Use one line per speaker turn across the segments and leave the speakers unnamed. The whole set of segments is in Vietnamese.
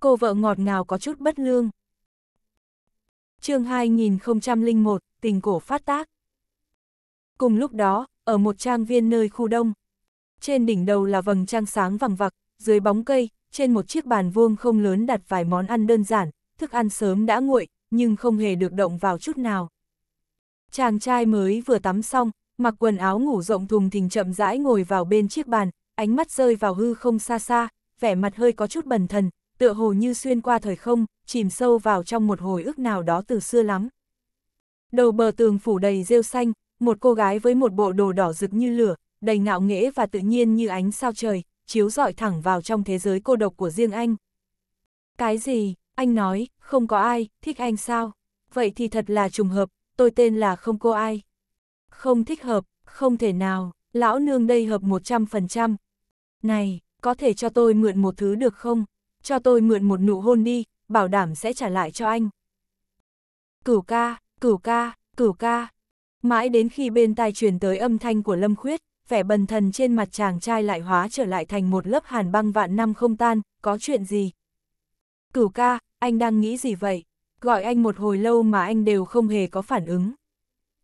Cô vợ ngọt ngào có chút bất lương. chương 2001, tình cổ phát tác. Cùng lúc đó, ở một trang viên nơi khu đông, trên đỉnh đầu là vầng trăng sáng vàng vặc, dưới bóng cây, trên một chiếc bàn vuông không lớn đặt vài món ăn đơn giản, thức ăn sớm đã nguội, nhưng không hề được động vào chút nào. Chàng trai mới vừa tắm xong, mặc quần áo ngủ rộng thùng thình chậm rãi ngồi vào bên chiếc bàn, ánh mắt rơi vào hư không xa xa, vẻ mặt hơi có chút bần thần, tựa hồ như xuyên qua thời không, chìm sâu vào trong một hồi ức nào đó từ xưa lắm. Đầu bờ tường phủ đầy rêu xanh, một cô gái với một bộ đồ đỏ rực như lửa, đầy ngạo nghễ và tự nhiên như ánh sao trời, chiếu rọi thẳng vào trong thế giới cô độc của riêng anh. Cái gì, anh nói, không có ai, thích anh sao? Vậy thì thật là trùng hợp, tôi tên là không cô ai. Không thích hợp, không thể nào, lão nương đây hợp 100%. Này, có thể cho tôi mượn một thứ được không? cho tôi mượn một nụ hôn đi, bảo đảm sẽ trả lại cho anh. Cửu ca, cửu ca, cửu ca. Mãi đến khi bên tai truyền tới âm thanh của Lâm Khuyết, vẻ bần thần trên mặt chàng trai lại hóa trở lại thành một lớp hàn băng vạn năm không tan, có chuyện gì? Cửu ca, anh đang nghĩ gì vậy? Gọi anh một hồi lâu mà anh đều không hề có phản ứng.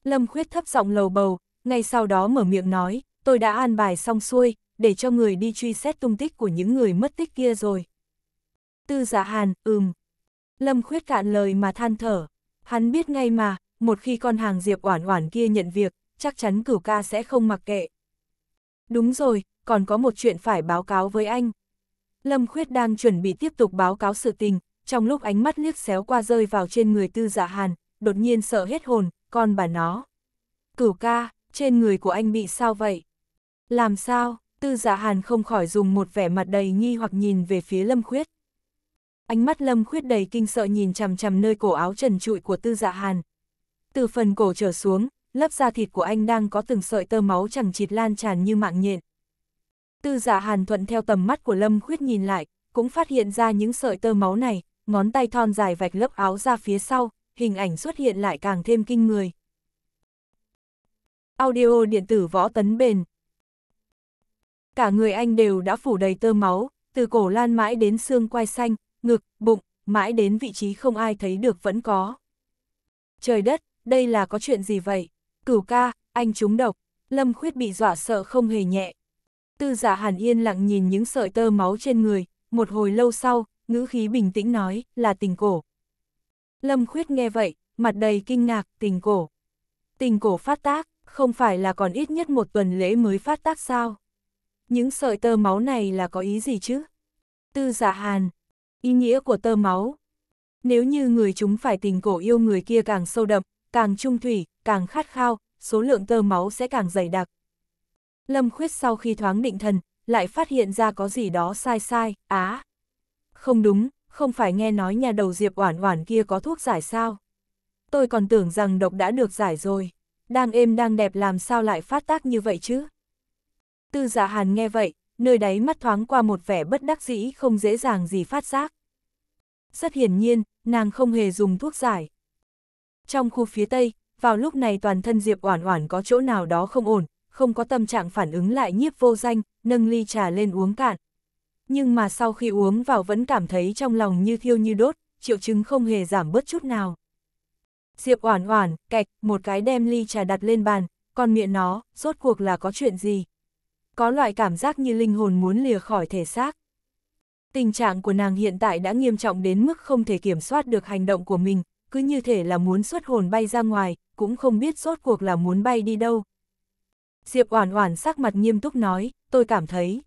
Lâm Khuyết thấp giọng lầu bầu, ngay sau đó mở miệng nói, tôi đã an bài xong xuôi, để cho người đi truy xét tung tích của những người mất tích kia rồi. Tư Dạ Hàn, ừm. Lâm Khuyết cạn lời mà than thở. Hắn biết ngay mà, một khi con hàng Diệp Oản Oản kia nhận việc, chắc chắn cửu ca sẽ không mặc kệ. Đúng rồi, còn có một chuyện phải báo cáo với anh. Lâm Khuyết đang chuẩn bị tiếp tục báo cáo sự tình, trong lúc ánh mắt liếc xéo qua rơi vào trên người Tư Dạ Hàn, đột nhiên sợ hết hồn, con bà nó. Cửu ca, trên người của anh bị sao vậy? Làm sao? Tư Dạ Hàn không khỏi dùng một vẻ mặt đầy nghi hoặc nhìn về phía Lâm Khuyết, ánh mắt lâm khuyết đầy kinh sợ nhìn chằm chằm nơi cổ áo trần trụi của tư dạ hàn. Từ phần cổ trở xuống, lớp da thịt của anh đang có từng sợi tơ máu chẳng chịt lan tràn như mạng nhện. Tư dạ hàn thuận theo tầm mắt của lâm khuyết nhìn lại, cũng phát hiện ra những sợi tơ máu này, ngón tay thon dài vạch lớp áo ra phía sau, hình ảnh xuất hiện lại càng thêm kinh người. Audio điện tử võ tấn bền Cả người anh đều đã phủ đầy tơ máu, từ cổ lan mãi đến xương quai xanh, ngực, bụng, mãi đến vị trí không ai thấy được vẫn có. Trời đất, đây là có chuyện gì vậy? Cửu ca, anh trúng độc, Lâm Khuyết bị dọa sợ không hề nhẹ. Tư giả hàn yên lặng nhìn những sợi tơ máu trên người, một hồi lâu sau, ngữ khí bình tĩnh nói, là tình cổ. Lâm Khuyết nghe vậy, mặt đầy kinh ngạc, tình cổ. Tình cổ phát tác, không phải là còn ít nhất một tuần lễ mới phát tác sao? Những sợi tơ máu này là có ý gì chứ? Tư giả hàn, ý nghĩa của tơ máu. Nếu như người chúng phải tình cổ yêu người kia càng sâu đậm, càng trung thủy, càng khát khao, số lượng tơ máu sẽ càng dày đặc. Lâm Khuyết sau khi thoáng định thần, lại phát hiện ra có gì đó sai sai, á. À, không đúng, không phải nghe nói nhà đầu Diệp Oản Oản kia có thuốc giải sao? Tôi còn tưởng rằng độc đã được giải rồi, đang êm đang đẹp làm sao lại phát tác như vậy chứ? Tư Dạ Hàn nghe vậy, nơi đáy mắt thoáng qua một vẻ bất đắc dĩ không dễ dàng gì phát giác. Rất hiển nhiên, nàng không hề dùng thuốc giải. Trong khu phía Tây, vào lúc này toàn thân Diệp Oản Oản có chỗ nào đó không ổn, không có tâm trạng phản ứng lại nhiếp vô danh, nâng ly trà lên uống cạn. Nhưng mà sau khi uống vào vẫn cảm thấy trong lòng như thiêu như đốt, triệu chứng không hề giảm bớt chút nào. Diệp Oản Oản, cạch, một cái đem ly trà đặt lên bàn, còn miệng nó, rốt cuộc là có chuyện gì? có loại cảm giác như linh hồn muốn lìa khỏi thể xác. Tình trạng của nàng hiện tại đã nghiêm trọng đến mức không thể kiểm soát được hành động của mình, cứ như thể là muốn xuất hồn bay ra ngoài, cũng không biết rốt cuộc là muốn bay đi đâu. Diệp Oản Oản sắc mặt nghiêm túc nói, tôi cảm thấy.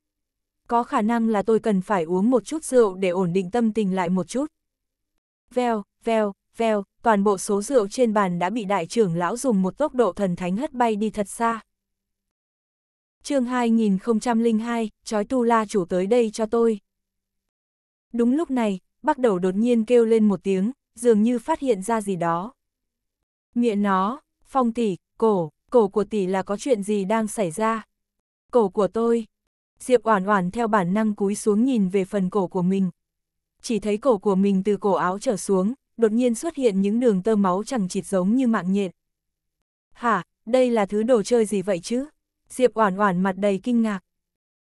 Có khả năng là tôi cần phải uống một chút rượu để ổn định tâm tình lại một chút. Vèo, vèo, vèo, toàn bộ số rượu trên bàn đã bị đại trưởng lão dùng một tốc độ thần thánh hất bay đi thật xa chương 2002, trói tu la chủ tới đây cho tôi. Đúng lúc này, bắt đầu đột nhiên kêu lên một tiếng, dường như phát hiện ra gì đó. Miệng nó, phong tỷ, cổ, cổ của tỷ là có chuyện gì đang xảy ra? Cổ của tôi. Diệp Oản Oản theo bản năng cúi xuống nhìn về phần cổ của mình. Chỉ thấy cổ của mình từ cổ áo trở xuống, đột nhiên xuất hiện những đường tơ máu chẳng chịt giống như mạng nhện. Hả, đây là thứ đồ chơi gì vậy chứ? Diệp Oản Oản mặt đầy kinh ngạc.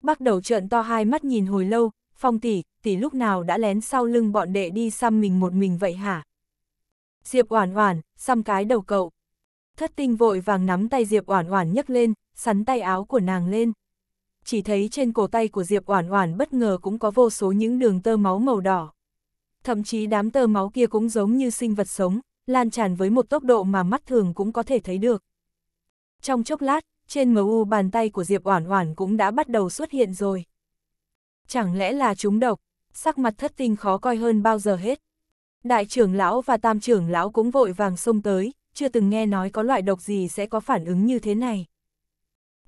Bắt đầu trợn to hai mắt nhìn hồi lâu, Phong tỷ, tỷ lúc nào đã lén sau lưng bọn đệ đi xăm mình một mình vậy hả? Diệp Oản Oản, xăm cái đầu cậu. Thất Tinh vội vàng nắm tay Diệp Oản Oản nhấc lên, sắn tay áo của nàng lên. Chỉ thấy trên cổ tay của Diệp Oản Oản bất ngờ cũng có vô số những đường tơ máu màu đỏ. Thậm chí đám tơ máu kia cũng giống như sinh vật sống, lan tràn với một tốc độ mà mắt thường cũng có thể thấy được. Trong chốc lát, trên MU bàn tay của Diệp Oản Oản cũng đã bắt đầu xuất hiện rồi. Chẳng lẽ là chúng độc, sắc mặt thất tinh khó coi hơn bao giờ hết. Đại trưởng lão và tam trưởng lão cũng vội vàng xông tới, chưa từng nghe nói có loại độc gì sẽ có phản ứng như thế này.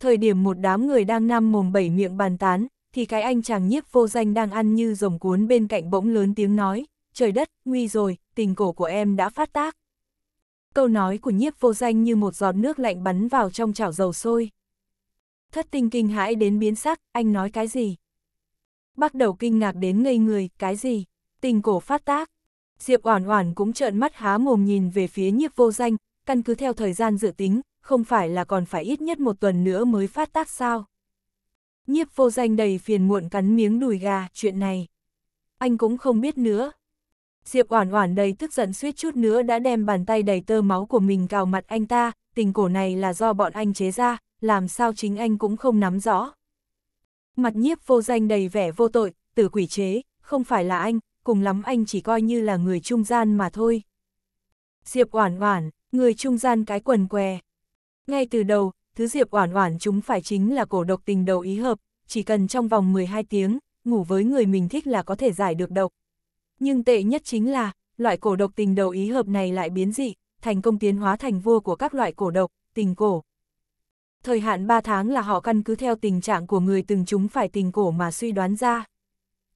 Thời điểm một đám người đang năm mồm bảy miệng bàn tán, thì cái anh chàng nhiếp vô danh đang ăn như rồng cuốn bên cạnh bỗng lớn tiếng nói, trời đất, nguy rồi, tình cổ của em đã phát tác câu nói của nhiếp vô danh như một giọt nước lạnh bắn vào trong chảo dầu sôi. Thất tinh kinh hãi đến biến sắc, anh nói cái gì? Bắt đầu kinh ngạc đến ngây người, cái gì? Tình cổ phát tác. Diệp Oản Oản cũng trợn mắt há mồm nhìn về phía nhiếp vô danh, căn cứ theo thời gian dự tính, không phải là còn phải ít nhất một tuần nữa mới phát tác sao? Nhiếp vô danh đầy phiền muộn cắn miếng đùi gà, chuyện này. Anh cũng không biết nữa, Diệp Oản Oản đầy tức giận suýt chút nữa đã đem bàn tay đầy tơ máu của mình cào mặt anh ta, tình cổ này là do bọn anh chế ra, làm sao chính anh cũng không nắm rõ. Mặt nhiếp vô danh đầy vẻ vô tội, tử quỷ chế, không phải là anh, cùng lắm anh chỉ coi như là người trung gian mà thôi. Diệp Oản Oản, người trung gian cái quần què. Ngay từ đầu, thứ Diệp Oản Oản chúng phải chính là cổ độc tình đầu ý hợp, chỉ cần trong vòng 12 tiếng, ngủ với người mình thích là có thể giải được độc. Nhưng tệ nhất chính là, loại cổ độc tình đầu ý hợp này lại biến dị, thành công tiến hóa thành vua của các loại cổ độc, tình cổ. Thời hạn 3 tháng là họ căn cứ theo tình trạng của người từng chúng phải tình cổ mà suy đoán ra.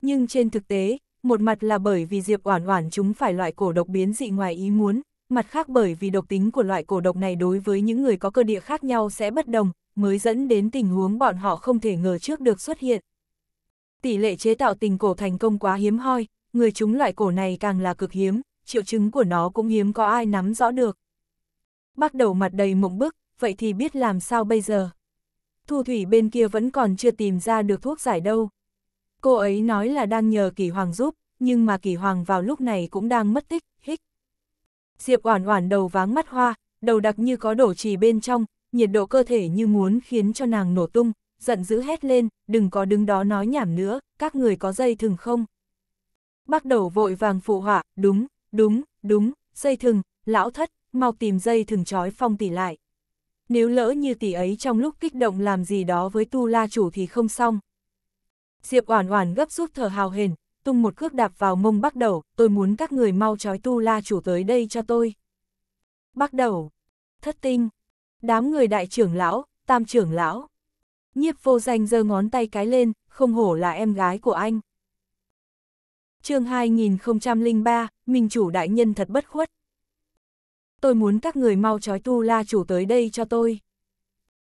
Nhưng trên thực tế, một mặt là bởi vì Diệp Oản Oản chúng phải loại cổ độc biến dị ngoài ý muốn, mặt khác bởi vì độc tính của loại cổ độc này đối với những người có cơ địa khác nhau sẽ bất đồng, mới dẫn đến tình huống bọn họ không thể ngờ trước được xuất hiện. Tỷ lệ chế tạo tình cổ thành công quá hiếm hoi, người chúng loại cổ này càng là cực hiếm, triệu chứng của nó cũng hiếm có ai nắm rõ được. Bác đầu mặt đầy mộng bức, vậy thì biết làm sao bây giờ? Thu thủy bên kia vẫn còn chưa tìm ra được thuốc giải đâu. Cô ấy nói là đang nhờ kỳ hoàng giúp, nhưng mà kỳ hoàng vào lúc này cũng đang mất tích, hích. Diệp oản oản đầu váng mắt hoa, đầu đặc như có đổ trì bên trong, nhiệt độ cơ thể như muốn khiến cho nàng nổ tung, giận dữ hét lên, đừng có đứng đó nói nhảm nữa, các người có dây thừng không? Bác đầu vội vàng phụ họa, đúng, đúng, đúng, dây thừng, lão thất, mau tìm dây thừng trói phong tỷ lại. Nếu lỡ như tỷ ấy trong lúc kích động làm gì đó với tu la chủ thì không xong. Diệp oản oản gấp rút thở hào hền, tung một cước đạp vào mông bắt đầu, tôi muốn các người mau trói tu la chủ tới đây cho tôi. bắt đầu, thất tinh, đám người đại trưởng lão, tam trưởng lão. Nhiếp vô danh giơ ngón tay cái lên, không hổ là em gái của anh chương 2003, Minh Chủ Đại Nhân thật bất khuất. Tôi muốn các người mau trói Tu La Chủ tới đây cho tôi.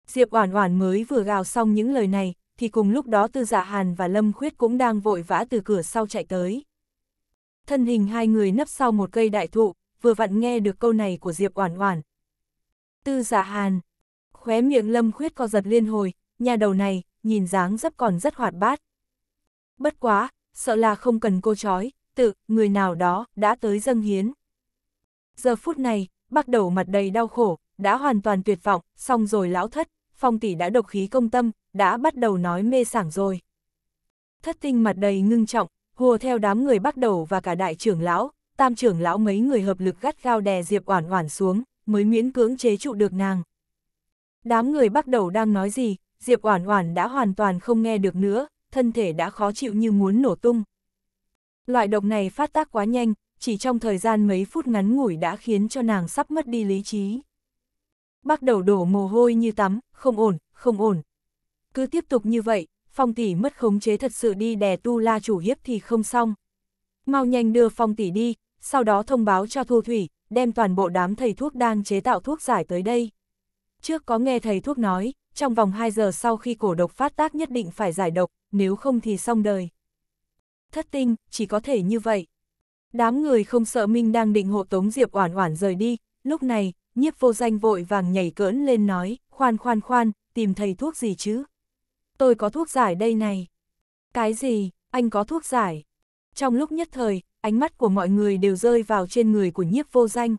Diệp Oản Oản mới vừa gào xong những lời này, thì cùng lúc đó Tư Dạ Hàn và Lâm Khuyết cũng đang vội vã từ cửa sau chạy tới. Thân hình hai người nấp sau một cây đại thụ, vừa vặn nghe được câu này của Diệp Oản Oản. Tư Dạ Hàn, khóe miệng Lâm Khuyết co giật liên hồi, nhà đầu này, nhìn dáng dấp còn rất hoạt bát. Bất quá, sợ là không cần cô chói, tự, người nào đó, đã tới dâng hiến. Giờ phút này, bắt đầu mặt đầy đau khổ, đã hoàn toàn tuyệt vọng, xong rồi lão thất, phong tỷ đã độc khí công tâm, đã bắt đầu nói mê sảng rồi. Thất tinh mặt đầy ngưng trọng, hùa theo đám người bắt đầu và cả đại trưởng lão, tam trưởng lão mấy người hợp lực gắt gao đè Diệp Oản Oản xuống, mới miễn cưỡng chế trụ được nàng. Đám người bắt đầu đang nói gì, Diệp Oản Oản đã hoàn toàn không nghe được nữa, thân thể đã khó chịu như muốn nổ tung. Loại độc này phát tác quá nhanh, chỉ trong thời gian mấy phút ngắn ngủi đã khiến cho nàng sắp mất đi lý trí. Bắt đầu đổ mồ hôi như tắm, không ổn, không ổn. Cứ tiếp tục như vậy, phong tỷ mất khống chế thật sự đi đè tu la chủ hiếp thì không xong. Mau nhanh đưa phong tỷ đi, sau đó thông báo cho thu thủy, đem toàn bộ đám thầy thuốc đang chế tạo thuốc giải tới đây. Trước có nghe thầy thuốc nói, trong vòng 2 giờ sau khi cổ độc phát tác nhất định phải giải độc, nếu không thì xong đời. Thất tinh, chỉ có thể như vậy. Đám người không sợ Minh đang định hộ Tống Diệp oản oản rời đi, lúc này, nhiếp vô danh vội vàng nhảy cỡn lên nói, khoan khoan khoan, tìm thầy thuốc gì chứ? Tôi có thuốc giải đây này. Cái gì, anh có thuốc giải? Trong lúc nhất thời, ánh mắt của mọi người đều rơi vào trên người của nhiếp vô danh.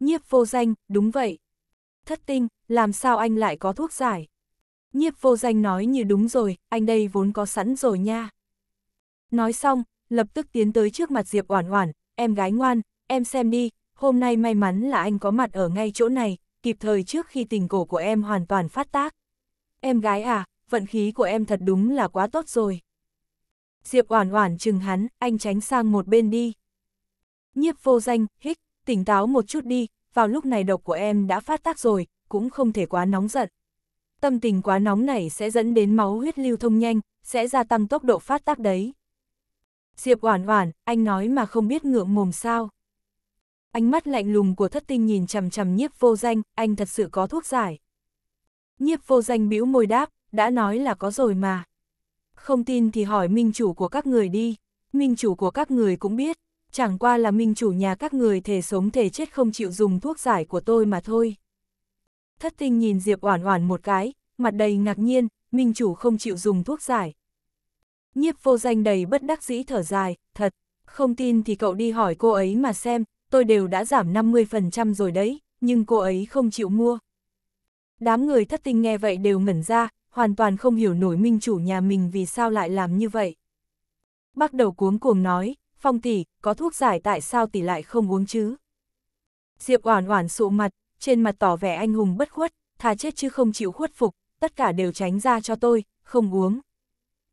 Nhiếp vô danh, đúng vậy. Thất tinh, làm sao anh lại có thuốc giải? nhiếp vô danh nói như đúng rồi, anh đây vốn có sẵn rồi nha. Nói xong, lập tức tiến tới trước mặt Diệp Oản Oản, em gái ngoan, em xem đi, hôm nay may mắn là anh có mặt ở ngay chỗ này, kịp thời trước khi tình cổ của em hoàn toàn phát tác. Em gái à, vận khí của em thật đúng là quá tốt rồi. Diệp Oản Oản chừng hắn, anh tránh sang một bên đi. Nhiếp vô danh, hích, tỉnh táo một chút đi, vào lúc này độc của em đã phát tác rồi, cũng không thể quá nóng giận tâm tình quá nóng nảy sẽ dẫn đến máu huyết lưu thông nhanh, sẽ gia tăng tốc độ phát tác đấy. Diệp Oản Oản, anh nói mà không biết ngượng mồm sao? Ánh mắt lạnh lùng của Thất Tinh nhìn chằm chằm Nhiếp Vô Danh, anh thật sự có thuốc giải. Nhiếp Vô Danh bĩu môi đáp, đã nói là có rồi mà. Không tin thì hỏi minh chủ của các người đi, minh chủ của các người cũng biết, chẳng qua là minh chủ nhà các người thể sống thể chết không chịu dùng thuốc giải của tôi mà thôi. Thất tinh nhìn Diệp Oản Oản một cái, mặt đầy ngạc nhiên, minh chủ không chịu dùng thuốc giải. Nhiếp vô danh đầy bất đắc dĩ thở dài, thật, không tin thì cậu đi hỏi cô ấy mà xem, tôi đều đã giảm 50% rồi đấy, nhưng cô ấy không chịu mua. Đám người thất tinh nghe vậy đều ngẩn ra, hoàn toàn không hiểu nổi minh chủ nhà mình vì sao lại làm như vậy. Bác đầu cuống cuồng nói, phong tỷ, có thuốc giải tại sao tỷ lại không uống chứ? Diệp oản oản sụ mặt, trên mặt tỏ vẻ anh hùng bất khuất, thà chết chứ không chịu khuất phục, tất cả đều tránh ra cho tôi, không uống.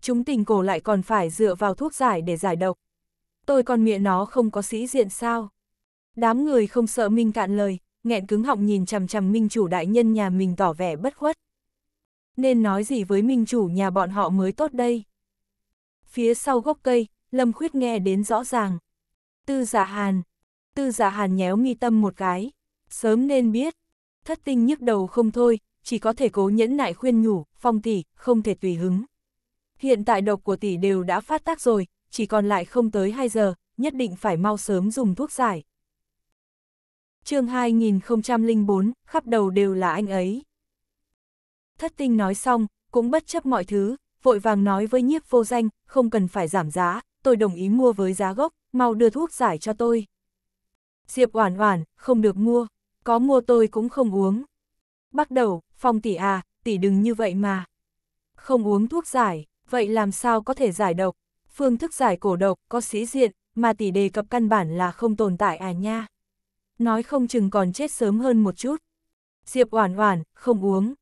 Chúng tình cổ lại còn phải dựa vào thuốc giải để giải độc. Tôi còn miệng nó không có sĩ diện sao. Đám người không sợ Minh cạn lời, nghẹn cứng họng nhìn chằm chằm Minh chủ đại nhân nhà mình tỏ vẻ bất khuất. Nên nói gì với Minh chủ nhà bọn họ mới tốt đây. Phía sau gốc cây, Lâm Khuyết nghe đến rõ ràng. Tư giả dạ hàn. Tư giả dạ hàn nhéo mi tâm một cái sớm nên biết. Thất tinh nhức đầu không thôi, chỉ có thể cố nhẫn nại khuyên nhủ, phong tỷ, không thể tùy hứng. Hiện tại độc của tỷ đều đã phát tác rồi, chỉ còn lại không tới 2 giờ, nhất định phải mau sớm dùng thuốc giải. chương 2004, khắp đầu đều là anh ấy. Thất tinh nói xong, cũng bất chấp mọi thứ, vội vàng nói với nhiếp vô danh, không cần phải giảm giá, tôi đồng ý mua với giá gốc, mau đưa thuốc giải cho tôi. Diệp Oản Oản, không được mua có mua tôi cũng không uống. Bắt đầu, phong tỷ à, tỷ đừng như vậy mà. Không uống thuốc giải, vậy làm sao có thể giải độc? Phương thức giải cổ độc có sĩ diện, mà tỷ đề cập căn bản là không tồn tại à nha. Nói không chừng còn chết sớm hơn một chút. Diệp oản oản, không uống.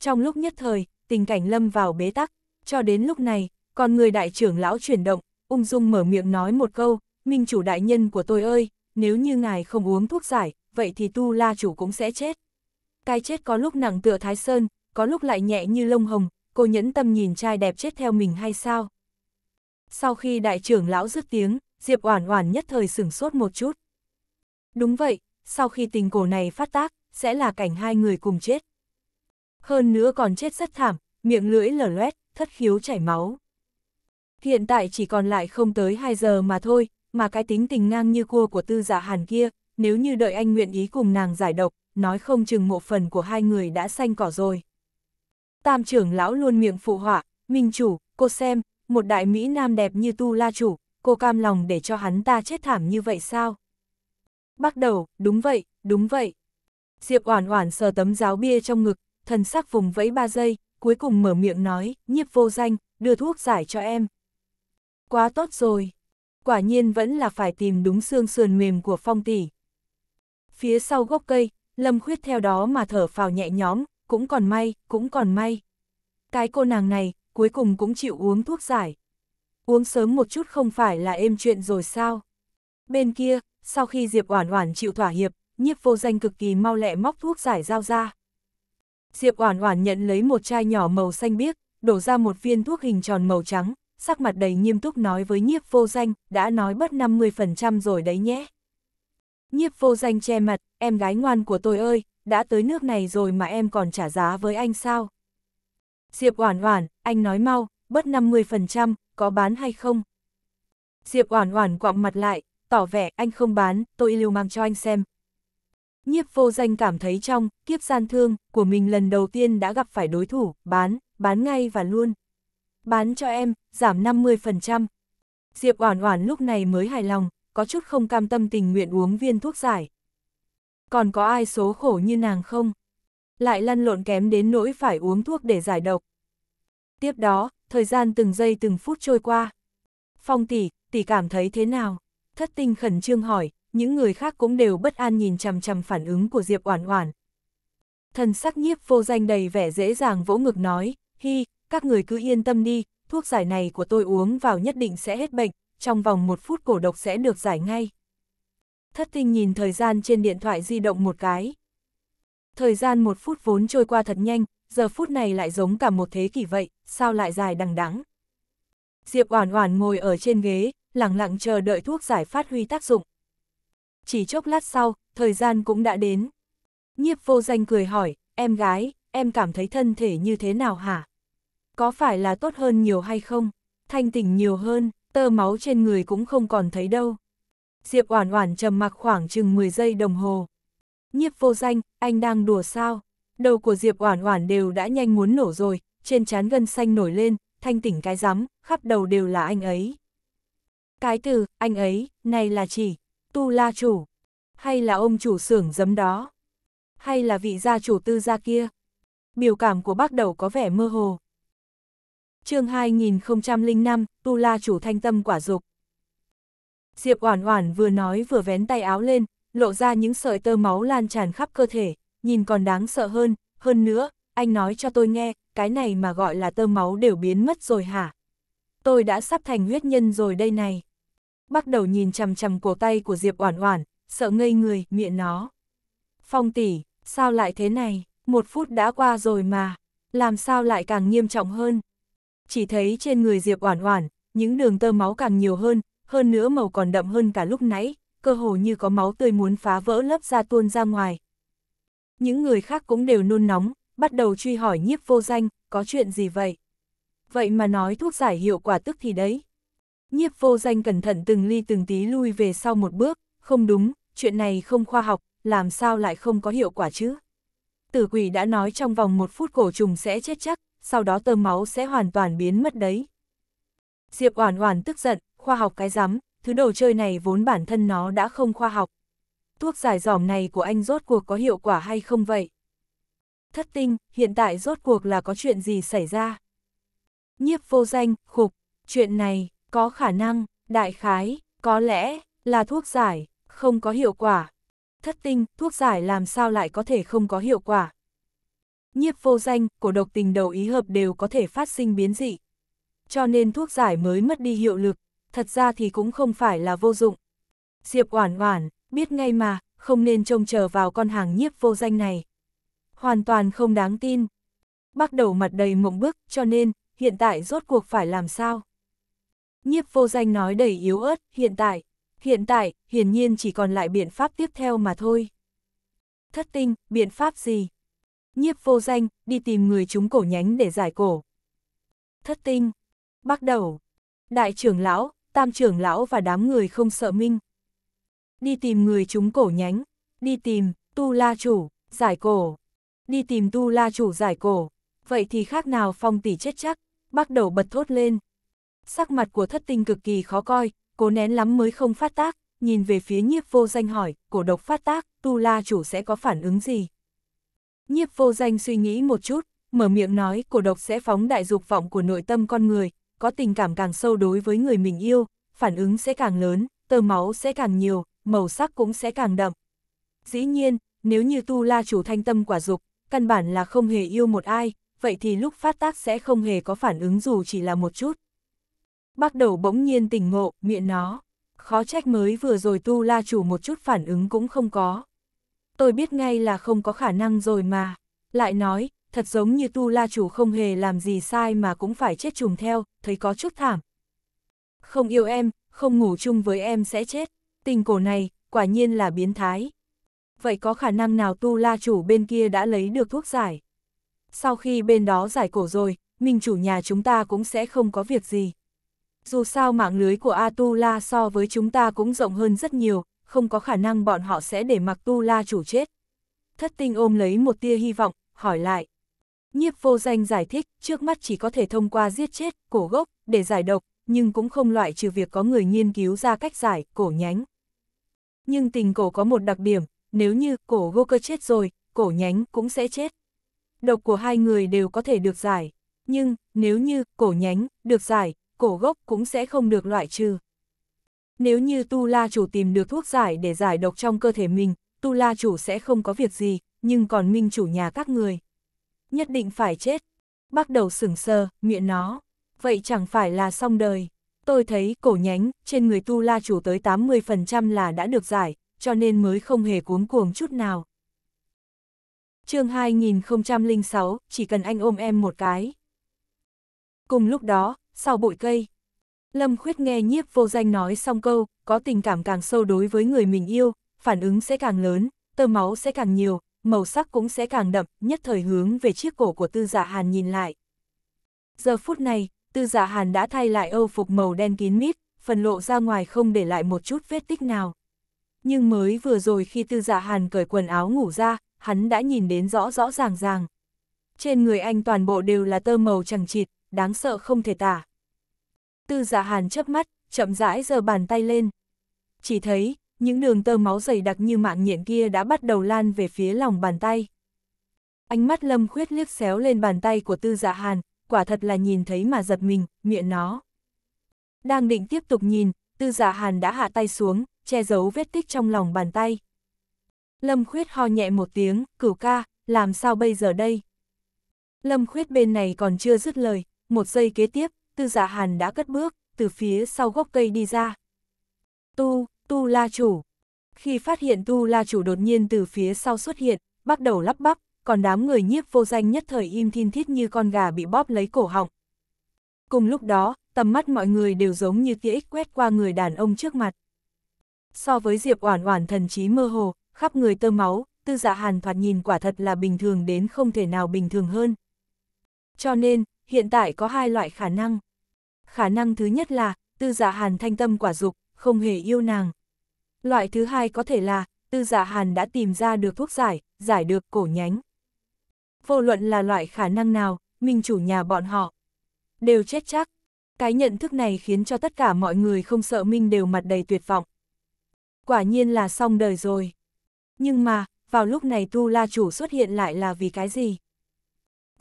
Trong lúc nhất thời, tình cảnh lâm vào bế tắc, cho đến lúc này, con người đại trưởng lão chuyển động, ung dung mở miệng nói một câu, minh chủ đại nhân của tôi ơi, nếu như ngài không uống thuốc giải, vậy thì tu la chủ cũng sẽ chết. Cái chết có lúc nặng tựa thái sơn, có lúc lại nhẹ như lông hồng, cô nhẫn tâm nhìn trai đẹp chết theo mình hay sao? Sau khi đại trưởng lão dứt tiếng, Diệp Oản Oản nhất thời sửng sốt một chút. Đúng vậy, sau khi tình cổ này phát tác, sẽ là cảnh hai người cùng chết. Hơn nữa còn chết rất thảm, miệng lưỡi lở loét, thất khiếu chảy máu. Hiện tại chỉ còn lại không tới 2 giờ mà thôi, mà cái tính tình ngang như cua của tư giả dạ hàn kia, nếu như đợi anh nguyện ý cùng nàng giải độc, nói không chừng một phần của hai người đã xanh cỏ rồi. Tam trưởng lão luôn miệng phụ họa, minh chủ, cô xem, một đại Mỹ nam đẹp như tu la chủ, cô cam lòng để cho hắn ta chết thảm như vậy sao? Bắt đầu, đúng vậy, đúng vậy. Diệp oản oản sờ tấm giáo bia trong ngực, thần sắc vùng vẫy ba giây, cuối cùng mở miệng nói, nhiếp vô danh, đưa thuốc giải cho em. Quá tốt rồi. Quả nhiên vẫn là phải tìm đúng xương sườn mềm của phong tỷ phía sau gốc cây, Lâm Khuyết theo đó mà thở phào nhẹ nhõm, cũng còn may, cũng còn may. Cái cô nàng này, cuối cùng cũng chịu uống thuốc giải. Uống sớm một chút không phải là êm chuyện rồi sao? Bên kia, sau khi Diệp Oản Oản chịu thỏa hiệp, Nhiếp Vô Danh cực kỳ mau lẹ móc thuốc giải giao ra. Diệp Oản Oản nhận lấy một chai nhỏ màu xanh biếc, đổ ra một viên thuốc hình tròn màu trắng, sắc mặt đầy nghiêm túc nói với Nhiếp Vô Danh, đã nói bất 50% rồi đấy nhé. Nhiếp vô danh che mặt, em gái ngoan của tôi ơi, đã tới nước này rồi mà em còn trả giá với anh sao? Diệp Oản Oản, anh nói mau, bớt 50%, có bán hay không? Diệp Oản Oản quặm mặt lại, tỏ vẻ anh không bán, tôi lưu mang cho anh xem. Nhiếp vô danh cảm thấy trong kiếp gian thương của mình lần đầu tiên đã gặp phải đối thủ, bán, bán ngay và luôn. Bán cho em, giảm 50%. Diệp Oản Oản lúc này mới hài lòng, có chút không cam tâm tình nguyện uống viên thuốc giải. Còn có ai số khổ như nàng không? Lại lăn lộn kém đến nỗi phải uống thuốc để giải độc. Tiếp đó, thời gian từng giây từng phút trôi qua. Phong tỷ, tỷ cảm thấy thế nào? Thất tinh khẩn trương hỏi, những người khác cũng đều bất an nhìn chằm chằm phản ứng của Diệp Oản Oản. Thần sắc nhiếp vô danh đầy vẻ dễ dàng vỗ ngực nói, hi, các người cứ yên tâm đi, thuốc giải này của tôi uống vào nhất định sẽ hết bệnh, trong vòng một phút cổ độc sẽ được giải ngay. Thất tinh nhìn thời gian trên điện thoại di động một cái. Thời gian một phút vốn trôi qua thật nhanh, giờ phút này lại giống cả một thế kỷ vậy, sao lại dài đằng đẵng Diệp Oản Oản ngồi ở trên ghế, lặng lặng chờ đợi thuốc giải phát huy tác dụng. Chỉ chốc lát sau, thời gian cũng đã đến. Nhiếp vô danh cười hỏi, em gái, em cảm thấy thân thể như thế nào hả? Có phải là tốt hơn nhiều hay không? Thanh tỉnh nhiều hơn, tơ máu trên người cũng không còn thấy đâu. Diệp Oản Oản trầm mặc khoảng chừng 10 giây đồng hồ. Nhiếp Vô Danh, anh đang đùa sao? Đầu của Diệp Oản Oản đều đã nhanh muốn nổ rồi, trên trán gân xanh nổi lên, thanh tỉnh cái rắm, khắp đầu đều là anh ấy. Cái từ anh ấy này là chỉ Tu La chủ hay là ông chủ xưởng giấm đó, hay là vị gia chủ tư gia kia. Biểu cảm của bác đầu có vẻ mơ hồ, chương 2005, Tu La chủ thanh tâm quả dục. Diệp Oản Oản vừa nói vừa vén tay áo lên, lộ ra những sợi tơ máu lan tràn khắp cơ thể, nhìn còn đáng sợ hơn, hơn nữa, anh nói cho tôi nghe, cái này mà gọi là tơ máu đều biến mất rồi hả? Tôi đã sắp thành huyết nhân rồi đây này. Bắt đầu nhìn chằm chằm cổ tay của Diệp Oản Oản, sợ ngây người, miệng nó. Phong tỷ, sao lại thế này, một phút đã qua rồi mà, làm sao lại càng nghiêm trọng hơn? chỉ thấy trên người Diệp Oản Oản, những đường tơ máu càng nhiều hơn, hơn nữa màu còn đậm hơn cả lúc nãy, cơ hồ như có máu tươi muốn phá vỡ lớp da tuôn ra ngoài. Những người khác cũng đều nôn nóng, bắt đầu truy hỏi nhiếp vô danh, có chuyện gì vậy? Vậy mà nói thuốc giải hiệu quả tức thì đấy. Nhiếp vô danh cẩn thận từng ly từng tí lui về sau một bước, không đúng, chuyện này không khoa học, làm sao lại không có hiệu quả chứ? Tử quỷ đã nói trong vòng một phút cổ trùng sẽ chết chắc, sau đó tơ máu sẽ hoàn toàn biến mất đấy. Diệp Oản Oản tức giận, khoa học cái rắm, thứ đồ chơi này vốn bản thân nó đã không khoa học. Thuốc giải giỏm này của anh rốt cuộc có hiệu quả hay không vậy? Thất tinh, hiện tại rốt cuộc là có chuyện gì xảy ra? Nhiếp vô danh, khục, chuyện này, có khả năng, đại khái, có lẽ, là thuốc giải, không có hiệu quả. Thất tinh, thuốc giải làm sao lại có thể không có hiệu quả? nhiếp vô danh, cổ độc tình đầu ý hợp đều có thể phát sinh biến dị. Cho nên thuốc giải mới mất đi hiệu lực, thật ra thì cũng không phải là vô dụng. Diệp Oản Oản, biết ngay mà, không nên trông chờ vào con hàng nhiếp vô danh này. Hoàn toàn không đáng tin. Bắt đầu mặt đầy mộng bức, cho nên, hiện tại rốt cuộc phải làm sao? Nhiếp vô danh nói đầy yếu ớt, hiện tại, hiện tại, hiển nhiên chỉ còn lại biện pháp tiếp theo mà thôi. Thất tinh, biện pháp gì? nhiếp vô danh, đi tìm người chúng cổ nhánh để giải cổ. Thất tinh, bắt đầu, đại trưởng lão, tam trưởng lão và đám người không sợ minh. Đi tìm người chúng cổ nhánh, đi tìm, tu la chủ, giải cổ. Đi tìm tu la chủ giải cổ, vậy thì khác nào phong tỷ chết chắc, bắt đầu bật thốt lên. Sắc mặt của thất tinh cực kỳ khó coi, cố nén lắm mới không phát tác, nhìn về phía nhiếp vô danh hỏi, cổ độc phát tác, tu la chủ sẽ có phản ứng gì? Nhiếp vô danh suy nghĩ một chút, mở miệng nói cổ độc sẽ phóng đại dục vọng của nội tâm con người, có tình cảm càng sâu đối với người mình yêu, phản ứng sẽ càng lớn, tơ máu sẽ càng nhiều, màu sắc cũng sẽ càng đậm. Dĩ nhiên, nếu như tu la chủ thanh tâm quả dục, căn bản là không hề yêu một ai, vậy thì lúc phát tác sẽ không hề có phản ứng dù chỉ là một chút. Bắt đầu bỗng nhiên tỉnh ngộ, miệng nó, khó trách mới vừa rồi tu la chủ một chút phản ứng cũng không có tôi biết ngay là không có khả năng rồi mà. Lại nói, thật giống như tu la chủ không hề làm gì sai mà cũng phải chết trùng theo, thấy có chút thảm. Không yêu em, không ngủ chung với em sẽ chết, tình cổ này, quả nhiên là biến thái. Vậy có khả năng nào tu la chủ bên kia đã lấy được thuốc giải? Sau khi bên đó giải cổ rồi, mình chủ nhà chúng ta cũng sẽ không có việc gì. Dù sao mạng lưới của Atula so với chúng ta cũng rộng hơn rất nhiều, không có khả năng bọn họ sẽ để mặc tu la chủ chết. Thất tinh ôm lấy một tia hy vọng, hỏi lại. Nhiếp vô danh giải thích, trước mắt chỉ có thể thông qua giết chết, cổ gốc, để giải độc, nhưng cũng không loại trừ việc có người nghiên cứu ra cách giải, cổ nhánh. Nhưng tình cổ có một đặc điểm, nếu như cổ gô cơ chết rồi, cổ nhánh cũng sẽ chết. Độc của hai người đều có thể được giải, nhưng nếu như cổ nhánh được giải, cổ gốc cũng sẽ không được loại trừ. Nếu như Tu La Chủ tìm được thuốc giải để giải độc trong cơ thể mình, Tu La Chủ sẽ không có việc gì, nhưng còn Minh Chủ nhà các người. Nhất định phải chết. Bắt đầu sửng sờ, miệng nó. Vậy chẳng phải là xong đời. Tôi thấy cổ nhánh, trên người Tu La Chủ tới 80% là đã được giải, cho nên mới không hề cuống cuồng chút nào. chương 2006, chỉ cần anh ôm em một cái. Cùng lúc đó, sau bụi cây, Lâm Khuyết nghe nhiếp vô danh nói xong câu, có tình cảm càng sâu đối với người mình yêu, phản ứng sẽ càng lớn, tơ máu sẽ càng nhiều, màu sắc cũng sẽ càng đậm, nhất thời hướng về chiếc cổ của Tư Dạ Hàn nhìn lại. Giờ phút này, Tư Dạ Hàn đã thay lại âu phục màu đen kín mít, phần lộ ra ngoài không để lại một chút vết tích nào. Nhưng mới vừa rồi khi Tư Dạ Hàn cởi quần áo ngủ ra, hắn đã nhìn đến rõ rõ ràng ràng. Trên người anh toàn bộ đều là tơ màu chẳng chịt, đáng sợ không thể tả tư dạ hàn chớp mắt, chậm rãi giơ bàn tay lên. Chỉ thấy, những đường tơ máu dày đặc như mạng nhện kia đã bắt đầu lan về phía lòng bàn tay. Ánh mắt lâm khuyết liếc xéo lên bàn tay của tư dạ hàn, quả thật là nhìn thấy mà giật mình, miệng nó. Đang định tiếp tục nhìn, tư dạ hàn đã hạ tay xuống, che giấu vết tích trong lòng bàn tay. Lâm khuyết ho nhẹ một tiếng, cửu ca, làm sao bây giờ đây? Lâm khuyết bên này còn chưa dứt lời, một giây kế tiếp, tư giả dạ hàn đã cất bước, từ phía sau gốc cây đi ra. Tu, tu la chủ. Khi phát hiện tu la chủ đột nhiên từ phía sau xuất hiện, bắt đầu lắp bắp, còn đám người nhiếp vô danh nhất thời im thiên thiết như con gà bị bóp lấy cổ họng. Cùng lúc đó, tầm mắt mọi người đều giống như tia ích quét qua người đàn ông trước mặt. So với Diệp Oản Oản thần trí mơ hồ, khắp người tơ máu, Tư Dạ Hàn thoạt nhìn quả thật là bình thường đến không thể nào bình thường hơn. Cho nên, hiện tại có hai loại khả năng khả năng thứ nhất là, tư dạ hàn thanh tâm quả dục, không hề yêu nàng. Loại thứ hai có thể là, tư dạ hàn đã tìm ra được thuốc giải, giải được cổ nhánh. Vô luận là loại khả năng nào, minh chủ nhà bọn họ, đều chết chắc. Cái nhận thức này khiến cho tất cả mọi người không sợ Minh đều mặt đầy tuyệt vọng. Quả nhiên là xong đời rồi. Nhưng mà, vào lúc này Tu La Chủ xuất hiện lại là vì cái gì?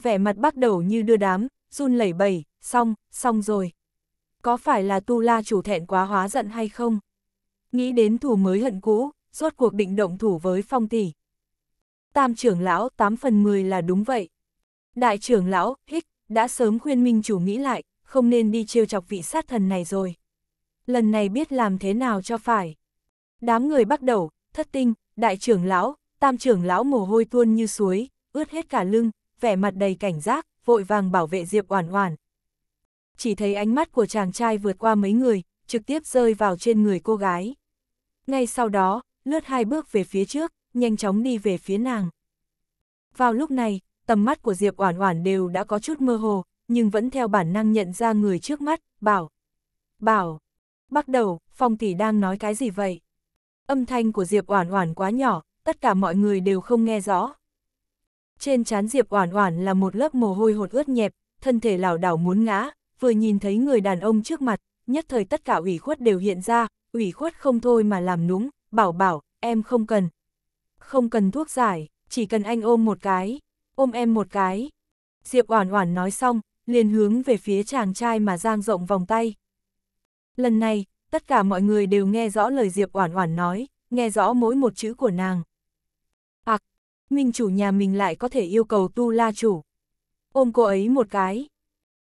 Vẻ mặt bắt đầu như đưa đám, run lẩy bẩy, xong, xong rồi có phải là Tu La chủ thẹn quá hóa giận hay không? Nghĩ đến thủ mới hận cũ, rốt cuộc định động thủ với phong tỷ. Tam trưởng lão 8 phần 10 là đúng vậy. Đại trưởng lão, hích, đã sớm khuyên minh chủ nghĩ lại, không nên đi trêu chọc vị sát thần này rồi. Lần này biết làm thế nào cho phải. Đám người bắt đầu, thất tinh, đại trưởng lão, tam trưởng lão mồ hôi tuôn như suối, ướt hết cả lưng, vẻ mặt đầy cảnh giác, vội vàng bảo vệ Diệp Oản Oản, chỉ thấy ánh mắt của chàng trai vượt qua mấy người, trực tiếp rơi vào trên người cô gái. Ngay sau đó, lướt hai bước về phía trước, nhanh chóng đi về phía nàng. Vào lúc này, tầm mắt của Diệp Oản Oản đều đã có chút mơ hồ, nhưng vẫn theo bản năng nhận ra người trước mắt, bảo. Bảo, bắt đầu, phong tỷ đang nói cái gì vậy? Âm thanh của Diệp Oản Oản quá nhỏ, tất cả mọi người đều không nghe rõ. Trên trán Diệp Oản Oản là một lớp mồ hôi hột ướt nhẹp, thân thể lảo đảo muốn ngã, vừa nhìn thấy người đàn ông trước mặt, nhất thời tất cả ủy khuất đều hiện ra, ủy khuất không thôi mà làm núng, bảo bảo, em không cần. Không cần thuốc giải, chỉ cần anh ôm một cái, ôm em một cái. Diệp Oản Oản nói xong, liền hướng về phía chàng trai mà giang rộng vòng tay. Lần này, tất cả mọi người đều nghe rõ lời Diệp Oản Oản nói, nghe rõ mỗi một chữ của nàng. Ặc, à, Minh chủ nhà mình lại có thể yêu cầu Tu La chủ. Ôm cô ấy một cái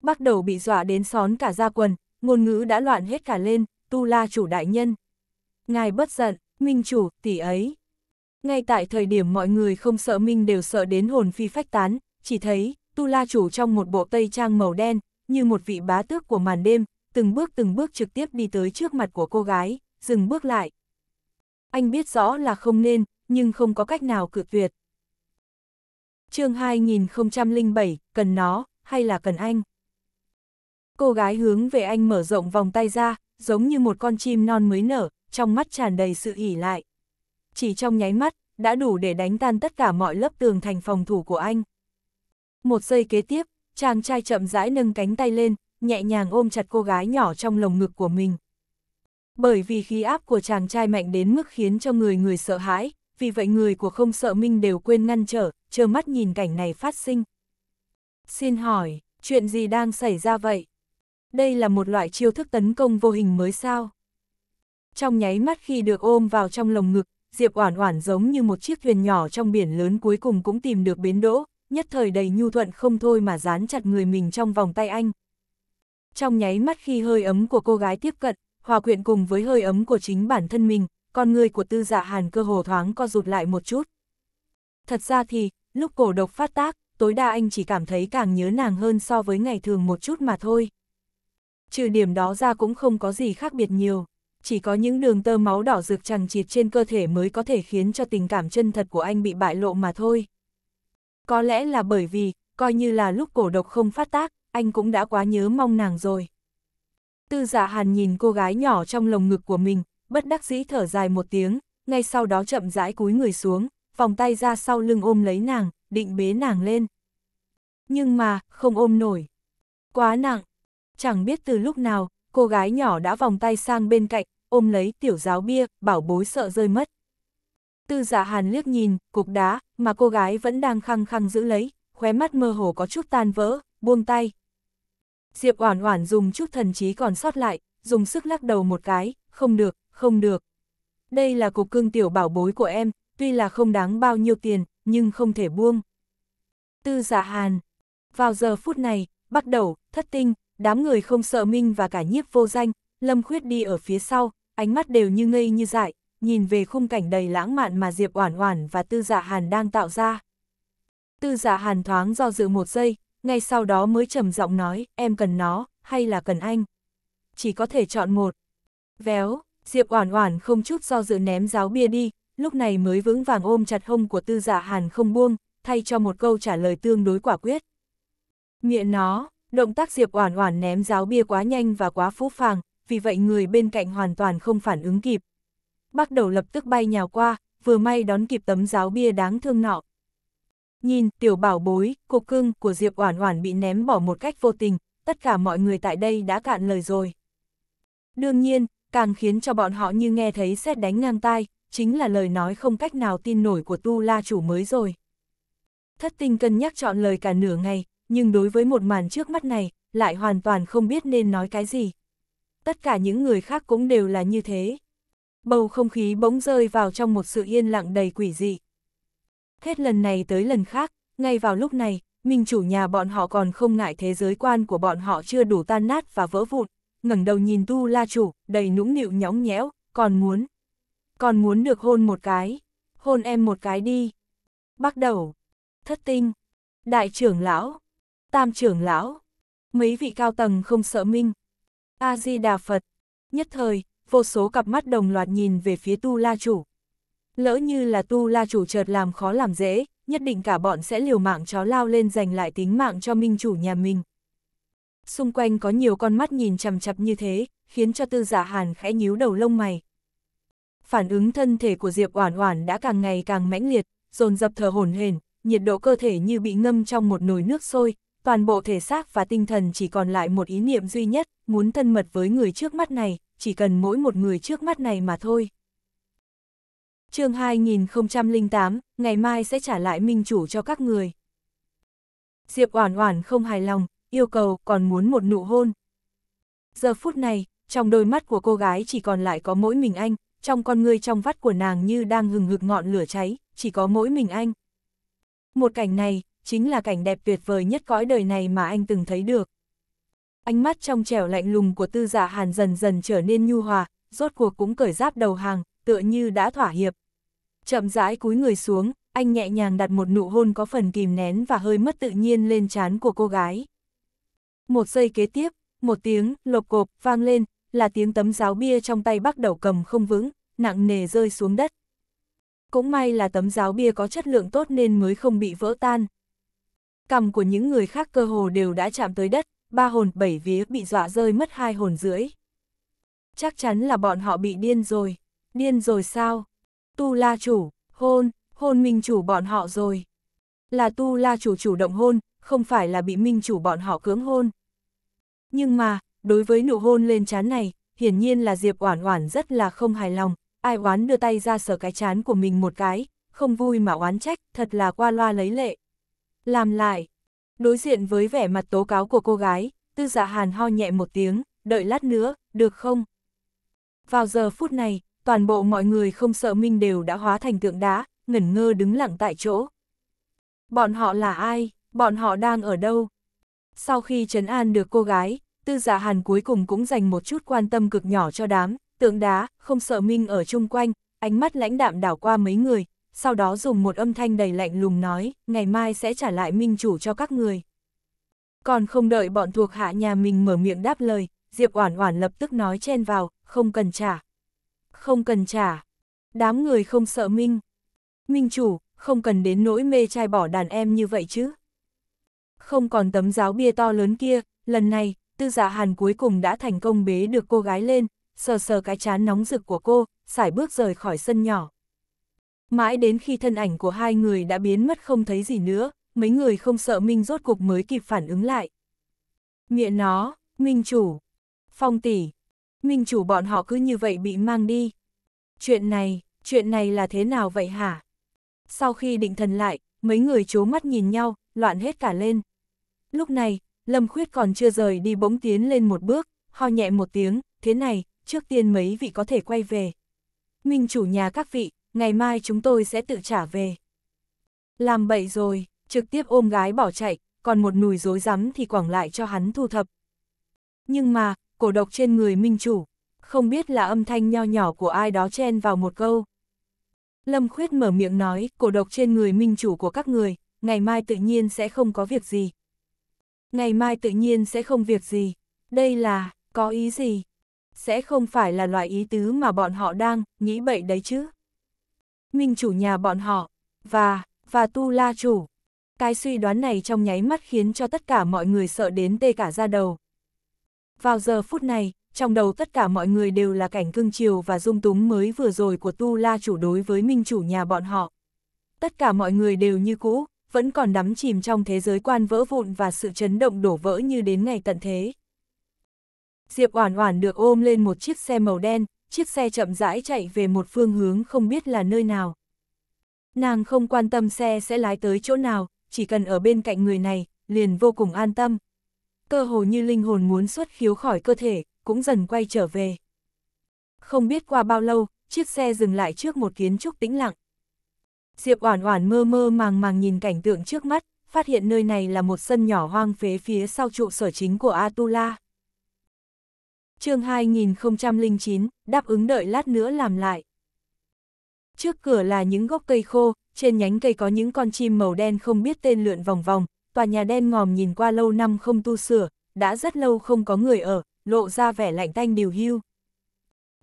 bắt đầu bị dọa đến xón cả da quần, ngôn ngữ đã loạn hết cả lên, tu la chủ đại nhân. Ngài bất giận, minh chủ, tỷ ấy. Ngay tại thời điểm mọi người không sợ minh đều sợ đến hồn phi phách tán, chỉ thấy, tu la chủ trong một bộ tây trang màu đen, như một vị bá tước của màn đêm, từng bước từng bước trực tiếp đi tới trước mặt của cô gái, dừng bước lại. Anh biết rõ là không nên, nhưng không có cách nào cự tuyệt. chương 2007, cần nó, hay là cần anh? Cô gái hướng về anh mở rộng vòng tay ra, giống như một con chim non mới nở, trong mắt tràn đầy sự ỉ lại. Chỉ trong nháy mắt, đã đủ để đánh tan tất cả mọi lớp tường thành phòng thủ của anh. Một giây kế tiếp, chàng trai chậm rãi nâng cánh tay lên, nhẹ nhàng ôm chặt cô gái nhỏ trong lồng ngực của mình. Bởi vì khí áp của chàng trai mạnh đến mức khiến cho người người sợ hãi, vì vậy người của không sợ Minh đều quên ngăn trở, trơ mắt nhìn cảnh này phát sinh. Xin hỏi, chuyện gì đang xảy ra vậy? đây là một loại chiêu thức tấn công vô hình mới sao. Trong nháy mắt khi được ôm vào trong lồng ngực, Diệp Oản Oản giống như một chiếc thuyền nhỏ trong biển lớn cuối cùng cũng tìm được bến đỗ, nhất thời đầy nhu thuận không thôi mà dán chặt người mình trong vòng tay anh. Trong nháy mắt khi hơi ấm của cô gái tiếp cận, hòa quyện cùng với hơi ấm của chính bản thân mình, con người của tư dạ hàn cơ hồ thoáng co rụt lại một chút. Thật ra thì, lúc cổ độc phát tác, tối đa anh chỉ cảm thấy càng nhớ nàng hơn so với ngày thường một chút mà thôi trừ điểm đó ra cũng không có gì khác biệt nhiều. Chỉ có những đường tơ máu đỏ rực chằng chịt trên cơ thể mới có thể khiến cho tình cảm chân thật của anh bị bại lộ mà thôi. Có lẽ là bởi vì, coi như là lúc cổ độc không phát tác, anh cũng đã quá nhớ mong nàng rồi. Tư giả dạ hàn nhìn cô gái nhỏ trong lồng ngực của mình, bất đắc dĩ thở dài một tiếng, ngay sau đó chậm rãi cúi người xuống, vòng tay ra sau lưng ôm lấy nàng, định bế nàng lên. Nhưng mà, không ôm nổi. Quá nặng, Chẳng biết từ lúc nào, cô gái nhỏ đã vòng tay sang bên cạnh, ôm lấy tiểu giáo bia, bảo bối sợ rơi mất. Tư giả dạ hàn liếc nhìn, cục đá, mà cô gái vẫn đang khăng khăng giữ lấy, khóe mắt mơ hồ có chút tan vỡ, buông tay. Diệp Oản Oản dùng chút thần trí còn sót lại, dùng sức lắc đầu một cái, không được, không được. Đây là cục cưng tiểu bảo bối của em, tuy là không đáng bao nhiêu tiền, nhưng không thể buông. Tư giả dạ hàn. Vào giờ phút này, bắt đầu, thất tinh, đám người không sợ Minh và cả nhiếp vô danh, Lâm Khuyết đi ở phía sau, ánh mắt đều như ngây như dại, nhìn về khung cảnh đầy lãng mạn mà Diệp Oản Oản và Tư Dạ Hàn đang tạo ra. Tư Dạ Hàn thoáng do dự một giây, ngay sau đó mới trầm giọng nói, em cần nó, hay là cần anh? Chỉ có thể chọn một. Véo, Diệp Oản Oản không chút do dự ném giáo bia đi, lúc này mới vững vàng ôm chặt hông của Tư Dạ Hàn không buông, thay cho một câu trả lời tương đối quả quyết. Miệng nó, Động tác Diệp Oản Oản ném giáo bia quá nhanh và quá phũ phàng, vì vậy người bên cạnh hoàn toàn không phản ứng kịp. Bắt đầu lập tức bay nhào qua, vừa may đón kịp tấm giáo bia đáng thương nọ. Nhìn, tiểu bảo bối, cục cưng của Diệp Oản Oản bị ném bỏ một cách vô tình, tất cả mọi người tại đây đã cạn lời rồi. Đương nhiên, càng khiến cho bọn họ như nghe thấy sét đánh ngang tai, chính là lời nói không cách nào tin nổi của Tu La chủ mới rồi. Thất tinh cân nhắc chọn lời cả nửa ngày, nhưng đối với một màn trước mắt này, lại hoàn toàn không biết nên nói cái gì. Tất cả những người khác cũng đều là như thế. Bầu không khí bỗng rơi vào trong một sự yên lặng đầy quỷ dị. Hết lần này tới lần khác, ngay vào lúc này, minh chủ nhà bọn họ còn không ngại thế giới quan của bọn họ chưa đủ tan nát và vỡ vụn, ngẩng đầu nhìn tu la chủ, đầy nũng nịu nhõng nhẽo, còn muốn. Còn muốn được hôn một cái, hôn em một cái đi. Bắt đầu, thất tinh, đại trưởng lão, tam trưởng lão, mấy vị cao tầng không sợ minh. A-di-đà Phật, nhất thời, vô số cặp mắt đồng loạt nhìn về phía tu la chủ. Lỡ như là tu la chủ chợt làm khó làm dễ, nhất định cả bọn sẽ liều mạng chó lao lên giành lại tính mạng cho minh chủ nhà mình. Xung quanh có nhiều con mắt nhìn chằm chặp như thế, khiến cho tư giả dạ hàn khẽ nhíu đầu lông mày. Phản ứng thân thể của Diệp Oản Oản đã càng ngày càng mãnh liệt, dồn dập thở hổn hển, nhiệt độ cơ thể như bị ngâm trong một nồi nước sôi, toàn bộ thể xác và tinh thần chỉ còn lại một ý niệm duy nhất, muốn thân mật với người trước mắt này, chỉ cần mỗi một người trước mắt này mà thôi. chương 2008, ngày mai sẽ trả lại minh chủ cho các người. Diệp Oản Oản không hài lòng, yêu cầu còn muốn một nụ hôn. Giờ phút này, trong đôi mắt của cô gái chỉ còn lại có mỗi mình anh, trong con ngươi trong vắt của nàng như đang hừng hực ngọn lửa cháy, chỉ có mỗi mình anh. Một cảnh này, chính là cảnh đẹp tuyệt vời nhất cõi đời này mà anh từng thấy được. Ánh mắt trong trẻo lạnh lùng của tư giả dạ hàn dần dần trở nên nhu hòa, rốt cuộc cũng cởi giáp đầu hàng, tựa như đã thỏa hiệp. Chậm rãi cúi người xuống, anh nhẹ nhàng đặt một nụ hôn có phần kìm nén và hơi mất tự nhiên lên trán của cô gái. Một giây kế tiếp, một tiếng lộp cộp vang lên, là tiếng tấm giáo bia trong tay bắt đầu cầm không vững, nặng nề rơi xuống đất. Cũng may là tấm giáo bia có chất lượng tốt nên mới không bị vỡ tan cằm của những người khác cơ hồ đều đã chạm tới đất, ba hồn bảy vía bị dọa rơi mất hai hồn rưỡi. Chắc chắn là bọn họ bị điên rồi. Điên rồi sao? Tu la chủ, hôn, hôn minh chủ bọn họ rồi. Là tu la chủ chủ động hôn, không phải là bị minh chủ bọn họ cưỡng hôn. Nhưng mà, đối với nụ hôn lên chán này, hiển nhiên là Diệp Oản Oản rất là không hài lòng, ai oán đưa tay ra sờ cái chán của mình một cái, không vui mà oán trách, thật là qua loa lấy lệ. Làm lại. Đối diện với vẻ mặt tố cáo của cô gái, tư dạ hàn ho nhẹ một tiếng, đợi lát nữa, được không? Vào giờ phút này, toàn bộ mọi người không sợ Minh đều đã hóa thành tượng đá, ngẩn ngơ đứng lặng tại chỗ. Bọn họ là ai? Bọn họ đang ở đâu? Sau khi trấn an được cô gái, tư Dạ hàn cuối cùng cũng dành một chút quan tâm cực nhỏ cho đám, tượng đá, không sợ Minh ở chung quanh, ánh mắt lãnh đạm đảo qua mấy người, sau đó dùng một âm thanh đầy lạnh lùng nói, ngày mai sẽ trả lại minh chủ cho các người. Còn không đợi bọn thuộc hạ nhà mình mở miệng đáp lời, Diệp Oản Oản lập tức nói chen vào, không cần trả. Không cần trả. Đám người không sợ Minh. Minh chủ, không cần đến nỗi mê trai bỏ đàn em như vậy chứ. Không còn tấm giáo bia to lớn kia, lần này, tư giả dạ hàn cuối cùng đã thành công bế được cô gái lên, sờ sờ cái chán nóng rực của cô, sải bước rời khỏi sân nhỏ. Mãi đến khi thân ảnh của hai người đã biến mất không thấy gì nữa, mấy người không sợ Minh rốt cục mới kịp phản ứng lại. Miệng nó, Minh chủ, Phong tỷ, Minh chủ bọn họ cứ như vậy bị mang đi. Chuyện này, chuyện này là thế nào vậy hả? Sau khi định thần lại, mấy người chố mắt nhìn nhau, loạn hết cả lên. Lúc này, Lâm Khuyết còn chưa rời đi bỗng tiến lên một bước, ho nhẹ một tiếng, thế này, trước tiên mấy vị có thể quay về. Minh chủ nhà các vị, ngày mai chúng tôi sẽ tự trả về. Làm bậy rồi, trực tiếp ôm gái bỏ chạy, còn một nùi dối rắm thì quảng lại cho hắn thu thập. Nhưng mà, cổ độc trên người minh chủ, không biết là âm thanh nho nhỏ của ai đó chen vào một câu. Lâm Khuyết mở miệng nói, cổ độc trên người minh chủ của các người, ngày mai tự nhiên sẽ không có việc gì. Ngày mai tự nhiên sẽ không việc gì, đây là, có ý gì? Sẽ không phải là loại ý tứ mà bọn họ đang, nghĩ bậy đấy chứ minh chủ nhà bọn họ, và, và tu la chủ. Cái suy đoán này trong nháy mắt khiến cho tất cả mọi người sợ đến tê cả ra đầu. Vào giờ phút này, trong đầu tất cả mọi người đều là cảnh cưng chiều và dung túng mới vừa rồi của tu la chủ đối với minh chủ nhà bọn họ. Tất cả mọi người đều như cũ, vẫn còn đắm chìm trong thế giới quan vỡ vụn và sự chấn động đổ vỡ như đến ngày tận thế. Diệp Oản Oản được ôm lên một chiếc xe màu đen, chiếc xe chậm rãi chạy về một phương hướng không biết là nơi nào. Nàng không quan tâm xe sẽ lái tới chỗ nào, chỉ cần ở bên cạnh người này, liền vô cùng an tâm. Cơ hồ như linh hồn muốn xuất khiếu khỏi cơ thể, cũng dần quay trở về. Không biết qua bao lâu, chiếc xe dừng lại trước một kiến trúc tĩnh lặng. Diệp Oản Oản mơ mơ màng màng nhìn cảnh tượng trước mắt, phát hiện nơi này là một sân nhỏ hoang phế phía sau trụ sở chính của Atula chương 2009, đáp ứng đợi lát nữa làm lại. Trước cửa là những gốc cây khô, trên nhánh cây có những con chim màu đen không biết tên lượn vòng vòng, tòa nhà đen ngòm nhìn qua lâu năm không tu sửa, đã rất lâu không có người ở, lộ ra vẻ lạnh tanh điều hưu.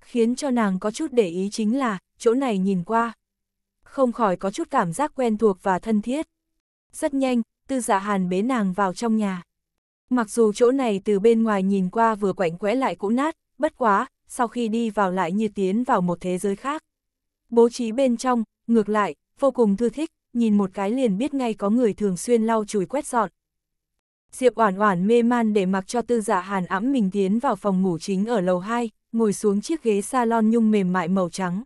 Khiến cho nàng có chút để ý chính là, chỗ này nhìn qua. Không khỏi có chút cảm giác quen thuộc và thân thiết. Rất nhanh, tư giả dạ hàn bế nàng vào trong nhà. Mặc dù chỗ này từ bên ngoài nhìn qua vừa quạnh quẽ lại cũ nát, bất quá, sau khi đi vào lại như tiến vào một thế giới khác. Bố trí bên trong, ngược lại, vô cùng thư thích, nhìn một cái liền biết ngay có người thường xuyên lau chùi quét dọn. Diệp Oản Oản mê man để mặc cho Tư giả dạ Hàn ẵm mình tiến vào phòng ngủ chính ở lầu 2, ngồi xuống chiếc ghế salon nhung mềm mại màu trắng.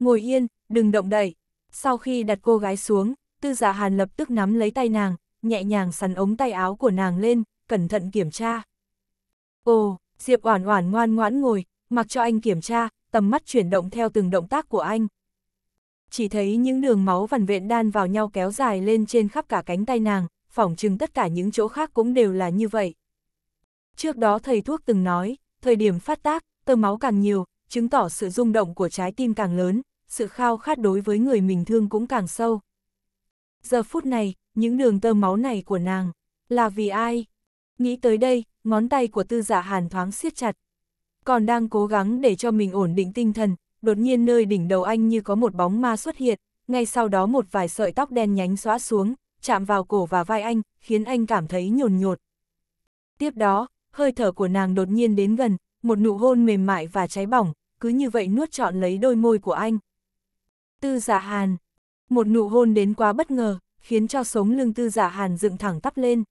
"Ngồi yên, đừng động đậy." Sau khi đặt cô gái xuống, Tư giả dạ Hàn lập tức nắm lấy tay nàng, nhẹ nhàng sắn ống tay áo của nàng lên, cẩn thận kiểm tra. Ồ, Diệp Oản Oản ngoan ngoãn ngồi, mặc cho anh kiểm tra, tầm mắt chuyển động theo từng động tác của anh. Chỉ thấy những đường máu vằn vện đan vào nhau kéo dài lên trên khắp cả cánh tay nàng, phỏng chừng tất cả những chỗ khác cũng đều là như vậy. Trước đó thầy thuốc từng nói, thời điểm phát tác, tơ máu càng nhiều, chứng tỏ sự rung động của trái tim càng lớn, sự khao khát đối với người mình thương cũng càng sâu. Giờ phút này, những đường tơ máu này của nàng, là vì ai? Nghĩ tới đây, ngón tay của tư giả dạ hàn thoáng siết chặt. Còn đang cố gắng để cho mình ổn định tinh thần, đột nhiên nơi đỉnh đầu anh như có một bóng ma xuất hiện, ngay sau đó một vài sợi tóc đen nhánh xóa xuống, chạm vào cổ và vai anh, khiến anh cảm thấy nhồn nhột. Tiếp đó, hơi thở của nàng đột nhiên đến gần, một nụ hôn mềm mại và cháy bỏng, cứ như vậy nuốt trọn lấy đôi môi của anh. Tư giả dạ hàn, một nụ hôn đến quá bất ngờ, khiến cho sống lưng tư giả dạ hàn dựng thẳng tắp lên.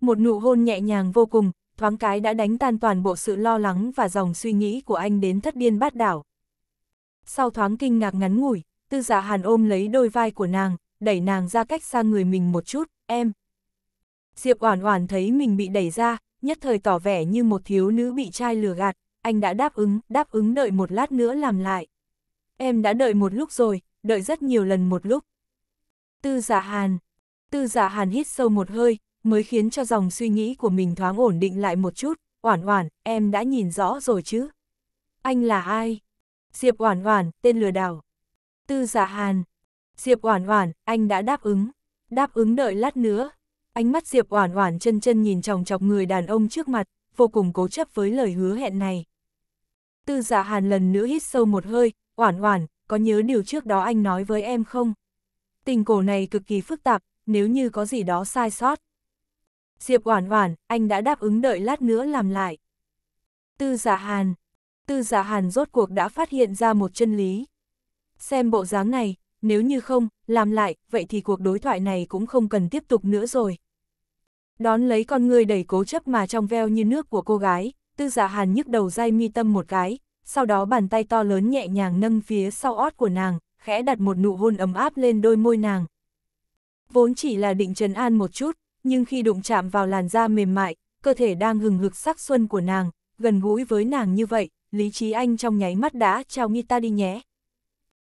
Một nụ hôn nhẹ nhàng vô cùng, thoáng cái đã đánh tan toàn bộ sự lo lắng và dòng suy nghĩ của anh đến thất điên bát đảo. Sau thoáng kinh ngạc ngắn ngủi, tư giả dạ hàn ôm lấy đôi vai của nàng, đẩy nàng ra cách xa người mình một chút, em. Diệp Oản Oản thấy mình bị đẩy ra, nhất thời tỏ vẻ như một thiếu nữ bị trai lừa gạt, anh đã đáp ứng, đáp ứng đợi một lát nữa làm lại. Em đã đợi một lúc rồi, đợi rất nhiều lần một lúc, Tư giả dạ hàn. Tư giả dạ hàn hít sâu một hơi, mới khiến cho dòng suy nghĩ của mình thoáng ổn định lại một chút. Oản oản, em đã nhìn rõ rồi chứ? Anh là ai? Diệp oản oản, tên lừa đảo. Tư giả dạ hàn. Diệp oản oản, anh đã đáp ứng. Đáp ứng đợi lát nữa. Ánh mắt Diệp oản oản chân chân nhìn chòng chọc người đàn ông trước mặt, vô cùng cố chấp với lời hứa hẹn này. Tư giả hàn lần nữa hít sâu một hơi, oản oản, có nhớ điều trước đó anh nói với em không? Tình cổ này cực kỳ phức tạp, nếu như có gì đó sai sót. Diệp Oản Oản, anh đã đáp ứng đợi lát nữa làm lại. Tư Giả dạ Hàn, Tư Giả dạ Hàn rốt cuộc đã phát hiện ra một chân lý. Xem bộ dáng này, nếu như không, làm lại, vậy thì cuộc đối thoại này cũng không cần tiếp tục nữa rồi. Đón lấy con người đầy cố chấp mà trong veo như nước của cô gái, Tư Giả dạ Hàn nhức đầu dai mi tâm một cái, sau đó bàn tay to lớn nhẹ nhàng nâng phía sau ót của nàng, khẽ đặt một nụ hôn ấm áp lên đôi môi nàng. Vốn chỉ là định trấn an một chút, nhưng khi đụng chạm vào làn da mềm mại, cơ thể đang hừng hực sắc xuân của nàng, gần gũi với nàng như vậy, Lý Trí Anh trong nháy mắt đã trao nghi ta đi nhé.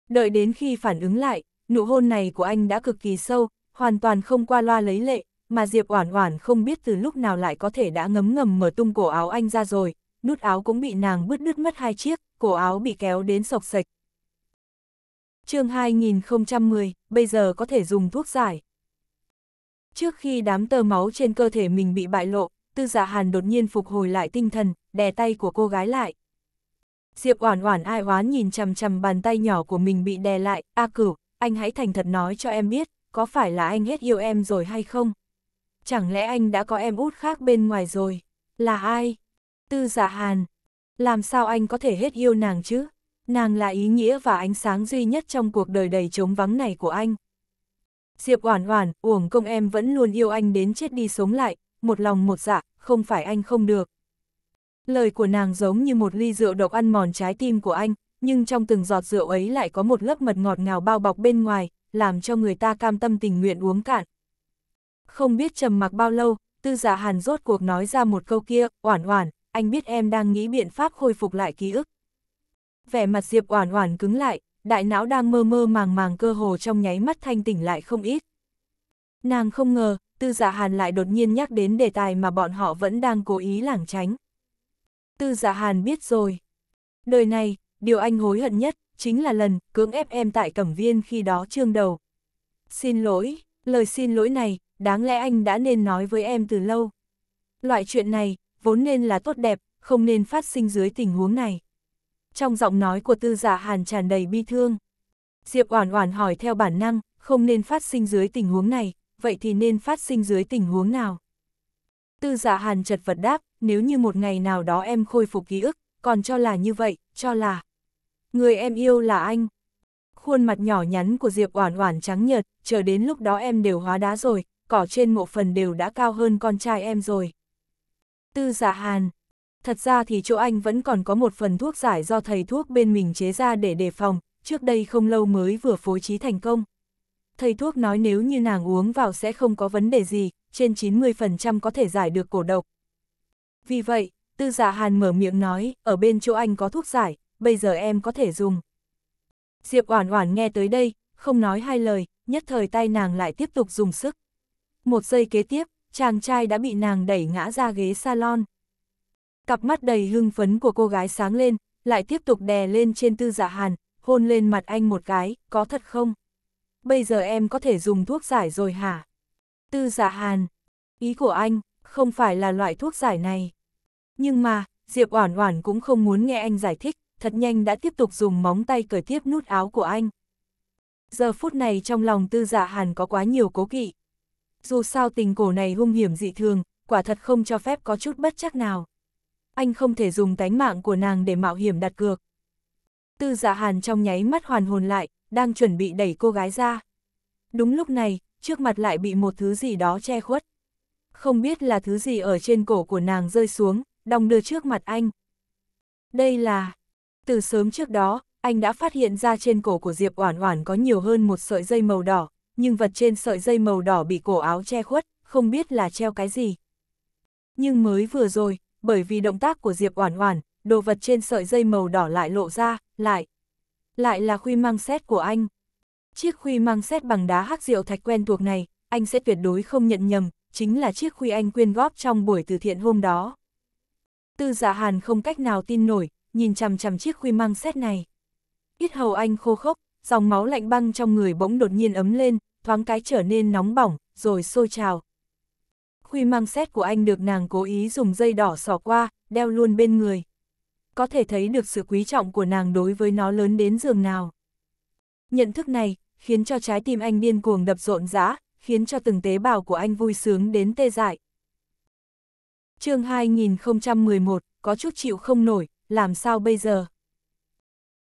Đợi đến khi phản ứng lại, nụ hôn này của anh đã cực kỳ sâu, hoàn toàn không qua loa lấy lệ, mà Diệp Oản Oản không biết từ lúc nào lại có thể đã ngấm ngầm mở tung cổ áo anh ra rồi, nút áo cũng bị nàng bứt đứt mất hai chiếc, cổ áo bị kéo đến sộc sạch, chương 2010, bây giờ có thể dùng thuốc giải. Trước khi đám tơ máu trên cơ thể mình bị bại lộ, tư giả dạ hàn đột nhiên phục hồi lại tinh thần, đè tay của cô gái lại. Diệp oản oản ai oán nhìn chằm chằm bàn tay nhỏ của mình bị đè lại, A cửu, anh hãy thành thật nói cho em biết, có phải là anh hết yêu em rồi hay không? Chẳng lẽ anh đã có em út khác bên ngoài rồi? Là ai? Tư giả dạ hàn. Làm sao anh có thể hết yêu nàng chứ? nàng là ý nghĩa và ánh sáng duy nhất trong cuộc đời đầy trống vắng này của anh. Diệp Oản Oản, Uổng công em vẫn luôn yêu anh đến chết đi sống lại, một lòng một dạ, không phải anh không được. Lời của nàng giống như một ly rượu độc ăn mòn trái tim của anh, nhưng trong từng giọt rượu ấy lại có một lớp mật ngọt ngào bao bọc bên ngoài, làm cho người ta cam tâm tình nguyện uống cạn. Không biết trầm mặc bao lâu, Tư Dạ Hàn rốt cuộc nói ra một câu kia, "Oản Oản, anh biết em đang nghĩ biện pháp khôi phục lại ký ức, vẻ mặt Diệp Oản Oản cứng lại, đại não đang mơ mơ màng màng cơ hồ trong nháy mắt thanh tỉnh lại không ít. Nàng không ngờ, Tư Dạ Hàn lại đột nhiên nhắc đến đề tài mà bọn họ vẫn đang cố ý lảng tránh. Tư Dạ Hàn biết rồi. Đời này, điều anh hối hận nhất chính là lần cưỡng ép em tại Cẩm Viên khi đó trương đầu. Xin lỗi, lời xin lỗi này, đáng lẽ anh đã nên nói với em từ lâu. Loại chuyện này, vốn nên là tốt đẹp, không nên phát sinh dưới tình huống này trong giọng nói của tư giả hàn tràn đầy bi thương. Diệp Oản Oản hỏi theo bản năng, không nên phát sinh dưới tình huống này, vậy thì nên phát sinh dưới tình huống nào? Tư giả hàn chật vật đáp, nếu như một ngày nào đó em khôi phục ký ức, còn cho là như vậy, cho là người em yêu là anh. Khuôn mặt nhỏ nhắn của Diệp Oản Oản trắng nhợt, chờ đến lúc đó em đều hóa đá rồi, cỏ trên mộ phần đều đã cao hơn con trai em rồi. Tư Dạ Hàn, Thật ra thì chỗ anh vẫn còn có một phần thuốc giải do thầy thuốc bên mình chế ra để đề phòng, trước đây không lâu mới vừa phối trí thành công. Thầy thuốc nói nếu như nàng uống vào sẽ không có vấn đề gì, trên 90% có thể giải được cổ độc. Vì vậy, tư giả dạ hàn mở miệng nói, ở bên chỗ anh có thuốc giải, bây giờ em có thể dùng. Diệp Oản Oản nghe tới đây, không nói hai lời, nhất thời tay nàng lại tiếp tục dùng sức. Một giây kế tiếp, chàng trai đã bị nàng đẩy ngã ra ghế salon. Cặp mắt đầy hưng phấn của cô gái sáng lên, lại tiếp tục đè lên trên tư dạ hàn, hôn lên mặt anh một cái, có thật không? Bây giờ em có thể dùng thuốc giải rồi hả? Tư dạ hàn, ý của anh, không phải là loại thuốc giải này. Nhưng mà, Diệp Oản Oản cũng không muốn nghe anh giải thích, thật nhanh đã tiếp tục dùng móng tay cởi tiếp nút áo của anh. Giờ phút này trong lòng tư dạ hàn có quá nhiều cố kỵ. Dù sao tình cổ này hung hiểm dị thường, quả thật không cho phép có chút bất chắc nào anh không thể dùng tánh mạng của nàng để mạo hiểm đặt cược. Tư dạ hàn trong nháy mắt hoàn hồn lại, đang chuẩn bị đẩy cô gái ra. Đúng lúc này, trước mặt lại bị một thứ gì đó che khuất. Không biết là thứ gì ở trên cổ của nàng rơi xuống, đong đưa trước mặt anh. Đây là... Từ sớm trước đó, anh đã phát hiện ra trên cổ của Diệp Oản Oản có nhiều hơn một sợi dây màu đỏ, nhưng vật trên sợi dây màu đỏ bị cổ áo che khuất, không biết là treo cái gì. Nhưng mới vừa rồi, bởi vì động tác của Diệp Oản Oản, đồ vật trên sợi dây màu đỏ lại lộ ra, lại. Lại là khuy mang xét của anh. Chiếc khuy mang xét bằng đá hắc diệu thạch quen thuộc này, anh sẽ tuyệt đối không nhận nhầm, chính là chiếc khuy anh quyên góp trong buổi từ thiện hôm đó. Tư Dạ Hàn không cách nào tin nổi, nhìn chằm chằm chiếc khuy mang xét này. Ít hầu anh khô khốc, dòng máu lạnh băng trong người bỗng đột nhiên ấm lên, thoáng cái trở nên nóng bỏng, rồi sôi trào, khuy mang xét của anh được nàng cố ý dùng dây đỏ xỏ qua, đeo luôn bên người. Có thể thấy được sự quý trọng của nàng đối với nó lớn đến giường nào. Nhận thức này, khiến cho trái tim anh điên cuồng đập rộn rã, khiến cho từng tế bào của anh vui sướng đến tê dại. chương 2011, có chút chịu không nổi, làm sao bây giờ?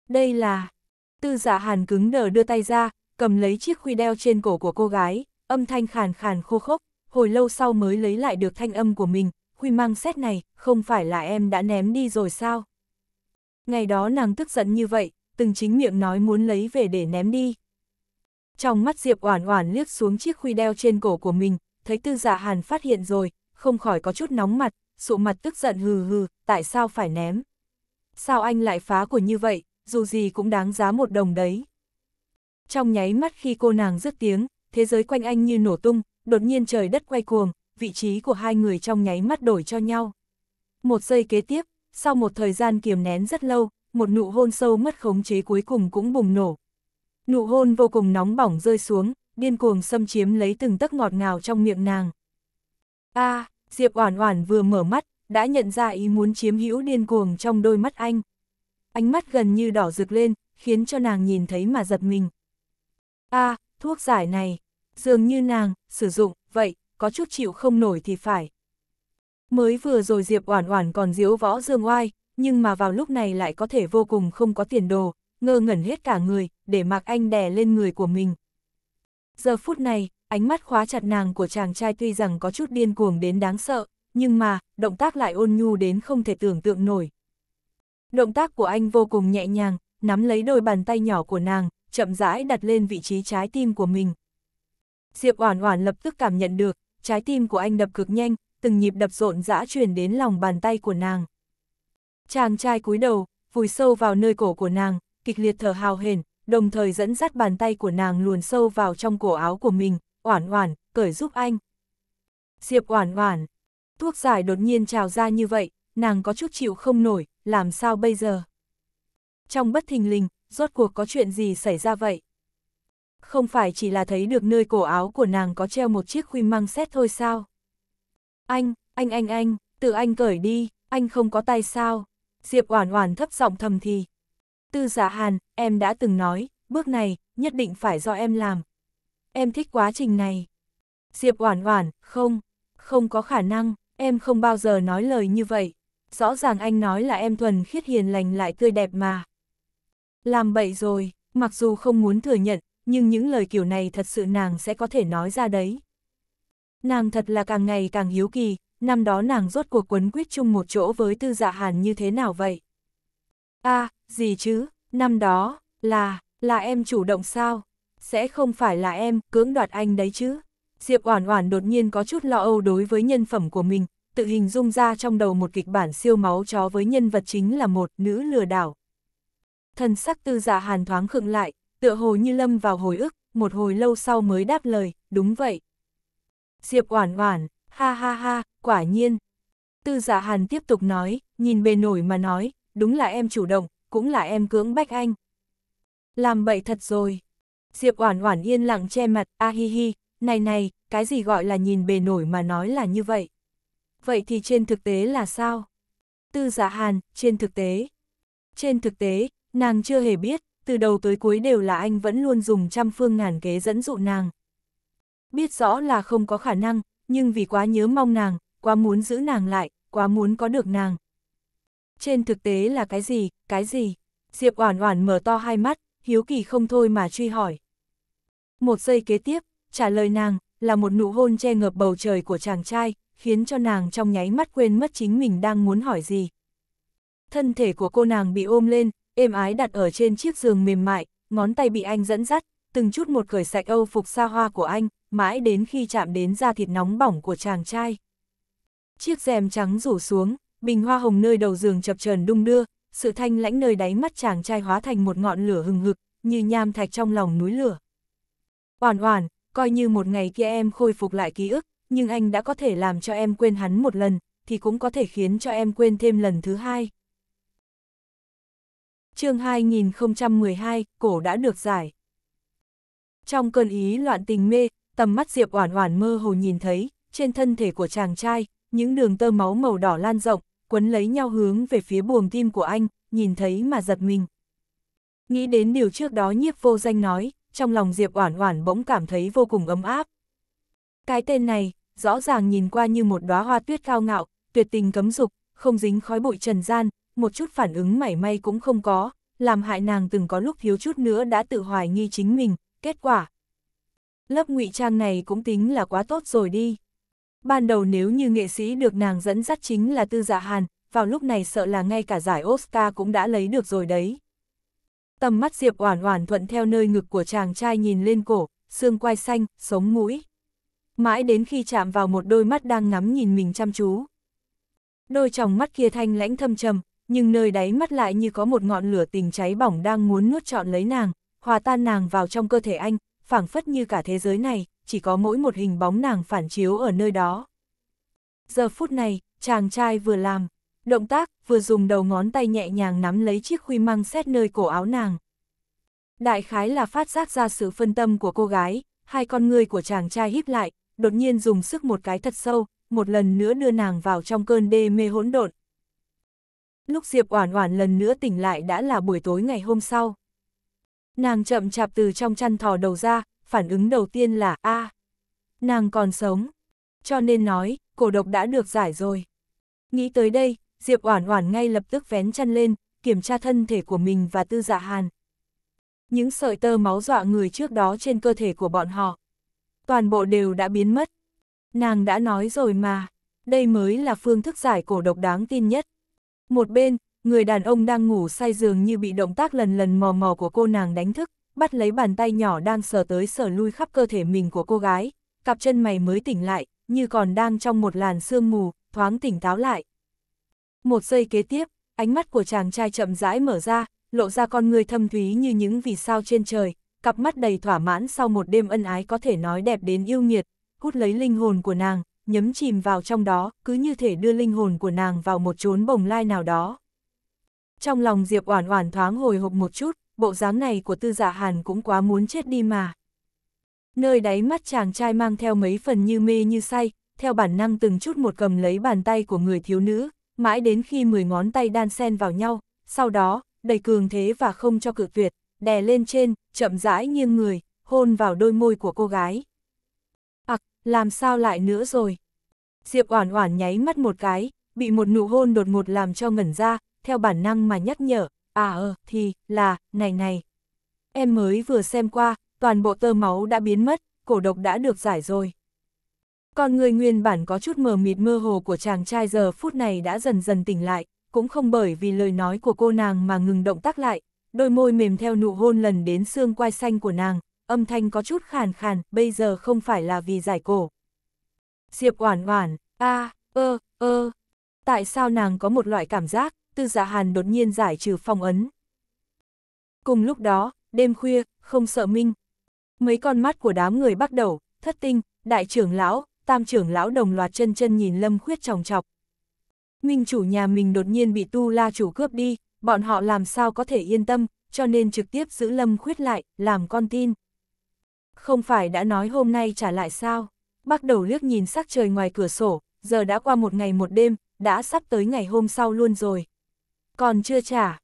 Đây là... Tư giả dạ hàn cứng đờ đưa tay ra, cầm lấy chiếc khuy đeo trên cổ của cô gái, âm thanh khàn khàn khô khốc hồi lâu sau mới lấy lại được thanh âm của mình, huy mang xét này, không phải là em đã ném đi rồi sao? Ngày đó nàng tức giận như vậy, từng chính miệng nói muốn lấy về để ném đi. Trong mắt Diệp Oản Oản liếc xuống chiếc khuy đeo trên cổ của mình, thấy Tư Dạ Hàn phát hiện rồi, không khỏi có chút nóng mặt, sụ mặt tức giận hừ hừ, tại sao phải ném? Sao anh lại phá của như vậy, dù gì cũng đáng giá một đồng đấy. Trong nháy mắt khi cô nàng dứt tiếng, thế giới quanh anh như nổ tung, đột nhiên trời đất quay cuồng, vị trí của hai người trong nháy mắt đổi cho nhau. Một giây kế tiếp, sau một thời gian kiềm nén rất lâu, một nụ hôn sâu mất khống chế cuối cùng cũng bùng nổ. Nụ hôn vô cùng nóng bỏng rơi xuống, điên cuồng xâm chiếm lấy từng tấc ngọt ngào trong miệng nàng. A, à, Diệp Oản Oản vừa mở mắt, đã nhận ra ý muốn chiếm hữu điên cuồng trong đôi mắt anh. Ánh mắt gần như đỏ rực lên, khiến cho nàng nhìn thấy mà giật mình. A, à, thuốc giải này, Dường như nàng, sử dụng, vậy, có chút chịu không nổi thì phải. Mới vừa rồi Diệp Oản Oản còn diếu võ Dương Oai, nhưng mà vào lúc này lại có thể vô cùng không có tiền đồ, ngơ ngẩn hết cả người, để mặc Anh đè lên người của mình. Giờ phút này, ánh mắt khóa chặt nàng của chàng trai tuy rằng có chút điên cuồng đến đáng sợ, nhưng mà, động tác lại ôn nhu đến không thể tưởng tượng nổi. Động tác của anh vô cùng nhẹ nhàng, nắm lấy đôi bàn tay nhỏ của nàng, chậm rãi đặt lên vị trí trái tim của mình. Diệp Oản Oản lập tức cảm nhận được, trái tim của anh đập cực nhanh, từng nhịp đập rộn rã truyền đến lòng bàn tay của nàng. Chàng trai cúi đầu, vùi sâu vào nơi cổ của nàng, kịch liệt thở hào hển, đồng thời dẫn dắt bàn tay của nàng luồn sâu vào trong cổ áo của mình, "Oản Oản, cởi giúp anh." Diệp Oản Oản, thuốc giải đột nhiên trào ra như vậy, nàng có chút chịu không nổi, làm sao bây giờ? Trong bất thình lình, rốt cuộc có chuyện gì xảy ra vậy? không phải chỉ là thấy được nơi cổ áo của nàng có treo một chiếc khuy măng xét thôi sao. Anh, anh anh anh, tự anh cởi đi, anh không có tay sao. Diệp Oản Oản thấp giọng thầm thì. Tư Giả dạ Hàn, em đã từng nói, bước này nhất định phải do em làm. Em thích quá trình này. Diệp Oản Oản, không, không có khả năng, em không bao giờ nói lời như vậy. Rõ ràng anh nói là em thuần khiết hiền lành lại tươi đẹp mà. Làm bậy rồi, mặc dù không muốn thừa nhận, nhưng những lời kiểu này thật sự nàng sẽ có thể nói ra đấy. Nàng thật là càng ngày càng hiếu kỳ, năm đó nàng rốt cuộc quấn quýt chung một chỗ với tư dạ hàn như thế nào vậy? a à, gì chứ, năm đó, là, là em chủ động sao? Sẽ không phải là em cưỡng đoạt anh đấy chứ? Diệp Oản Oản đột nhiên có chút lo âu đối với nhân phẩm của mình, tự hình dung ra trong đầu một kịch bản siêu máu chó với nhân vật chính là một nữ lừa đảo. Thần sắc tư giả dạ hàn thoáng khựng lại, tựa hồ như lâm vào hồi ức, một hồi lâu sau mới đáp lời, đúng vậy. Diệp Oản Oản, ha ha ha, quả nhiên. Tư giả dạ Hàn tiếp tục nói, nhìn bề nổi mà nói, đúng là em chủ động, cũng là em cưỡng bách anh. Làm bậy thật rồi. Diệp Oản Oản yên lặng che mặt, a hi hi, này này, cái gì gọi là nhìn bề nổi mà nói là như vậy? Vậy thì trên thực tế là sao? Tư giả dạ Hàn, trên thực tế. Trên thực tế, nàng chưa hề biết, từ đầu tới cuối đều là anh vẫn luôn dùng trăm phương ngàn kế dẫn dụ nàng. Biết rõ là không có khả năng, nhưng vì quá nhớ mong nàng, quá muốn giữ nàng lại, quá muốn có được nàng. Trên thực tế là cái gì, cái gì? Diệp Oản Oản mở to hai mắt, hiếu kỳ không thôi mà truy hỏi. Một giây kế tiếp, trả lời nàng là một nụ hôn che ngập bầu trời của chàng trai, khiến cho nàng trong nháy mắt quên mất chính mình đang muốn hỏi gì. Thân thể của cô nàng bị ôm lên, êm ái đặt ở trên chiếc giường mềm mại, ngón tay bị anh dẫn dắt, từng chút một cởi sạch âu phục xa hoa của anh, mãi đến khi chạm đến da thịt nóng bỏng của chàng trai. Chiếc rèm trắng rủ xuống, bình hoa hồng nơi đầu giường chập chờn đung đưa, sự thanh lãnh nơi đáy mắt chàng trai hóa thành một ngọn lửa hừng hực, như nham thạch trong lòng núi lửa. Oản oản, coi như một ngày kia em khôi phục lại ký ức, nhưng anh đã có thể làm cho em quên hắn một lần, thì cũng có thể khiến cho em quên thêm lần thứ hai chương 2012, cổ đã được giải. Trong cơn ý loạn tình mê, tầm mắt Diệp Oản Oản mơ hồ nhìn thấy, trên thân thể của chàng trai, những đường tơ máu màu đỏ lan rộng, quấn lấy nhau hướng về phía buồng tim của anh, nhìn thấy mà giật mình. Nghĩ đến điều trước đó nhiếp vô danh nói, trong lòng Diệp Oản Oản bỗng cảm thấy vô cùng ấm áp. Cái tên này, rõ ràng nhìn qua như một đóa hoa tuyết cao ngạo, tuyệt tình cấm dục, không dính khói bụi trần gian, một chút phản ứng mảy may cũng không có, làm hại nàng từng có lúc thiếu chút nữa đã tự hoài nghi chính mình, kết quả. Lớp ngụy trang này cũng tính là quá tốt rồi đi. Ban đầu nếu như nghệ sĩ được nàng dẫn dắt chính là Tư Dạ Hàn, vào lúc này sợ là ngay cả giải Oscar cũng đã lấy được rồi đấy. Tầm mắt Diệp Oản Oản thuận theo nơi ngực của chàng trai nhìn lên cổ, xương quai xanh, sống mũi. Mãi đến khi chạm vào một đôi mắt đang ngắm nhìn mình chăm chú. Đôi tròng mắt kia thanh lãnh thâm trầm, nhưng nơi đáy mắt lại như có một ngọn lửa tình cháy bỏng đang muốn nuốt trọn lấy nàng, hòa tan nàng vào trong cơ thể anh, phảng phất như cả thế giới này, chỉ có mỗi một hình bóng nàng phản chiếu ở nơi đó. Giờ phút này, chàng trai vừa làm, động tác, vừa dùng đầu ngón tay nhẹ nhàng nắm lấy chiếc khuy măng xét nơi cổ áo nàng. Đại khái là phát giác ra sự phân tâm của cô gái, hai con người của chàng trai híp lại, đột nhiên dùng sức một cái thật sâu, một lần nữa đưa nàng vào trong cơn đê mê hỗn độn, Lúc Diệp Oản Oản lần nữa tỉnh lại đã là buổi tối ngày hôm sau. Nàng chậm chạp từ trong chăn thò đầu ra, phản ứng đầu tiên là a, nàng còn sống. Cho nên nói, cổ độc đã được giải rồi. Nghĩ tới đây, Diệp Oản Oản ngay lập tức vén chăn lên, kiểm tra thân thể của mình và Tư Dạ Hàn. Những sợi tơ máu dọa người trước đó trên cơ thể của bọn họ, toàn bộ đều đã biến mất. Nàng đã nói rồi mà, đây mới là phương thức giải cổ độc đáng tin nhất. Một bên, người đàn ông đang ngủ say giường như bị động tác lần lần mò mò của cô nàng đánh thức, bắt lấy bàn tay nhỏ đang sờ tới sờ lui khắp cơ thể mình của cô gái, cặp chân mày mới tỉnh lại, như còn đang trong một làn sương mù, thoáng tỉnh táo lại. Một giây kế tiếp, ánh mắt của chàng trai chậm rãi mở ra, lộ ra con người thâm thúy như những vì sao trên trời, cặp mắt đầy thỏa mãn sau một đêm ân ái có thể nói đẹp đến yêu nghiệt, hút lấy linh hồn của nàng, nhấm chìm vào trong đó, cứ như thể đưa linh hồn của nàng vào một chốn bồng lai nào đó. Trong lòng Diệp Oản Oản thoáng hồi hộp một chút, bộ dáng này của Tư Dạ Hàn cũng quá muốn chết đi mà. Nơi đáy mắt chàng trai mang theo mấy phần như mê như say, theo bản năng từng chút một cầm lấy bàn tay của người thiếu nữ, mãi đến khi 10 ngón tay đan xen vào nhau, sau đó, đầy cường thế và không cho cự tuyệt, đè lên trên, chậm rãi nghiêng người, hôn vào đôi môi của cô gái làm sao lại nữa rồi? Diệp Oản Oản nháy mắt một cái, bị một nụ hôn đột ngột làm cho ngẩn ra, theo bản năng mà nhắc nhở, à ờ, thì, là, này này. Em mới vừa xem qua, toàn bộ tơ máu đã biến mất, cổ độc đã được giải rồi. Còn người nguyên bản có chút mờ mịt mơ hồ của chàng trai giờ phút này đã dần dần tỉnh lại, cũng không bởi vì lời nói của cô nàng mà ngừng động tác lại, đôi môi mềm theo nụ hôn lần đến xương quai xanh của nàng, âm thanh có chút khàn khàn, bây giờ không phải là vì giải cổ. Diệp oản oản, a, ơ, ơ. Tại sao nàng có một loại cảm giác, tư dạ hàn đột nhiên giải trừ phong ấn. Cùng lúc đó, đêm khuya, không sợ minh. Mấy con mắt của đám người bắt đầu, thất tinh, đại trưởng lão, tam trưởng lão đồng loạt chân chân nhìn lâm khuyết tròng chọc Minh chủ nhà mình đột nhiên bị tu la chủ cướp đi, bọn họ làm sao có thể yên tâm, cho nên trực tiếp giữ lâm khuyết lại, làm con tin. Không phải đã nói hôm nay trả lại sao? Bắt đầu liếc nhìn sắc trời ngoài cửa sổ, giờ đã qua một ngày một đêm, đã sắp tới ngày hôm sau luôn rồi. Còn chưa trả.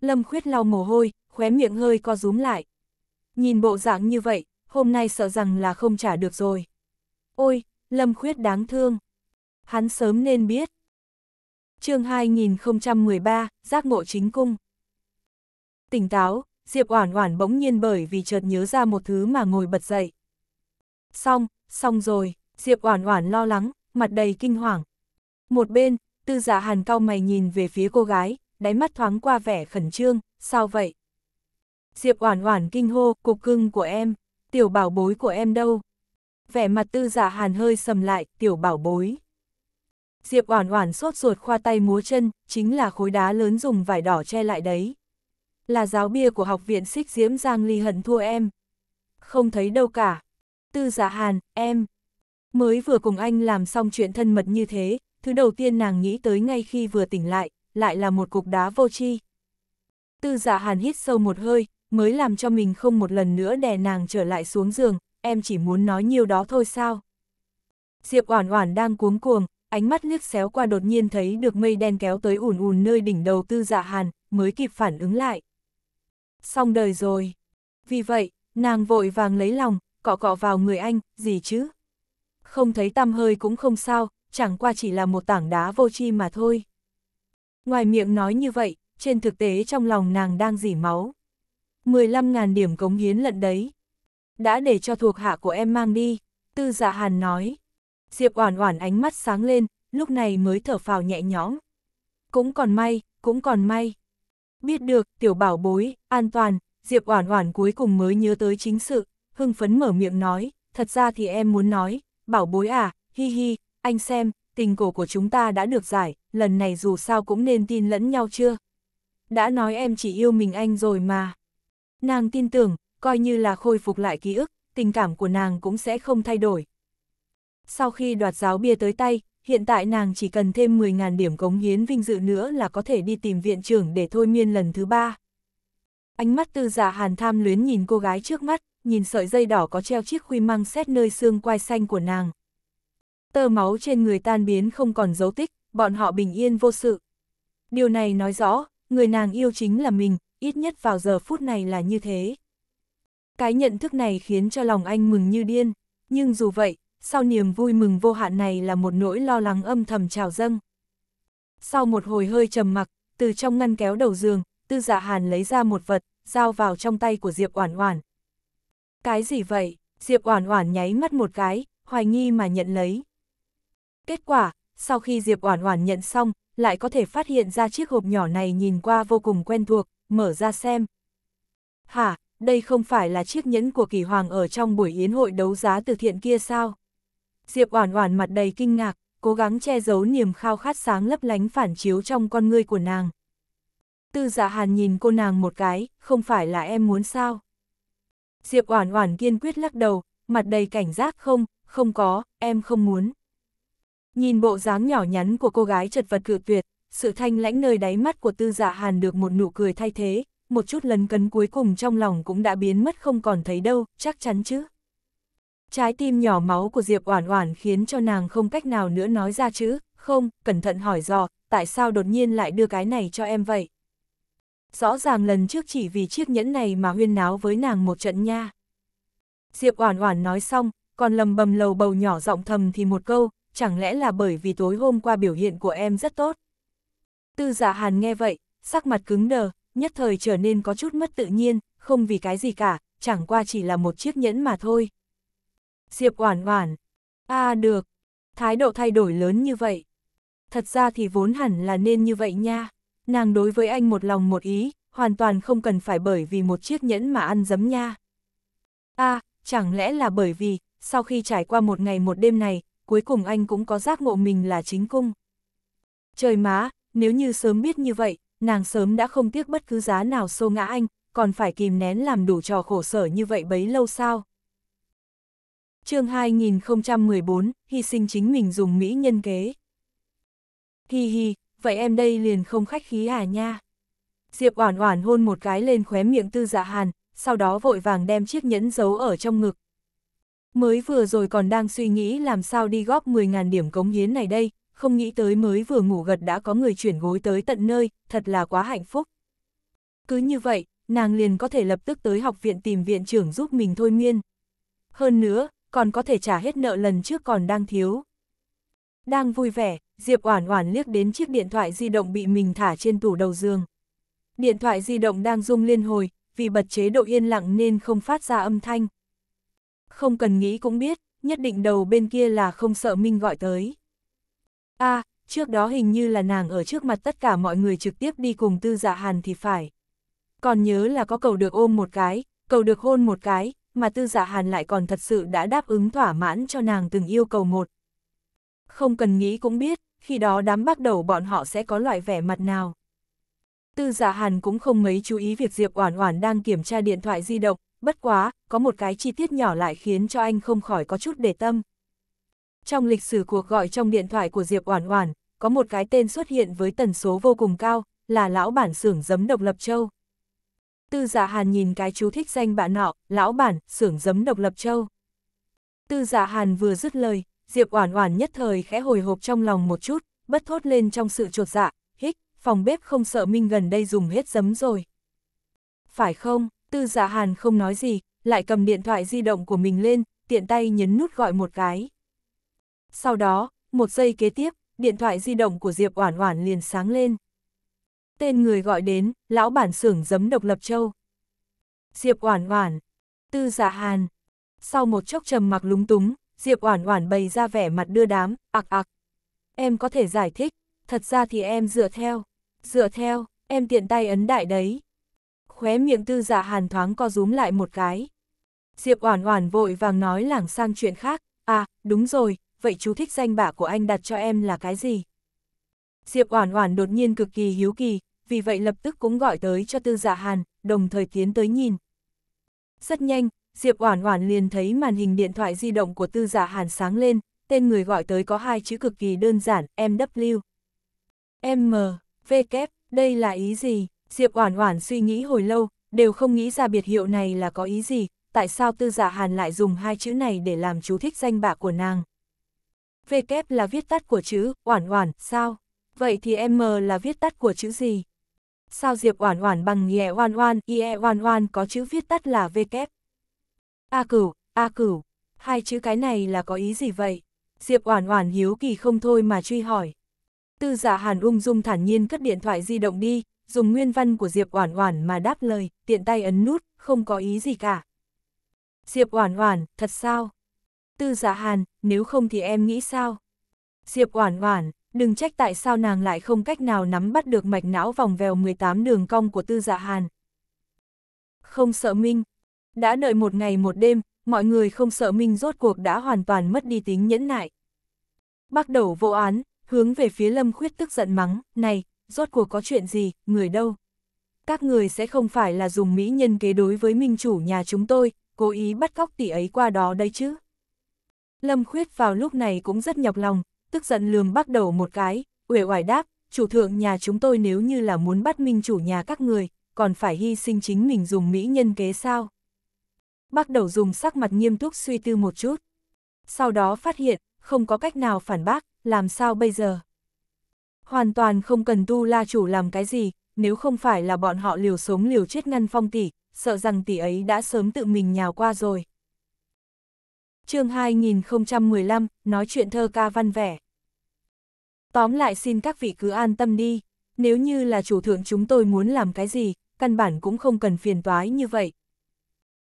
Lâm khuyết lau mồ hôi, khóe miệng hơi co rúm lại. Nhìn bộ dạng như vậy, hôm nay sợ rằng là không trả được rồi. Ôi, Lâm khuyết đáng thương. Hắn sớm nên biết. chương 2013, giác ngộ chính cung. Tỉnh táo, Diệp Oản Oản bỗng nhiên bởi vì chợt nhớ ra một thứ mà ngồi bật dậy. Xong, xong rồi, Diệp Oản Oản lo lắng, mặt đầy kinh hoàng. Một bên, Tư Dạ Hàn cau mày nhìn về phía cô gái, đáy mắt thoáng qua vẻ khẩn trương, sao vậy? Diệp Oản Oản kinh hô, cục cưng của em, tiểu bảo bối của em đâu? Vẻ mặt Tư Dạ Hàn hơi sầm lại, tiểu bảo bối. Diệp Oản Oản sốt ruột khoa tay múa chân, chính là khối đá lớn dùng vải đỏ che lại đấy là giáo bia của học viện xích diễm Giang Ly Hận thua em. Không thấy đâu cả. Tư giả dạ hàn, em. Mới vừa cùng anh làm xong chuyện thân mật như thế, thứ đầu tiên nàng nghĩ tới ngay khi vừa tỉnh lại, lại là một cục đá vô tri. Tư giả dạ hàn hít sâu một hơi, mới làm cho mình không một lần nữa đè nàng trở lại xuống giường, em chỉ muốn nói nhiều đó thôi sao. Diệp Oản Oản đang cuống cuồng, ánh mắt liếc xéo qua đột nhiên thấy được mây đen kéo tới ùn ùn nơi đỉnh đầu Tư Dạ Hàn, mới kịp phản ứng lại xong đời rồi. Vì vậy, nàng vội vàng lấy lòng, cọ cọ vào người anh, gì chứ? Không thấy tăm hơi cũng không sao, chẳng qua chỉ là một tảng đá vô tri mà thôi. Ngoài miệng nói như vậy, trên thực tế trong lòng nàng đang dỉ máu. 15.000 điểm cống hiến lận đấy. Đã để cho thuộc hạ của em mang đi, tư dạ hàn nói. Diệp oản oản ánh mắt sáng lên, lúc này mới thở phào nhẹ nhõm. Cũng còn may, cũng còn may. Biết được, tiểu bảo bối, an toàn, Diệp Oản Oản cuối cùng mới nhớ tới chính sự, hưng phấn mở miệng nói, thật ra thì em muốn nói, bảo bối à, hi hi, anh xem, tình cổ của chúng ta đã được giải, lần này dù sao cũng nên tin lẫn nhau chưa? Đã nói em chỉ yêu mình anh rồi mà. Nàng tin tưởng, coi như là khôi phục lại ký ức, tình cảm của nàng cũng sẽ không thay đổi. Sau khi đoạt giáo bia tới tay, hiện tại nàng chỉ cần thêm 10.000 điểm cống hiến vinh dự nữa là có thể đi tìm viện trưởng để thôi miên lần thứ ba. Ánh mắt tư giả dạ hàn tham luyến nhìn cô gái trước mắt, nhìn sợi dây đỏ có treo chiếc khuy măng xét nơi xương quai xanh của nàng. Tơ máu trên người tan biến không còn dấu tích, bọn họ bình yên vô sự. Điều này nói rõ, người nàng yêu chính là mình, ít nhất vào giờ phút này là như thế. Cái nhận thức này khiến cho lòng anh mừng như điên, nhưng dù vậy, sau niềm vui mừng vô hạn này là một nỗi lo lắng âm thầm trào dâng. Sau một hồi hơi trầm mặc, từ trong ngăn kéo đầu giường, Tư Dạ Hàn lấy ra một vật, giao vào trong tay của Diệp Oản Oản. Cái gì vậy? Diệp Oản Oản nháy mắt một cái, hoài nghi mà nhận lấy. Kết quả, sau khi Diệp Oản Oản nhận xong, lại có thể phát hiện ra chiếc hộp nhỏ này nhìn qua vô cùng quen thuộc, mở ra xem. Hả, đây không phải là chiếc nhẫn của kỳ hoàng ở trong buổi yến hội đấu giá từ thiện kia sao? Diệp Oản Oản mặt đầy kinh ngạc, cố gắng che giấu niềm khao khát sáng lấp lánh phản chiếu trong con ngươi của nàng. Tư Dạ Hàn nhìn cô nàng một cái, không phải là em muốn sao? Diệp Oản Oản kiên quyết lắc đầu, mặt đầy cảnh giác không, không có, em không muốn. Nhìn bộ dáng nhỏ nhắn của cô gái chật vật cự tuyệt, sự thanh lãnh nơi đáy mắt của Tư Dạ Hàn được một nụ cười thay thế, một chút lấn cấn cuối cùng trong lòng cũng đã biến mất không còn thấy đâu, chắc chắn chứ. Trái tim nhỏ máu của Diệp Oản Oản khiến cho nàng không cách nào nữa nói ra chữ, không, cẩn thận hỏi dò, tại sao đột nhiên lại đưa cái này cho em vậy? Rõ ràng lần trước chỉ vì chiếc nhẫn này mà huyên náo với nàng một trận nha. Diệp Oản Oản nói xong, còn lầm bầm lầu bầu nhỏ giọng thầm thì một câu, chẳng lẽ là bởi vì tối hôm qua biểu hiện của em rất tốt. Tư Dạ Hàn nghe vậy, sắc mặt cứng đờ, nhất thời trở nên có chút mất tự nhiên, không vì cái gì cả, chẳng qua chỉ là một chiếc nhẫn mà thôi. Diệp Oản Oản. A à, được, thái độ thay đổi lớn như vậy. Thật ra thì vốn hẳn là nên như vậy nha. Nàng đối với anh một lòng một ý, hoàn toàn không cần phải bởi vì một chiếc nhẫn mà ăn dấm nha. A, à, chẳng lẽ là bởi vì, sau khi trải qua một ngày một đêm này, cuối cùng anh cũng có giác ngộ mình là chính cung. Trời má, nếu như sớm biết như vậy, nàng sớm đã không tiếc bất cứ giá nào xô ngã anh, còn phải kìm nén làm đủ trò khổ sở như vậy bấy lâu sao chương 2014, hy sinh chính mình dùng Mỹ nhân kế. Hi hi, vậy em đây liền không khách khí à nha. Diệp Oản Oản hôn một cái lên khóe miệng Tư Dạ Hàn, sau đó vội vàng đem chiếc nhẫn giấu ở trong ngực. Mới vừa rồi còn đang suy nghĩ làm sao đi góp 10.000 điểm cống hiến này đây, không nghĩ tới mới vừa ngủ gật đã có người chuyển gối tới tận nơi, thật là quá hạnh phúc. Cứ như vậy, nàng liền có thể lập tức tới học viện tìm viện trưởng giúp mình thôi miên. Hơn nữa, còn có thể trả hết nợ lần trước còn đang thiếu. Đang vui vẻ, Diệp Oản Oản liếc đến chiếc điện thoại di động bị mình thả trên tủ đầu giường. Điện thoại di động đang rung liên hồi, vì bật chế độ yên lặng nên không phát ra âm thanh. Không cần nghĩ cũng biết, nhất định đầu bên kia là không sợ Minh gọi tới. A, trước đó hình như là nàng ở trước mặt tất cả mọi người trực tiếp đi cùng Tư Dạ Hàn thì phải. Còn nhớ là có cầu được ôm một cái, cầu được hôn một cái, mà tư dạ hàn lại còn thật sự đã đáp ứng thỏa mãn cho nàng từng yêu cầu một. Không cần nghĩ cũng biết, khi đó đám bắt đầu bọn họ sẽ có loại vẻ mặt nào. Tư giả dạ hàn cũng không mấy chú ý việc Diệp Oản Oản đang kiểm tra điện thoại di động, bất quá, có một cái chi tiết nhỏ lại khiến cho anh không khỏi có chút để tâm. Trong lịch sử cuộc gọi trong điện thoại của Diệp Oản Oản, có một cái tên xuất hiện với tần số vô cùng cao, là lão bản xưởng giấm độc lập châu. Tư giả dạ hàn nhìn cái chú thích danh bạn nọ, lão bản, xưởng giấm độc lập châu. Tư giả dạ hàn vừa dứt lời, Diệp Oản Oản nhất thời khẽ hồi hộp trong lòng một chút, bất thốt lên trong sự trột dạ, hích, phòng bếp không sợ Minh gần đây dùng hết giấm rồi. Phải không? Tư Dạ Hàn không nói gì, lại cầm điện thoại di động của mình lên, tiện tay nhấn nút gọi một cái. Sau đó, một giây kế tiếp, điện thoại di động của Diệp Oản Oản liền sáng lên. Tên người gọi đến, lão bản xưởng giấm độc lập châu. Diệp Oản Oản, Tư Dạ Hàn. Sau một chốc trầm mặc lúng túng, Diệp Oản Oản bày ra vẻ mặt đưa đám, ạc ạc. Em có thể giải thích, thật ra thì em dựa theo, dựa theo, em tiện tay ấn đại đấy. Khóe miệng Tư Dạ Hàn thoáng co rúm lại một cái. Diệp Oản Oản vội vàng nói lảng sang chuyện khác, "À, đúng rồi, vậy chú thích danh bạ của anh đặt cho em là cái gì?" Diệp Oản Oản đột nhiên cực kỳ hiếu kỳ, vì vậy lập tức cũng gọi tới cho tư Dạ hàn, đồng thời tiến tới nhìn. Rất nhanh, Diệp Oản Oản liền thấy màn hình điện thoại di động của tư Dạ hàn sáng lên, tên người gọi tới có hai chữ cực kỳ đơn giản, MW. M, V kép, đây là ý gì? Diệp Oản Oản suy nghĩ hồi lâu, đều không nghĩ ra biệt hiệu này là có ý gì, tại sao tư Dạ hàn lại dùng hai chữ này để làm chú thích danh bạ của nàng. V kép là viết tắt của chữ, Oản Oản, sao? Vậy thì M là viết tắt của chữ gì? sao Diệp Oản Oản bằng nhẹ oan oan, e oan oan có chữ viết tắt là V kép. A Cửu, A Cửu, hai chữ cái này là có ý gì vậy? Diệp Oản Oản hiếu kỳ không thôi mà truy hỏi. Tư giả dạ Hàn ung dung thản nhiên cất điện thoại di động đi, dùng nguyên văn của Diệp Oản Oản mà đáp lời, tiện tay ấn nút, không có ý gì cả. Diệp Oản Oản, thật sao? Tư giả dạ Hàn, nếu không thì em nghĩ sao? Diệp Oản Oản, đừng trách tại sao nàng lại không cách nào nắm bắt được mạch não vòng vèo 18 đường cong của tư dạ hàn. Không sợ Minh. Đã đợi một ngày một đêm, mọi người không sợ Minh rốt cuộc đã hoàn toàn mất đi tính nhẫn nại. Bắt đầu vô án, hướng về phía Lâm Khuyết tức giận mắng, này, rốt cuộc có chuyện gì, người đâu? Các người sẽ không phải là dùng mỹ nhân kế đối với minh chủ nhà chúng tôi, cố ý bắt cóc tỷ ấy qua đó đấy chứ? Lâm Khuyết vào lúc này cũng rất nhọc lòng, tức giận lường bắt đầu một cái, uể oải đáp, chủ thượng nhà chúng tôi nếu như là muốn bắt minh chủ nhà các người, còn phải hy sinh chính mình dùng mỹ nhân kế sao. Bắt đầu dùng sắc mặt nghiêm túc suy tư một chút. Sau đó phát hiện, không có cách nào phản bác, làm sao bây giờ? Hoàn toàn không cần tu la chủ làm cái gì, nếu không phải là bọn họ liều sống liều chết ngăn phong tỷ, sợ rằng tỷ ấy đã sớm tự mình nhào qua rồi chương 2015, nói chuyện thơ ca văn vẻ. Tóm lại xin các vị cứ an tâm đi, nếu như là chủ thượng chúng tôi muốn làm cái gì, căn bản cũng không cần phiền toái như vậy.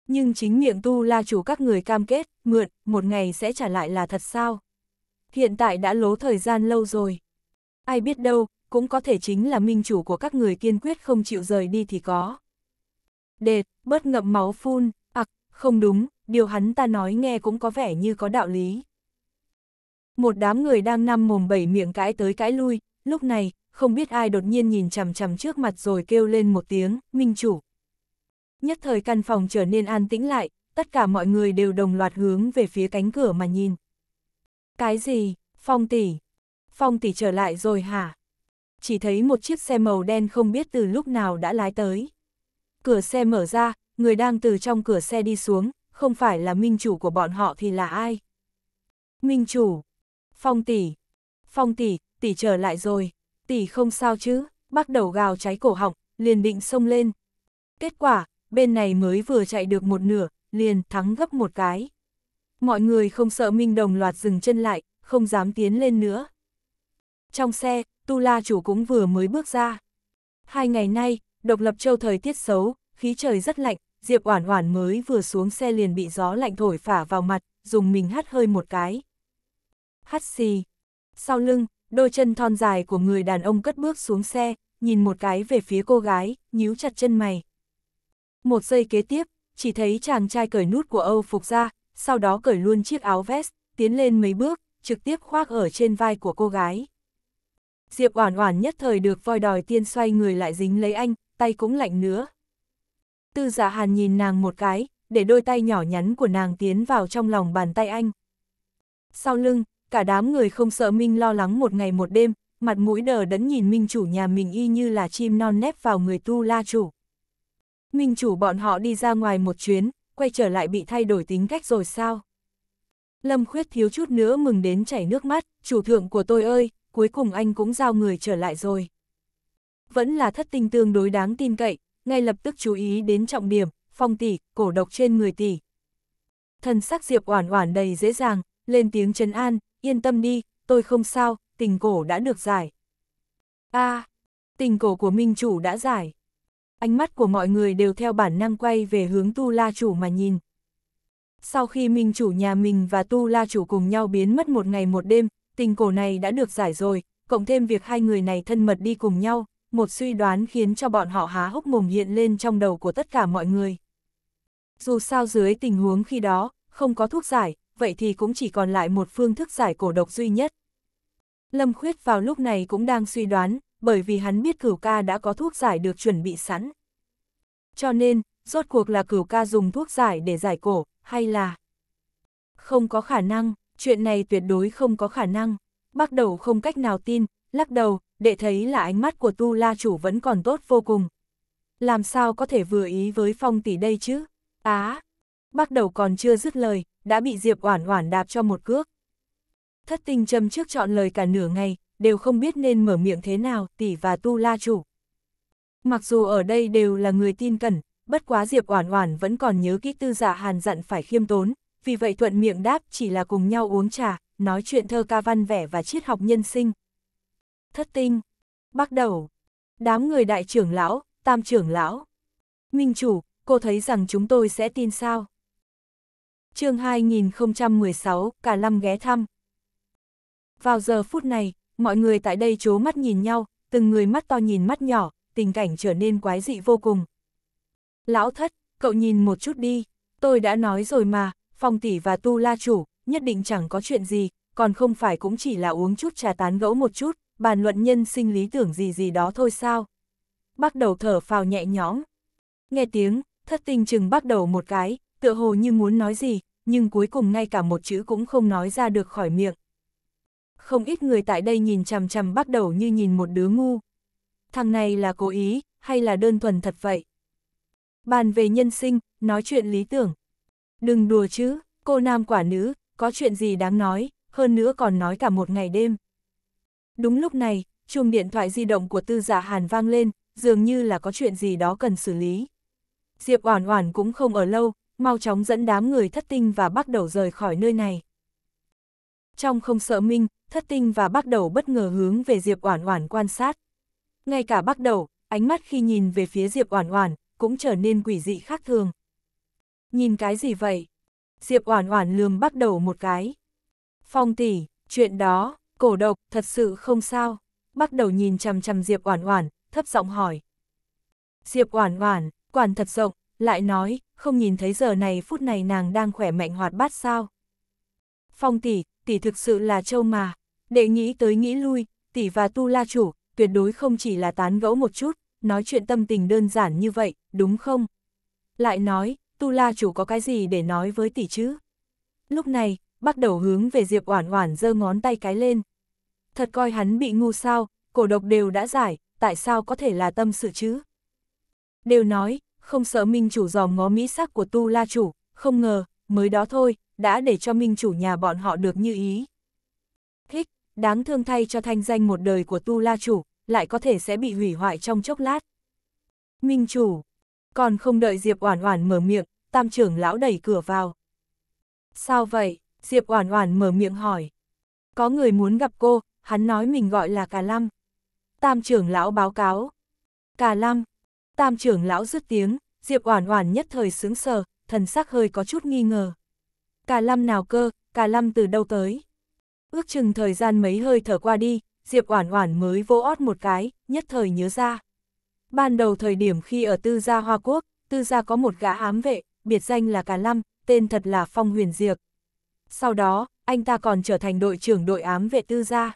Nhưng chính miệng tu la chủ các người cam kết, mượn, một ngày sẽ trả lại là thật sao? Hiện tại đã lố thời gian lâu rồi. Ai biết đâu, cũng có thể chính là minh chủ của các người kiên quyết không chịu rời đi thì có. Đệt, bớt ngậm máu phun, ặc, à, không đúng, điều hắn ta nói nghe cũng có vẻ như có đạo lý. Một đám người đang năm mồm bảy miệng cãi tới cãi lui, lúc này, không biết ai đột nhiên nhìn chằm chằm trước mặt rồi kêu lên một tiếng, minh chủ. Nhất thời căn phòng trở nên an tĩnh lại, tất cả mọi người đều đồng loạt hướng về phía cánh cửa mà nhìn. Cái gì, phong tỷ? Phong tỷ trở lại rồi hả? Chỉ thấy một chiếc xe màu đen không biết từ lúc nào đã lái tới. Cửa xe mở ra, người đang từ trong cửa xe đi xuống, không phải là minh chủ của bọn họ thì là ai? Minh chủ, phong tỷ, phong tỷ, tỷ trở lại rồi, tỷ không sao chứ, bắt đầu gào cháy cổ họng, liền định xông lên. Kết quả, bên này mới vừa chạy được một nửa, liền thắng gấp một cái. Mọi người không sợ Minh Đồng loạt dừng chân lại, không dám tiến lên nữa. Trong xe, Tu La chủ cũng vừa mới bước ra. Hai ngày nay, độc lập châu thời tiết xấu, khí trời rất lạnh, Diệp Oản Oản mới vừa xuống xe liền bị gió lạnh thổi phả vào mặt, dùng mình hắt hơi một cái. Hắt xì. Sau lưng, đôi chân thon dài của người đàn ông cất bước xuống xe, nhìn một cái về phía cô gái, nhíu chặt chân mày. Một giây kế tiếp, chỉ thấy chàng trai cởi nút của Âu phục ra, sau đó cởi luôn chiếc áo vest, tiến lên mấy bước, trực tiếp khoác ở trên vai của cô gái. Diệp Oản Oản nhất thời được voi đòi tiên xoay người lại dính lấy anh, tay cũng lạnh nữa. Tư Dạ Hàn nhìn nàng một cái, để đôi tay nhỏ nhắn của nàng tiến vào trong lòng bàn tay anh. Sau lưng, cả đám người không sợ Minh lo lắng một ngày một đêm, mặt mũi đờ đẫn nhìn Minh chủ nhà mình y như là chim non nép vào người tu la chủ. Minh chủ bọn họ đi ra ngoài một chuyến, quay trở lại bị thay đổi tính cách rồi sao? Lâm Khuyết thiếu chút nữa mừng đến chảy nước mắt, chủ thượng của tôi ơi, cuối cùng anh cũng giao người trở lại rồi. Vẫn là thất tình tương đối đáng tin cậy, ngay lập tức chú ý đến trọng điểm, phong tỷ, cổ độc trên người tỷ. Thần sắc Diệp Oản Oản đầy dễ dàng, lên tiếng trấn an, yên tâm đi, tôi không sao, tình cổ đã được giải. A, tình cổ của minh chủ đã giải. Ánh mắt của mọi người đều theo bản năng quay về hướng Tu La chủ mà nhìn. Sau khi minh chủ nhà mình và Tu La chủ cùng nhau biến mất một ngày một đêm, tình cổ này đã được giải rồi, cộng thêm việc hai người này thân mật đi cùng nhau, một suy đoán khiến cho bọn họ há hốc mồm hiện lên trong đầu của tất cả mọi người. Dù sao dưới tình huống khi đó, không có thuốc giải, vậy thì cũng chỉ còn lại một phương thức giải cổ độc duy nhất. Lâm Khuyết vào lúc này cũng đang suy đoán, bởi vì hắn biết cửu ca đã có thuốc giải được chuẩn bị sẵn. Cho nên, rốt cuộc là cửu ca dùng thuốc giải để giải cổ, hay là... Không có khả năng, chuyện này tuyệt đối không có khả năng. bắt đầu không cách nào tin, lắc đầu, để thấy là ánh mắt của tu la chủ vẫn còn tốt vô cùng. Làm sao có thể vừa ý với phong tỷ đây chứ? Á! À, bắt đầu còn chưa dứt lời, đã bị Diệp Oản Oản đạp cho một cước. Thất tinh châm trước chọn lời cả nửa ngày, đều không biết nên mở miệng thế nào, tỷ và tu la chủ. Mặc dù ở đây đều là người tin cẩn, bất quá Diệp Oản Oản vẫn còn nhớ kỹ tư giả dạ Hàn dặn phải khiêm tốn, vì vậy thuận miệng đáp chỉ là cùng nhau uống trà, nói chuyện thơ ca văn vẻ và triết học nhân sinh, thất tinh, bắt đầu. Đám người đại trưởng lão, tam trưởng lão. Minh chủ, cô thấy rằng chúng tôi sẽ tin sao? chương 2016, cả lâm ghé thăm. Vào giờ phút này, mọi người tại đây chố mắt nhìn nhau, từng người mắt to nhìn mắt nhỏ, tình cảnh trở nên quái dị vô cùng. Lão thất, cậu nhìn một chút đi, tôi đã nói rồi mà, phong tỷ và tu la chủ, nhất định chẳng có chuyện gì, còn không phải cũng chỉ là uống chút trà tán gẫu một chút bàn luận nhân sinh lý tưởng gì gì đó thôi sao. Bắt đầu thở phào nhẹ nhõm. Nghe tiếng, thất tình chừng bắt đầu một cái, tựa hồ như muốn nói gì, nhưng cuối cùng ngay cả một chữ cũng không nói ra được khỏi miệng. Không ít người tại đây nhìn chằm chằm bắt đầu như nhìn một đứa ngu. Thằng này là cố ý, hay là đơn thuần thật vậy? Bàn về nhân sinh, nói chuyện lý tưởng. Đừng đùa chứ, cô nam quả nữ, có chuyện gì đáng nói, hơn nữa còn nói cả một ngày đêm. Đúng lúc này, chuông điện thoại di động của tư giả hàn vang lên, dường như là có chuyện gì đó cần xử lý. Diệp Oản Oản cũng không ở lâu, mau chóng dẫn đám người thất tinh và bắt đầu rời khỏi nơi này. Trong không sợ minh, thất tinh và bắt đầu bất ngờ hướng về Diệp Oản Oản quan sát. Ngay cả bắt đầu, ánh mắt khi nhìn về phía Diệp Oản Oản, cũng trở nên quỷ dị khác thường. Nhìn cái gì vậy? Diệp Oản Oản lườm bắt đầu một cái. Phong tỷ, chuyện đó, Cổ độc, thật sự không sao. Bắt đầu nhìn chằm chằm Diệp Oản Oản, thấp giọng hỏi. Diệp Oản Oản, quản thật rộng, lại nói, không nhìn thấy giờ này phút này nàng đang khỏe mạnh hoạt bát sao? Phong tỷ, tỷ thực sự là châu mà. Để nghĩ tới nghĩ lui, tỷ và tu la chủ, tuyệt đối không chỉ là tán gẫu một chút, nói chuyện tâm tình đơn giản như vậy, đúng không? Lại nói, tu la chủ có cái gì để nói với tỷ chứ? Lúc này, bắt đầu hướng về Diệp Oản Oản giơ ngón tay cái lên. Thật coi hắn bị ngu sao, cổ độc đều đã giải, tại sao có thể là tâm sự chứ? Đều nói, không sợ minh chủ giòm ngó mỹ sắc của tu la chủ, không ngờ, mới đó thôi, đã để cho minh chủ nhà bọn họ được như ý. Thích, đáng thương thay cho thanh danh một đời của tu la chủ, lại có thể sẽ bị hủy hoại trong chốc lát. Minh chủ, còn không đợi Diệp Oản Oản mở miệng, tam trưởng lão đẩy cửa vào. Sao vậy? Diệp Oản Oản mở miệng hỏi. Có người muốn gặp cô, hắn nói mình gọi là Cà Lam. Tam trưởng lão báo cáo. Cà Lam. Tam trưởng lão dứt tiếng, Diệp Oản Oản nhất thời sướng sờ, thần sắc hơi có chút nghi ngờ. Cà Lam nào cơ, Cà Lam từ đâu tới? Ước chừng thời gian mấy hơi thở qua đi, Diệp Oản Oản mới vỗ ót một cái, nhất thời nhớ ra. Ban đầu thời điểm khi ở Tư gia Hoa Quốc, Tư gia có một gã ám vệ, biệt danh là Cà Lam, tên thật là Phong Huyền Diệp. Sau đó, anh ta còn trở thành đội trưởng đội ám vệ tư gia.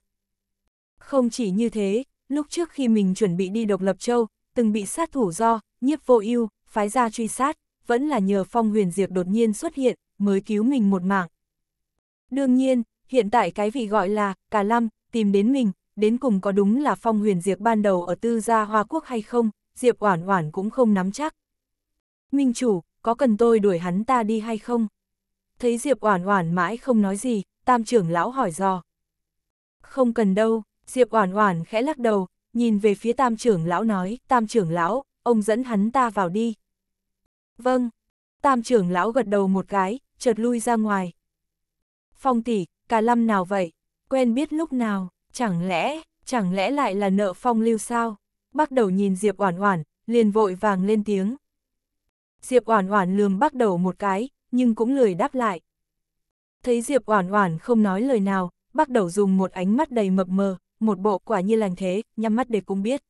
Không chỉ như thế, lúc trước khi mình chuẩn bị đi độc lập châu, từng bị sát thủ do, nhiếp vô ưu phái ra truy sát, vẫn là nhờ phong huyền diệp đột nhiên xuất hiện, mới cứu mình một mạng. Đương nhiên, hiện tại cái vị gọi là, cả lâm, tìm đến mình, đến cùng có đúng là phong huyền diệp ban đầu ở tư gia hoa quốc hay không, diệp oản oản cũng không nắm chắc. Minh chủ, có cần tôi đuổi hắn ta đi hay không? thấy Diệp Oản Oản mãi không nói gì, Tam trưởng lão hỏi dò. Không cần đâu, Diệp Oản Oản khẽ lắc đầu, nhìn về phía Tam trưởng lão nói, Tam trưởng lão, ông dẫn hắn ta vào đi. Vâng, Tam trưởng lão gật đầu một cái, chợt lui ra ngoài. Phong tỷ, cả lâm nào vậy? Quen biết lúc nào, chẳng lẽ, chẳng lẽ lại là nợ phong lưu sao? Bắt đầu nhìn Diệp Oản Oản, liền vội vàng lên tiếng. Diệp Oản Oản lườm bắt đầu một cái, nhưng cũng lười đáp lại. Thấy Diệp Oản Oản không nói lời nào, bắt đầu dùng một ánh mắt đầy mập mờ, một bộ quả như lành thế, nhắm mắt để cũng biết.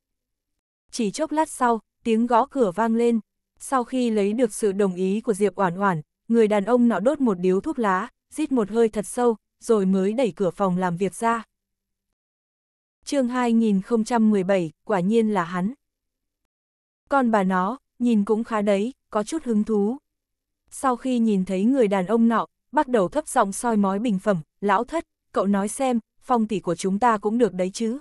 Chỉ chốc lát sau, tiếng gõ cửa vang lên. Sau khi lấy được sự đồng ý của Diệp Oản Oản, người đàn ông nọ đốt một điếu thuốc lá, rít một hơi thật sâu, rồi mới đẩy cửa phòng làm việc ra. Chương 2017, quả nhiên là hắn. Con bà nó, nhìn cũng khá đấy, có chút hứng thú, sau khi nhìn thấy người đàn ông nọ, bắt đầu thấp giọng soi mói bình phẩm, lão thất, cậu nói xem, phong tỷ của chúng ta cũng được đấy chứ.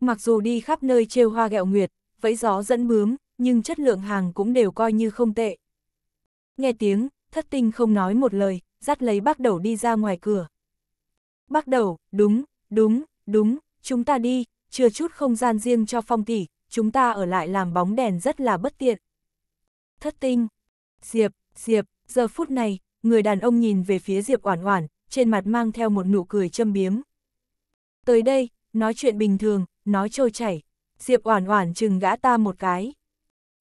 Mặc dù đi khắp nơi trêu hoa gẹo nguyệt, vẫy gió dẫn bướm, nhưng chất lượng hàng cũng đều coi như không tệ. Nghe tiếng, thất tinh không nói một lời, dắt lấy bác đầu đi ra ngoài cửa. Bác đầu, đúng, đúng, đúng, chúng ta đi, chưa chút không gian riêng cho phong tỷ, chúng ta ở lại làm bóng đèn rất là bất tiện. Thất tinh, Diệp, Diệp, giờ phút này, người đàn ông nhìn về phía Diệp Oản Oản, trên mặt mang theo một nụ cười châm biếm. Tới đây, nói chuyện bình thường, nói trôi chảy. Diệp Oản Oản chừng gã ta một cái.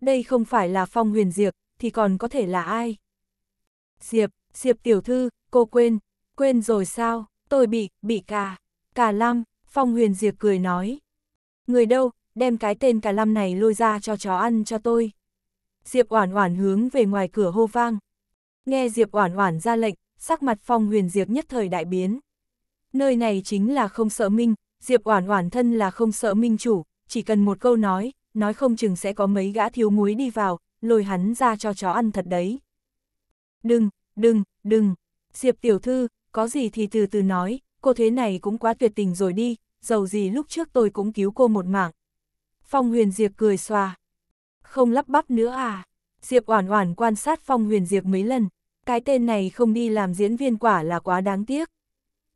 Đây không phải là Phong Huyền Diệp, thì còn có thể là ai? Diệp, Diệp tiểu thư, cô quên, quên rồi sao? Tôi bị, bị cà cà Lam, Phong Huyền Diệp cười nói. Người đâu, đem cái tên cà Lam này lôi ra cho chó ăn cho tôi. Diệp Oản Oản hướng về ngoài cửa hô vang. Nghe Diệp Oản Oản ra lệnh, sắc mặt Phong Huyền Diệp nhất thời đại biến. Nơi này chính là không sợ minh, Diệp Oản Oản thân là không sợ minh chủ, chỉ cần một câu nói, nói không chừng sẽ có mấy gã thiếu muối đi vào, lôi hắn ra cho chó ăn thật đấy. Đừng, đừng, đừng, Diệp tiểu thư, có gì thì từ từ nói, cô thế này cũng quá tuyệt tình rồi đi, dầu gì lúc trước tôi cũng cứu cô một mạng. Phong huyền Diệp cười xòa. Không lắp bắp nữa à? Diệp Oản Oản quan sát Phong Huyền Diệp mấy lần, cái tên này không đi làm diễn viên quả là quá đáng tiếc.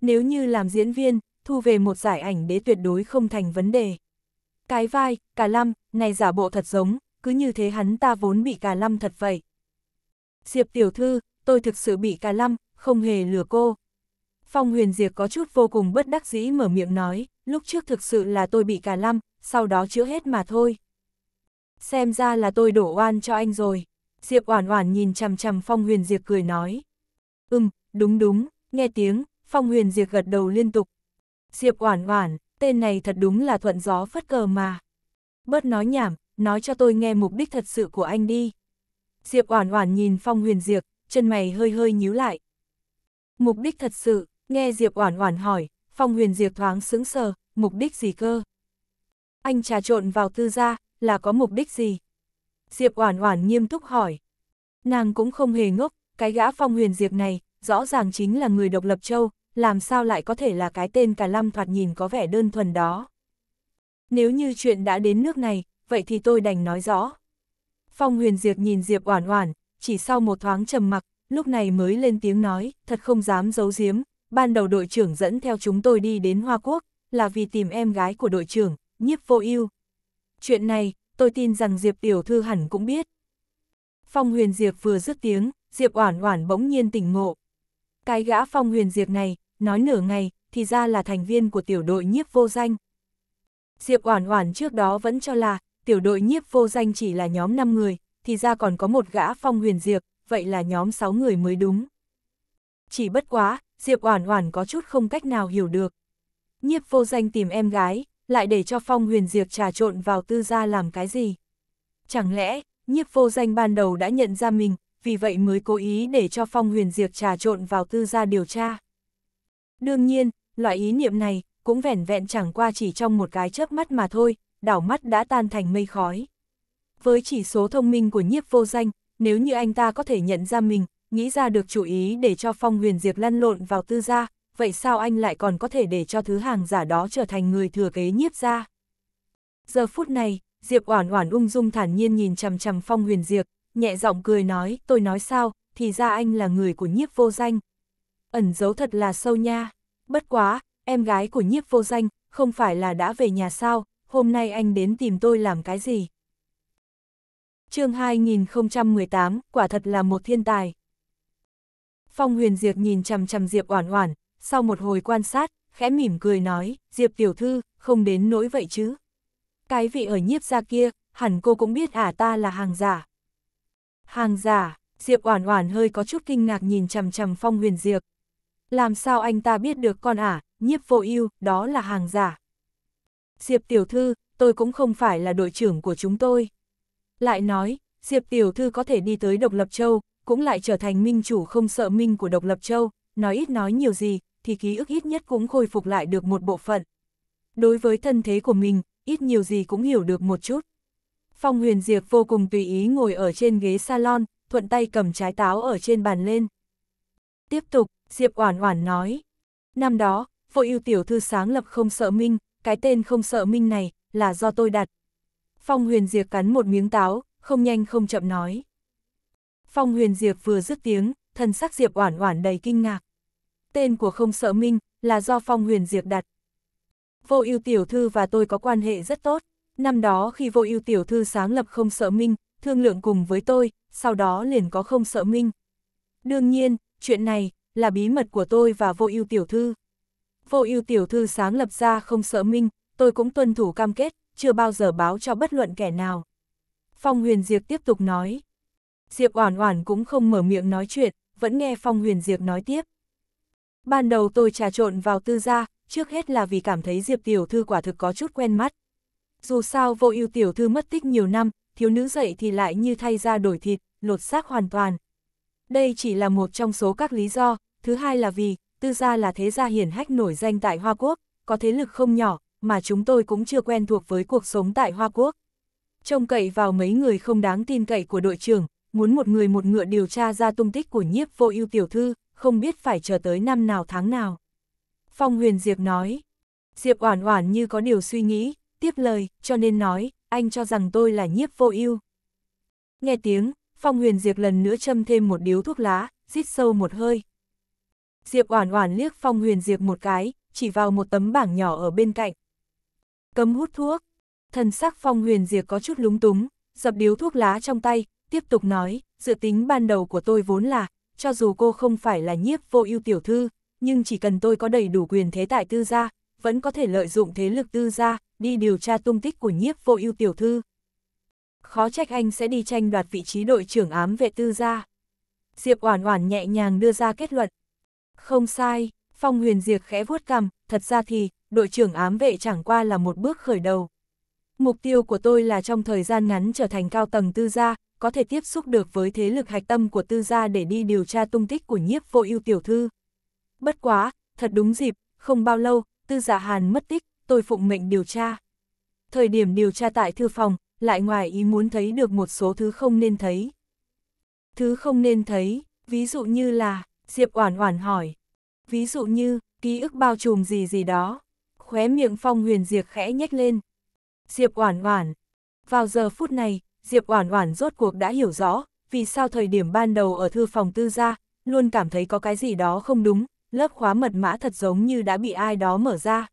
Nếu như làm diễn viên, thu về một giải ảnh đế tuyệt đối không thành vấn đề. Cái vai, cả lâm, này giả bộ thật giống, cứ như thế hắn ta vốn bị cả lâm thật vậy. Diệp tiểu thư, tôi thực sự bị cả lâm, không hề lừa cô. Phong huyền diệp có chút vô cùng bất đắc dĩ mở miệng nói, lúc trước thực sự là tôi bị cả lâm, sau đó chữa hết mà thôi xem ra là tôi đổ oan cho anh rồi. Diệp Oản Oản nhìn chằm chằm Phong Huyền Diệp cười nói. Ừm, đúng đúng, nghe tiếng, Phong Huyền Diệp gật đầu liên tục. Diệp Oản Oản, tên này thật đúng là thuận gió phất cờ mà. Bớt nói nhảm, nói cho tôi nghe mục đích thật sự của anh đi. Diệp Oản Oản nhìn Phong Huyền Diệp, chân mày hơi hơi nhíu lại. Mục đích thật sự, nghe Diệp Oản Oản hỏi, Phong Huyền Diệp thoáng sững sờ, mục đích gì cơ? Anh trà trộn vào tư gia, là có mục đích gì? Diệp Oản Oản nghiêm túc hỏi. Nàng cũng không hề ngốc, cái gã phong huyền diệp này, rõ ràng chính là người độc lập châu, làm sao lại có thể là cái tên cả lăm thoạt nhìn có vẻ đơn thuần đó. Nếu như chuyện đã đến nước này, vậy thì tôi đành nói rõ. Phong huyền diệp nhìn Diệp Oản Oản, chỉ sau một thoáng trầm mặc, lúc này mới lên tiếng nói, thật không dám giấu giếm, ban đầu đội trưởng dẫn theo chúng tôi đi đến Hoa Quốc, là vì tìm em gái của đội trưởng, nhiếp vô ưu chuyện này, tôi tin rằng Diệp Tiểu Thư hẳn cũng biết. Phong huyền Diệp vừa dứt tiếng, Diệp Oản Oản bỗng nhiên tỉnh ngộ. Cái gã Phong huyền Diệp này, nói nửa ngày, thì ra là thành viên của tiểu đội nhiếp vô danh. Diệp Oản Oản trước đó vẫn cho là, tiểu đội nhiếp vô danh chỉ là nhóm 5 người, thì ra còn có một gã Phong huyền Diệp, vậy là nhóm 6 người mới đúng. Chỉ bất quá, Diệp Oản Oản có chút không cách nào hiểu được. Nhiếp vô danh tìm em gái, lại để cho Phong Huyền Diệp trà trộn vào tư gia làm cái gì? Chẳng lẽ, nhiếp vô danh ban đầu đã nhận ra mình, vì vậy mới cố ý để cho Phong Huyền Diệp trà trộn vào tư gia điều tra? Đương nhiên, loại ý niệm này cũng vẻn vẹn chẳng qua chỉ trong một cái chớp mắt mà thôi, đảo mắt đã tan thành mây khói. Với chỉ số thông minh của nhiếp vô danh, nếu như anh ta có thể nhận ra mình, nghĩ ra được chủ ý để cho Phong Huyền Diệp lăn lộn vào tư gia, vậy sao anh lại còn có thể để cho thứ hàng giả đó trở thành người thừa kế nhiếp ra? Giờ phút này, Diệp Oản Oản ung dung thản nhiên nhìn chằm chằm Phong Huyền Diệp, nhẹ giọng cười nói, tôi nói sao, thì ra anh là người của nhiếp vô danh. Ẩn giấu thật là sâu nha, bất quá, em gái của nhiếp vô danh, không phải là đã về nhà sao, hôm nay anh đến tìm tôi làm cái gì? chương 2018, quả thật là một thiên tài. Phong Huyền Diệp nhìn chằm chằm Diệp Oản Oản, sau một hồi quan sát, khẽ mỉm cười nói, Diệp tiểu thư, không đến nỗi vậy chứ. Cái vị ở nhiếp gia kia, hẳn cô cũng biết ả à ta là hàng giả. Hàng giả, Diệp Oản Oản hơi có chút kinh ngạc nhìn chằm chằm Phong Huyền Diệp. Làm sao anh ta biết được con ả, à, nhiếp vô ưu, đó là hàng giả. Diệp tiểu thư, tôi cũng không phải là đội trưởng của chúng tôi. Lại nói, Diệp tiểu thư có thể đi tới Độc Lập Châu, cũng lại trở thành minh chủ không sợ minh của Độc Lập Châu, nói ít nói nhiều gì, thì ký ức ít nhất cũng khôi phục lại được một bộ phận. Đối với thân thế của mình, ít nhiều gì cũng hiểu được một chút. Phong huyền diệp vô cùng tùy ý ngồi ở trên ghế salon, thuận tay cầm trái táo ở trên bàn lên. Tiếp tục, Diệp Oản Oản nói. Năm đó, vô ưu tiểu thư sáng lập không sợ minh, cái tên không sợ minh này, là do tôi đặt. Phong huyền diệp cắn một miếng táo, không nhanh không chậm nói. Phong huyền diệp vừa dứt tiếng, thân sắc Diệp Oản Oản đầy kinh ngạc tên của không sợ minh, là do Phong Huyền Diệp đặt. Vô ưu tiểu thư và tôi có quan hệ rất tốt, năm đó khi vô ưu tiểu thư sáng lập không sợ minh, thương lượng cùng với tôi, sau đó liền có không sợ minh. Đương nhiên, chuyện này, là bí mật của tôi và vô ưu tiểu thư. Vô ưu tiểu thư sáng lập ra không sợ minh, tôi cũng tuân thủ cam kết, chưa bao giờ báo cho bất luận kẻ nào. Phong Huyền Diệp tiếp tục nói. Diệp Oản Oản cũng không mở miệng nói chuyện, vẫn nghe Phong Huyền Diệp nói tiếp. Ban đầu tôi trà trộn vào tư gia, trước hết là vì cảm thấy Diệp tiểu thư quả thực có chút quen mắt. Dù sao vô ưu tiểu thư mất tích nhiều năm, thiếu nữ dậy thì lại như thay ra đổi thịt, lột xác hoàn toàn. Đây chỉ là một trong số các lý do, thứ hai là vì, tư gia là thế gia hiển hách nổi danh tại Hoa Quốc, có thế lực không nhỏ, mà chúng tôi cũng chưa quen thuộc với cuộc sống tại Hoa Quốc. Trông cậy vào mấy người không đáng tin cậy của đội trưởng, muốn một người một ngựa điều tra ra tung tích của nhiếp vô ưu tiểu thư không biết phải chờ tới năm nào tháng nào. Phong huyền Diệp nói, Diệp oản oản như có điều suy nghĩ, tiếp lời, cho nên nói, anh cho rằng tôi là nhiếp vô ưu. Nghe tiếng, Phong huyền Diệp lần nữa châm thêm một điếu thuốc lá, rít sâu một hơi. Diệp oản oản liếc Phong huyền Diệp một cái, chỉ vào một tấm bảng nhỏ ở bên cạnh. Cấm hút thuốc, thần sắc Phong huyền Diệp có chút lúng túng, dập điếu thuốc lá trong tay, tiếp tục nói, dự tính ban đầu của tôi vốn là, cho dù cô không phải là nhiếp vô ưu tiểu thư, nhưng chỉ cần tôi có đầy đủ quyền thế tại tư gia, vẫn có thể lợi dụng thế lực tư gia, đi điều tra tung tích của nhiếp vô ưu tiểu thư. Khó trách anh sẽ đi tranh đoạt vị trí đội trưởng ám vệ tư gia. Diệp Oản Oản nhẹ nhàng đưa ra kết luận. Không sai, Phong Huyền Diệp khẽ vuốt cằm, thật ra thì, đội trưởng ám vệ chẳng qua là một bước khởi đầu. Mục tiêu của tôi là trong thời gian ngắn trở thành cao tầng tư gia, có thể tiếp xúc được với thế lực hạch tâm của tư gia để đi điều tra tung tích của nhiếp vô ưu tiểu thư. Bất quá, thật đúng dịp, không bao lâu, tư giả hàn mất tích, tôi phụng mệnh điều tra. Thời điểm điều tra tại thư phòng, lại ngoài ý muốn thấy được một số thứ không nên thấy. Thứ không nên thấy, ví dụ như là, Diệp Oản Oản hỏi. Ví dụ như, ký ức bao trùm gì gì đó. Khóe miệng Phong Huyền diệt khẽ nhếch lên. Diệp Oản Oản. Vào giờ phút này, Diệp Oản Oản rốt cuộc đã hiểu rõ, vì sao thời điểm ban đầu ở thư phòng tư gia, luôn cảm thấy có cái gì đó không đúng, lớp khóa mật mã thật giống như đã bị ai đó mở ra.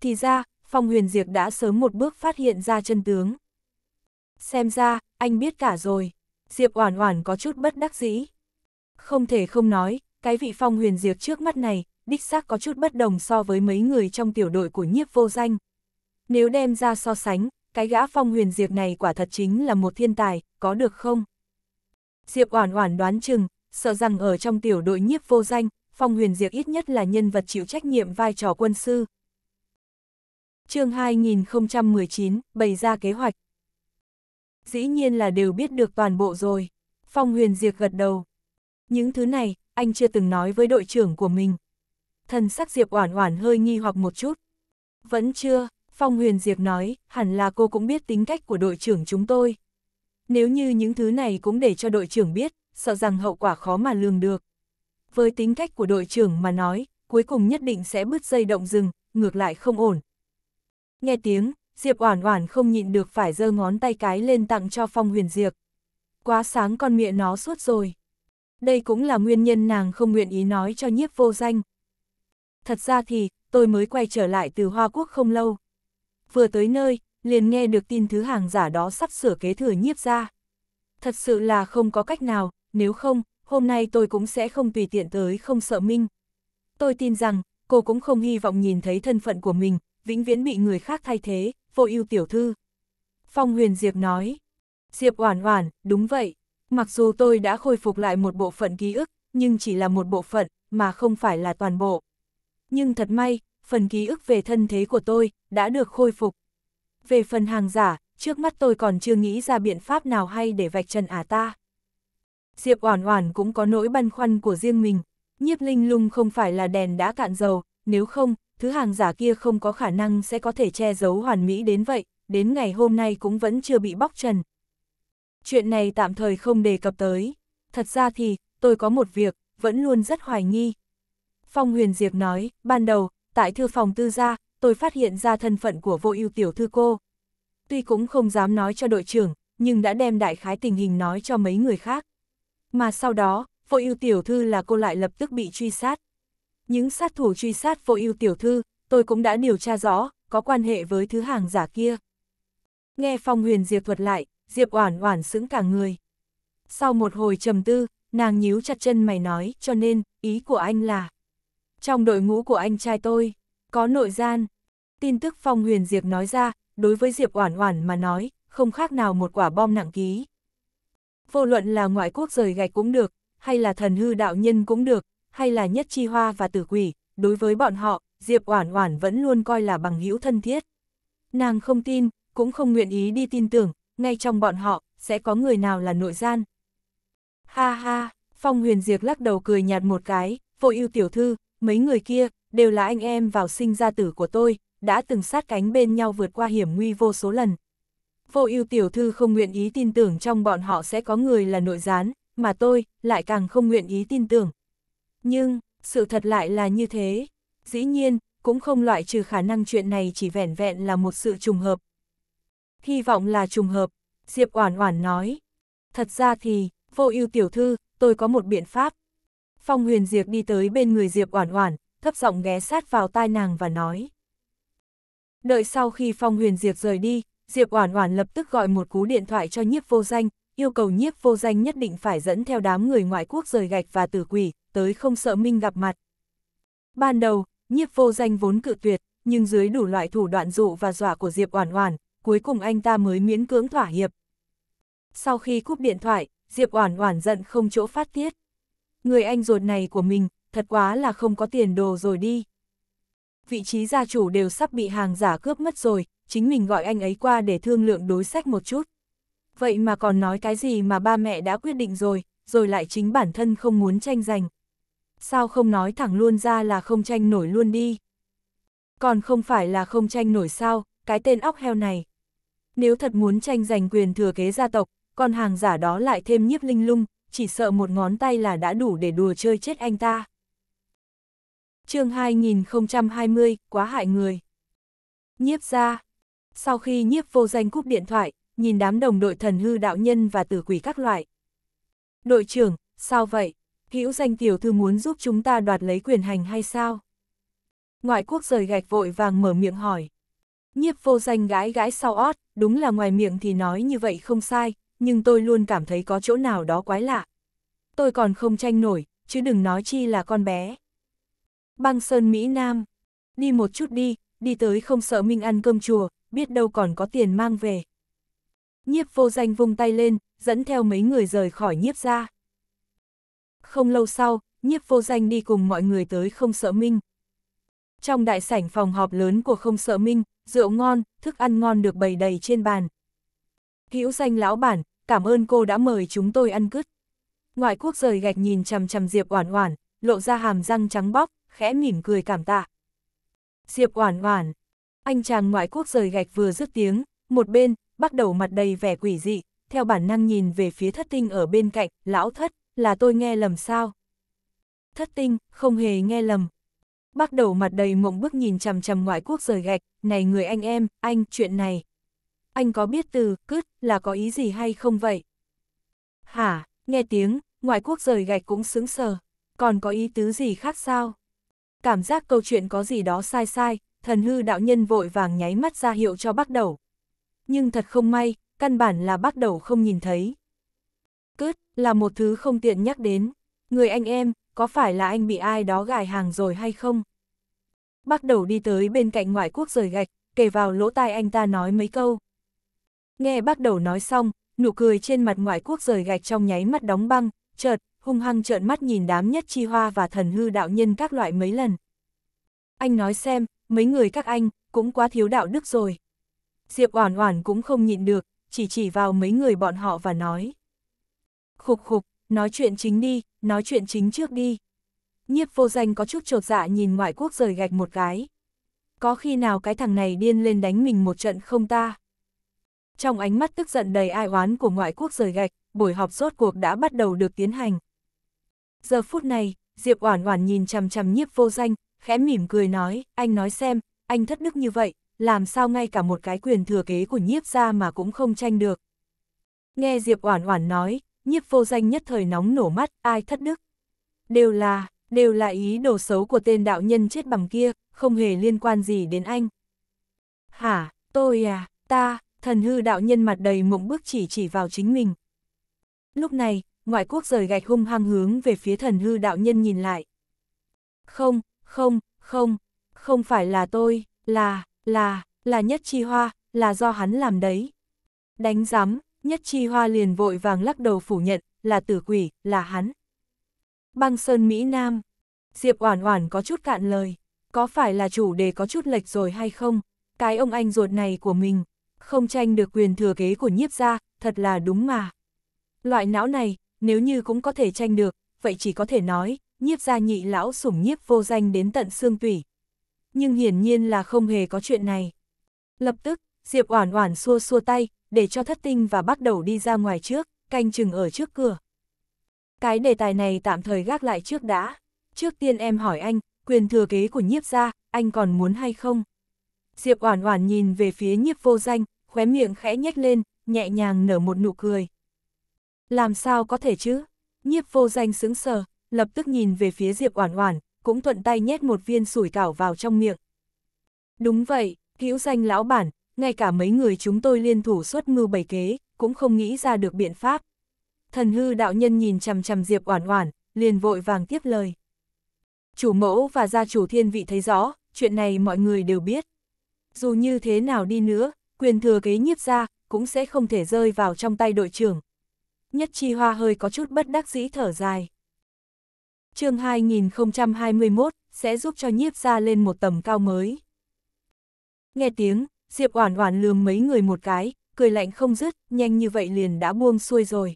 Thì ra, Phong Huyền Diệp đã sớm một bước phát hiện ra chân tướng. Xem ra, anh biết cả rồi. Diệp Oản Oản có chút bất đắc dĩ. Không thể không nói, cái vị Phong Huyền Diệp trước mắt này, đích xác có chút bất đồng so với mấy người trong tiểu đội của nhiếp vô danh. Nếu đem ra so sánh, cái gã phong huyền diệp này quả thật chính là một thiên tài, có được không? Diệp Oản Oản đoán chừng, sợ rằng ở trong tiểu đội nhiếp vô danh, phong huyền diệp ít nhất là nhân vật chịu trách nhiệm vai trò quân sư. Chương 2019, bày ra kế hoạch. Dĩ nhiên là đều biết được toàn bộ rồi, Phong Huyền Diệp gật đầu. Những thứ này, anh chưa từng nói với đội trưởng của mình. Thần sắc Diệp Oản Oản hơi nghi hoặc một chút. Vẫn chưa, Phong Huyền Diệp nói, hẳn là cô cũng biết tính cách của đội trưởng chúng tôi. Nếu như những thứ này cũng để cho đội trưởng biết, sợ rằng hậu quả khó mà lường được. Với tính cách của đội trưởng mà nói, cuối cùng nhất định sẽ bứt dây động rừng, ngược lại không ổn. Nghe tiếng, Diệp Oản Oản không nhịn được phải giơ ngón tay cái lên tặng cho Phong Huyền Diệp. Quá sáng con miệng nó suốt rồi. Đây cũng là nguyên nhân nàng không nguyện ý nói cho nhiếp vô danh. Thật ra thì, tôi mới quay trở lại từ Hoa Quốc không lâu, vừa tới nơi, liền nghe được tin thứ hàng giả đó sắp sửa kế thừa nhiếp ra. Thật sự là không có cách nào, nếu không, hôm nay tôi cũng sẽ không tùy tiện tới không sợ minh. Tôi tin rằng, cô cũng không hy vọng nhìn thấy thân phận của mình, vĩnh viễn bị người khác thay thế, vô ưu tiểu thư. Phong huyền Diệp nói, Diệp oản oản, đúng vậy, mặc dù tôi đã khôi phục lại một bộ phận ký ức, nhưng chỉ là một bộ phận, mà không phải là toàn bộ. Nhưng thật may, phần ký ức về thân thế của tôi đã được khôi phục. Về phần hàng giả, trước mắt tôi còn chưa nghĩ ra biện pháp nào hay để vạch trần à ta. Diệp Oản Oản cũng có nỗi băn khoăn của riêng mình, Nhiếp Linh Lung không phải là đèn đã cạn dầu, nếu không, thứ hàng giả kia không có khả năng sẽ có thể che giấu hoàn mỹ đến vậy, đến ngày hôm nay cũng vẫn chưa bị bóc trần. Chuyện này tạm thời không đề cập tới, thật ra thì, tôi có một việc, vẫn luôn rất hoài nghi. Phong Huyền Diệp nói, ban đầu, tại thư phòng tư gia, tôi phát hiện ra thân phận của vô ưu tiểu thư cô. Tuy cũng không dám nói cho đội trưởng, nhưng đã đem đại khái tình hình nói cho mấy người khác. Mà sau đó, vô ưu tiểu thư là cô lại lập tức bị truy sát. Những sát thủ truy sát vô ưu tiểu thư, tôi cũng đã điều tra rõ, có quan hệ với thứ hàng giả kia. Nghe Phong Huyền Diệp thuật lại, Diệp Oản Oản sững cả người. Sau một hồi trầm tư, nàng nhíu chặt chân mày nói, cho nên, ý của anh là trong đội ngũ của anh trai tôi, có nội gian. Tin tức Phong Huyền Diệp nói ra, đối với Diệp Oản Oản mà nói, không khác nào một quả bom nặng ký. Vô luận là ngoại quốc rời gạch cũng được, hay là thần hư đạo nhân cũng được, hay là nhất chi hoa và tử quỷ, đối với bọn họ, Diệp Oản Oản vẫn luôn coi là bằng hữu thân thiết. Nàng không tin, cũng không nguyện ý đi tin tưởng, ngay trong bọn họ, sẽ có người nào là nội gian. Ha ha, Phong Huyền Diệp lắc đầu cười nhạt một cái, vội ưu tiểu thư, mấy người kia, đều là anh em vào sinh ra tử của tôi, đã từng sát cánh bên nhau vượt qua hiểm nguy vô số lần. Vô ưu tiểu thư không nguyện ý tin tưởng trong bọn họ sẽ có người là nội gián, mà tôi, lại càng không nguyện ý tin tưởng. Nhưng, sự thật lại là như thế. Dĩ nhiên, cũng không loại trừ khả năng chuyện này chỉ vẻn vẹn là một sự trùng hợp. Hy vọng là trùng hợp, Diệp Oản Oản nói. Thật ra thì, vô ưu tiểu thư, tôi có một biện pháp. Phong huyền diệp đi tới bên người diệp oản oản, thấp giọng ghé sát vào tai nàng và nói. Đợi sau khi phong huyền diệp rời đi, diệp oản oản lập tức gọi một cú điện thoại cho nhiếp vô danh, yêu cầu nhiếp vô danh nhất định phải dẫn theo đám người ngoại quốc rời gạch và tử quỷ, tới không sợ minh gặp mặt. Ban đầu, nhiếp vô danh vốn cự tuyệt, nhưng dưới đủ loại thủ đoạn dụ và dọa của Diệp Oản Oản, cuối cùng anh ta mới miễn cưỡng thỏa hiệp. Sau khi cúp điện thoại, Diệp Oản Oản giận không chỗ phát tiết người anh ruột này của mình, thật quá là không có tiền đồ rồi đi. Vị trí gia chủ đều sắp bị hàng giả cướp mất rồi, chính mình gọi anh ấy qua để thương lượng đối sách một chút. Vậy mà còn nói cái gì mà ba mẹ đã quyết định rồi, rồi lại chính bản thân không muốn tranh giành. Sao không nói thẳng luôn ra là không tranh nổi luôn đi. Còn không phải là không tranh nổi sao, cái tên óc heo này. Nếu thật muốn tranh giành quyền thừa kế gia tộc, con hàng giả đó lại thêm nhiếp linh lung, chỉ sợ một ngón tay là đã đủ để đùa chơi chết anh ta. chương 2020, quá hại người. Nhiếp ra. Sau khi nhiếp vô danh cúp điện thoại, nhìn đám đồng đội thần hư đạo nhân và tử quỷ các loại. Đội trưởng, sao vậy? Hữu danh tiểu thư muốn giúp chúng ta đoạt lấy quyền hành hay sao? Ngoại quốc rời gạch vội vàng mở miệng hỏi. Nhiếp vô danh gái gái sau ót, đúng là ngoài miệng thì nói như vậy không sai, nhưng tôi luôn cảm thấy có chỗ nào đó quái lạ. Tôi còn không tranh nổi, chứ đừng nói chi là con bé. Băng Sơn Mỹ Nam. Đi một chút đi, đi tới không sợ Minh ăn cơm chùa, biết đâu còn có tiền mang về. Nhiếp vô danh vung tay lên, dẫn theo mấy người rời khỏi nhiếp ra. Không lâu sau, nhiếp vô danh đi cùng mọi người tới không sợ Minh. Trong đại sảnh phòng họp lớn của không sợ Minh, rượu ngon, thức ăn ngon được bày đầy trên bàn. Hữu danh lão bản, cảm ơn cô đã mời chúng tôi ăn cứt. Ngoại quốc rời gạch nhìn chằm chằm Diệp Oản Oản, lộ ra hàm răng trắng bóc, khẽ mỉm cười cảm tạ. Diệp Oản Oản, anh chàng ngoại quốc rời gạch vừa dứt tiếng, một bên, bắt đầu mặt đầy vẻ quỷ dị, theo bản năng nhìn về phía thất tinh ở bên cạnh, lão thất, là tôi nghe lầm sao? Thất tinh, không hề nghe lầm. Bắt đầu mặt đầy mộng bức nhìn chằm chằm ngoại quốc rời gạch, này người anh em, anh, chuyện này anh có biết từ cứt là có ý gì hay không vậy? Hả, nghe tiếng, ngoại quốc rời gạch cũng sững sờ, còn có ý tứ gì khác sao? Cảm giác câu chuyện có gì đó sai sai, thần hư đạo nhân vội vàng nháy mắt ra hiệu cho bác đầu. Nhưng thật không may, căn bản là bác đầu không nhìn thấy. Cứt là một thứ không tiện nhắc đến, người anh em, có phải là anh bị ai đó gài hàng rồi hay không? Bác đầu đi tới bên cạnh ngoại quốc rời gạch, kể vào lỗ tai anh ta nói mấy câu. Nghe bác đầu nói xong, nụ cười trên mặt ngoại quốc rời gạch trong nháy mắt đóng băng, chợt, hung hăng trợn mắt nhìn đám nhất chi hoa và thần hư đạo nhân các loại mấy lần. Anh nói xem, mấy người các anh, cũng quá thiếu đạo đức rồi. Diệp Oản Oản cũng không nhịn được, chỉ chỉ vào mấy người bọn họ và nói. Khục khục, nói chuyện chính đi, nói chuyện chính trước đi. Nhiếp vô danh có chút trột dạ nhìn ngoại quốc rời gạch một cái. Có khi nào cái thằng này điên lên đánh mình một trận không ta? Trong ánh mắt tức giận đầy ai oán của ngoại quốc rời gạch, buổi họp rốt cuộc đã bắt đầu được tiến hành. Giờ phút này, Diệp Oản Oản nhìn chằm chằm Nhiếp Vô Danh, khẽ mỉm cười nói, anh nói xem, anh thất đức như vậy, làm sao ngay cả một cái quyền thừa kế của Nhiếp gia mà cũng không tranh được. Nghe Diệp Oản Oản nói, Nhiếp Vô Danh nhất thời nóng nổ mắt, ai thất đức? Đều là, đều là ý đồ xấu của tên đạo nhân chết bằng kia, không hề liên quan gì đến anh. Hả, tôi à, ta, thần hư đạo nhân mặt đầy mộng bước chỉ chỉ vào chính mình. Lúc này, ngoại quốc rời gạch hung hăng hướng về phía thần hư đạo nhân nhìn lại. Không, không, không, không phải là tôi, là, là, là nhất chi hoa, là do hắn làm đấy. Đánh giám, nhất chi hoa liền vội vàng lắc đầu phủ nhận, là tử quỷ, là hắn. Băng Sơn Mỹ Nam, Diệp Oản Oản có chút cạn lời, có phải là chủ đề có chút lệch rồi hay không? Cái ông anh ruột này của mình, không tranh được quyền thừa kế của nhiếp gia, thật là đúng mà. Loại não này, nếu như cũng có thể tranh được, vậy chỉ có thể nói, nhiếp gia nhị lão sủng nhiếp vô danh đến tận xương tủy. Nhưng hiển nhiên là không hề có chuyện này. Lập tức, Diệp Oản Oản xua xua tay, để cho Thất Tinh và bắt đầu đi ra ngoài trước, canh chừng ở trước cửa. Cái đề tài này tạm thời gác lại trước đã. Trước tiên em hỏi anh, quyền thừa kế của nhiếp gia, anh còn muốn hay không? Diệp Oản Oản nhìn về phía nhiếp vô danh, khóe miệng khẽ nhếch lên, nhẹ nhàng nở một nụ cười. Làm sao có thể chứ? Nhiếp vô danh sững sờ, lập tức nhìn về phía Diệp Oản Oản, cũng thuận tay nhét một viên sủi cảo vào trong miệng. Đúng vậy, hữu danh lão bản, ngay cả mấy người chúng tôi liên thủ xuất mưu bày kế, cũng không nghĩ ra được biện pháp. Thần hư đạo nhân nhìn chằm chằm Diệp Oản Oản, liền vội vàng tiếp lời. Chủ mẫu và gia chủ thiên vị thấy rõ, chuyện này mọi người đều biết. Dù như thế nào đi nữa, quyền thừa kế nhiếp ra, cũng sẽ không thể rơi vào trong tay đội trưởng. Nhất chi hoa hơi có chút bất đắc dĩ thở dài. chương 2021 sẽ giúp cho nhiếp ra lên một tầm cao mới. Nghe tiếng, Diệp Oản Oản lườm mấy người một cái, cười lạnh không dứt, nhanh như vậy liền đã buông xuôi rồi.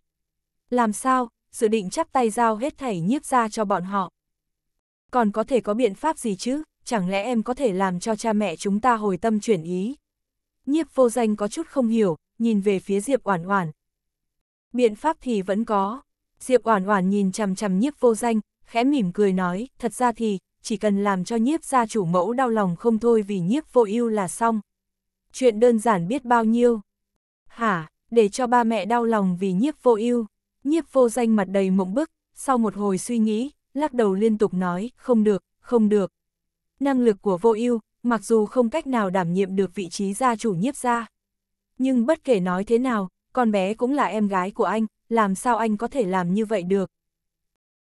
Làm sao, dự định chắp tay giao hết thảy nhiếp ra cho bọn họ. Còn có thể có biện pháp gì chứ, chẳng lẽ em có thể làm cho cha mẹ chúng ta hồi tâm chuyển ý? Nhiếp vô danh có chút không hiểu, nhìn về phía Diệp Oản Oản. Biện pháp thì vẫn có. Diệp Oản Oản nhìn chằm chằm Nhiếp vô danh, khẽ mỉm cười nói, thật ra thì chỉ cần làm cho Nhiếp gia chủ mẫu đau lòng không thôi vì Nhiếp vô ưu là xong. Chuyện đơn giản biết bao nhiêu. Hả, để cho ba mẹ đau lòng vì Nhiếp vô ưu. Nhiếp vô danh mặt đầy mộng bức, sau một hồi suy nghĩ, lắc đầu liên tục nói, không được, không được. Năng lực của vô ưu mặc dù không cách nào đảm nhiệm được vị trí gia chủ nhiếp gia. Nhưng bất kể nói thế nào, con bé cũng là em gái của anh, làm sao anh có thể làm như vậy được.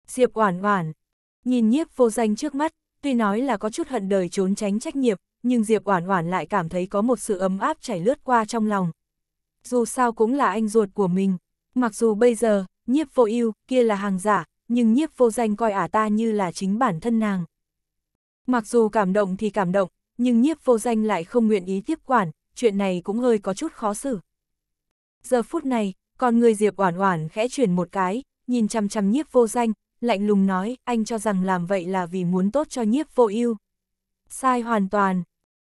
Diệp Oản Oản nhìn nhiếp vô danh trước mắt, tuy nói là có chút hận đời trốn tránh trách nhiệm, nhưng Diệp Oản Oản lại cảm thấy có một sự ấm áp chảy lướt qua trong lòng. Dù sao cũng là anh ruột của mình, mặc dù bây giờ, nhiếp vô yêu kia là hàng giả, nhưng nhiếp vô danh coi ả à ta như là chính bản thân nàng. Mặc dù cảm động thì cảm động, nhưng nhiếp vô danh lại không nguyện ý tiếp quản, chuyện này cũng hơi có chút khó xử. Giờ phút này, con người Diệp Oản Oản khẽ chuyển một cái, nhìn chăm chăm nhiếp vô danh, lạnh lùng nói, anh cho rằng làm vậy là vì muốn tốt cho nhiếp vô ưu. Sai hoàn toàn.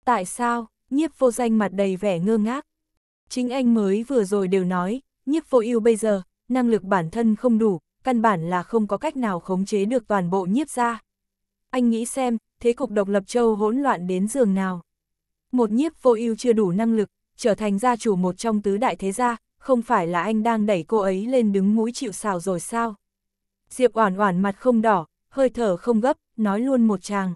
Tại sao? Nhiếp vô danh mặt đầy vẻ ngơ ngác. Chính anh mới vừa rồi đều nói, nhiếp vô ưu bây giờ, năng lực bản thân không đủ, căn bản là không có cách nào khống chế được toàn bộ nhiếp gia. Anh nghĩ xem, thế cục độc lập châu hỗn loạn đến giường nào. Một nhiếp vô ưu chưa đủ năng lực, trở thành gia chủ một trong tứ đại thế gia, không phải là anh đang đẩy cô ấy lên đứng mũi chịu xào rồi sao? Diệp oản oản mặt không đỏ, hơi thở không gấp, nói luôn một tràng.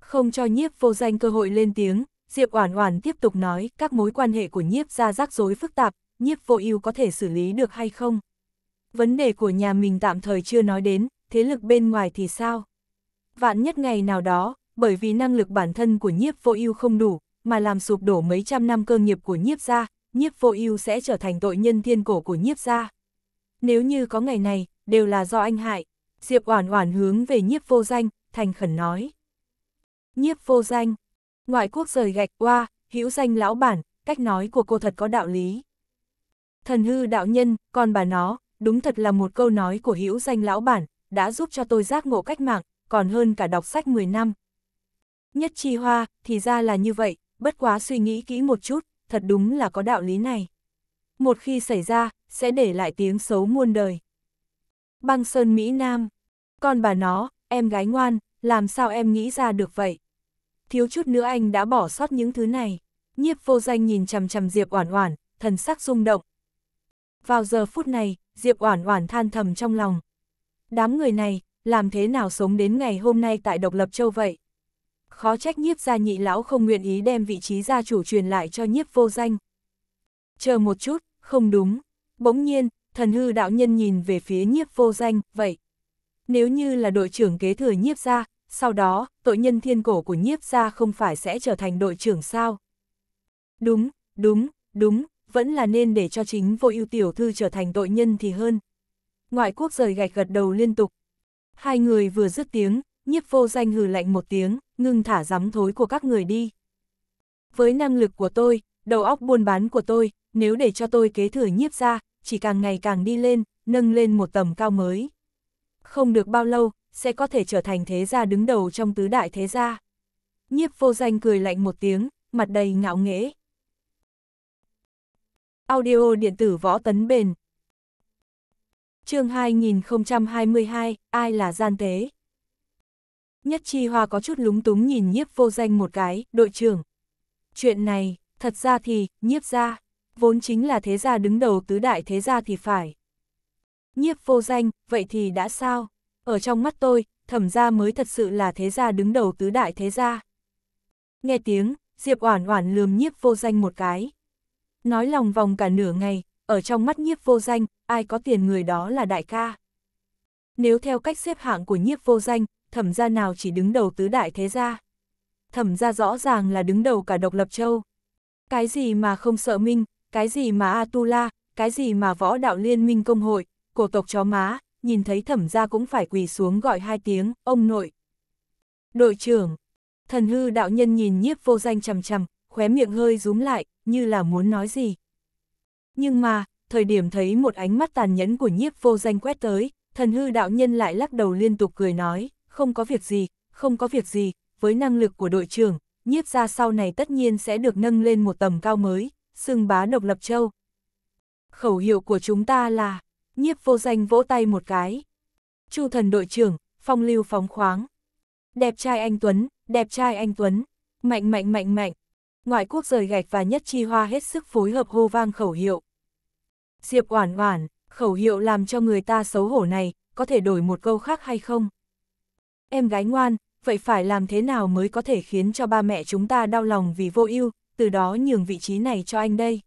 Không cho nhiếp vô danh cơ hội lên tiếng, Diệp oản oản tiếp tục nói các mối quan hệ của nhiếp gia rắc rối phức tạp, nhiếp vô ưu có thể xử lý được hay không? Vấn đề của nhà mình tạm thời chưa nói đến, thế lực bên ngoài thì sao? vạn nhất ngày nào đó, bởi vì năng lực bản thân của nhiếp vô ưu không đủ, mà làm sụp đổ mấy trăm năm cơ nghiệp của nhiếp gia, nhiếp vô ưu sẽ trở thành tội nhân thiên cổ của nhiếp gia. Nếu như có ngày này, đều là do anh hại, Diệp Oản Oản hướng về nhiếp vô danh, thành khẩn nói. Nhiếp vô danh, ngoại quốc rời gạch qua, hữu danh lão bản, cách nói của cô thật có đạo lý. Thần hư đạo nhân, còn bà nó, đúng thật là một câu nói của hữu danh lão bản, đã giúp cho tôi giác ngộ cách mạng, còn hơn cả đọc sách 10 năm. Nhất chi hoa, thì ra là như vậy, bất quá suy nghĩ kỹ một chút, thật đúng là có đạo lý này. Một khi xảy ra, sẽ để lại tiếng xấu muôn đời. Băng Sơn Mỹ Nam, con bà nó, em gái ngoan, làm sao em nghĩ ra được vậy? Thiếu chút nữa anh đã bỏ sót những thứ này. Nhiếp vô danh nhìn chằm chằm Diệp Oản Oản, thần sắc rung động. Vào giờ phút này, Diệp Oản Oản than thầm trong lòng. Đám người này, làm thế nào sống đến ngày hôm nay tại Độc Lập Châu vậy? Khó trách nhiếp gia nhị lão không nguyện ý đem vị trí gia chủ truyền lại cho nhiếp vô danh. Chờ một chút, không đúng. Bỗng nhiên, thần hư đạo nhân nhìn về phía nhiếp vô danh, vậy. Nếu như là đội trưởng kế thừa nhiếp gia, sau đó, tội nhân thiên cổ của nhiếp gia không phải sẽ trở thành đội trưởng sao? Đúng, đúng, đúng, vẫn là nên để cho chính vô ưu tiểu thư trở thành tội nhân thì hơn. Ngoại quốc rời gạch gật đầu liên tục, Hai người vừa dứt tiếng, nhiếp vô danh hừ lạnh một tiếng, ngừng thả giám thối của các người đi. Với năng lực của tôi, đầu óc buôn bán của tôi, nếu để cho tôi kế thừa nhiếp ra, chỉ càng ngày càng đi lên, nâng lên một tầm cao mới. Không được bao lâu, sẽ có thể trở thành thế gia đứng đầu trong tứ đại thế gia. Nhiếp vô danh cười lạnh một tiếng, mặt đầy ngạo nghễ. Audio điện tử võ tấn bền chương 2022, ai là gian tế? Nhất Chi Hoa có chút lúng túng nhìn nhiếp vô danh một cái, đội trưởng. Chuyện này, thật ra thì, nhiếp gia, vốn chính là thế gia đứng đầu tứ đại thế gia thì phải. Nhiếp vô danh, vậy thì đã sao? Ở trong mắt tôi, thẩm gia mới thật sự là thế gia đứng đầu tứ đại thế gia. Nghe tiếng, Diệp Oản Oản lườm nhiếp vô danh một cái. Nói lòng vòng cả nửa ngày, ở trong mắt nhiếp vô danh, ai có tiền người đó là đại ca. Nếu theo cách xếp hạng của nhiếp vô danh, thẩm gia nào chỉ đứng đầu tứ đại thế gia. Thẩm gia rõ ràng là đứng đầu cả độc lập châu. Cái gì mà không sợ minh, cái gì mà Atula, cái gì mà võ đạo liên minh công hội, cổ tộc chó má, nhìn thấy thẩm gia cũng phải quỳ xuống gọi hai tiếng, ông nội. Đội trưởng, thần hư đạo nhân nhìn nhiếp vô danh chầm chầm, khóe miệng hơi rúm lại, như là muốn nói gì. Nhưng mà, thời điểm thấy một ánh mắt tàn nhẫn của nhiếp vô danh quét tới, thần hư đạo nhân lại lắc đầu liên tục cười nói, không có việc gì, không có việc gì, với năng lực của đội trưởng, nhiếp ra sau này tất nhiên sẽ được nâng lên một tầm cao mới, xưng bá độc lập châu. Khẩu hiệu của chúng ta là, nhiếp vô danh vỗ tay một cái. Chu thần đội trưởng, phong lưu phóng khoáng. Đẹp trai anh Tuấn, đẹp trai anh Tuấn, mạnh mạnh mạnh mạnh. Ngoại quốc rời gạch và nhất chi hoa hết sức phối hợp hô vang khẩu hiệu. Diệp Oản Oản, khẩu hiệu làm cho người ta xấu hổ này, có thể đổi một câu khác hay không? Em gái ngoan, vậy phải làm thế nào mới có thể khiến cho ba mẹ chúng ta đau lòng vì vô ưu, từ đó nhường vị trí này cho anh đây?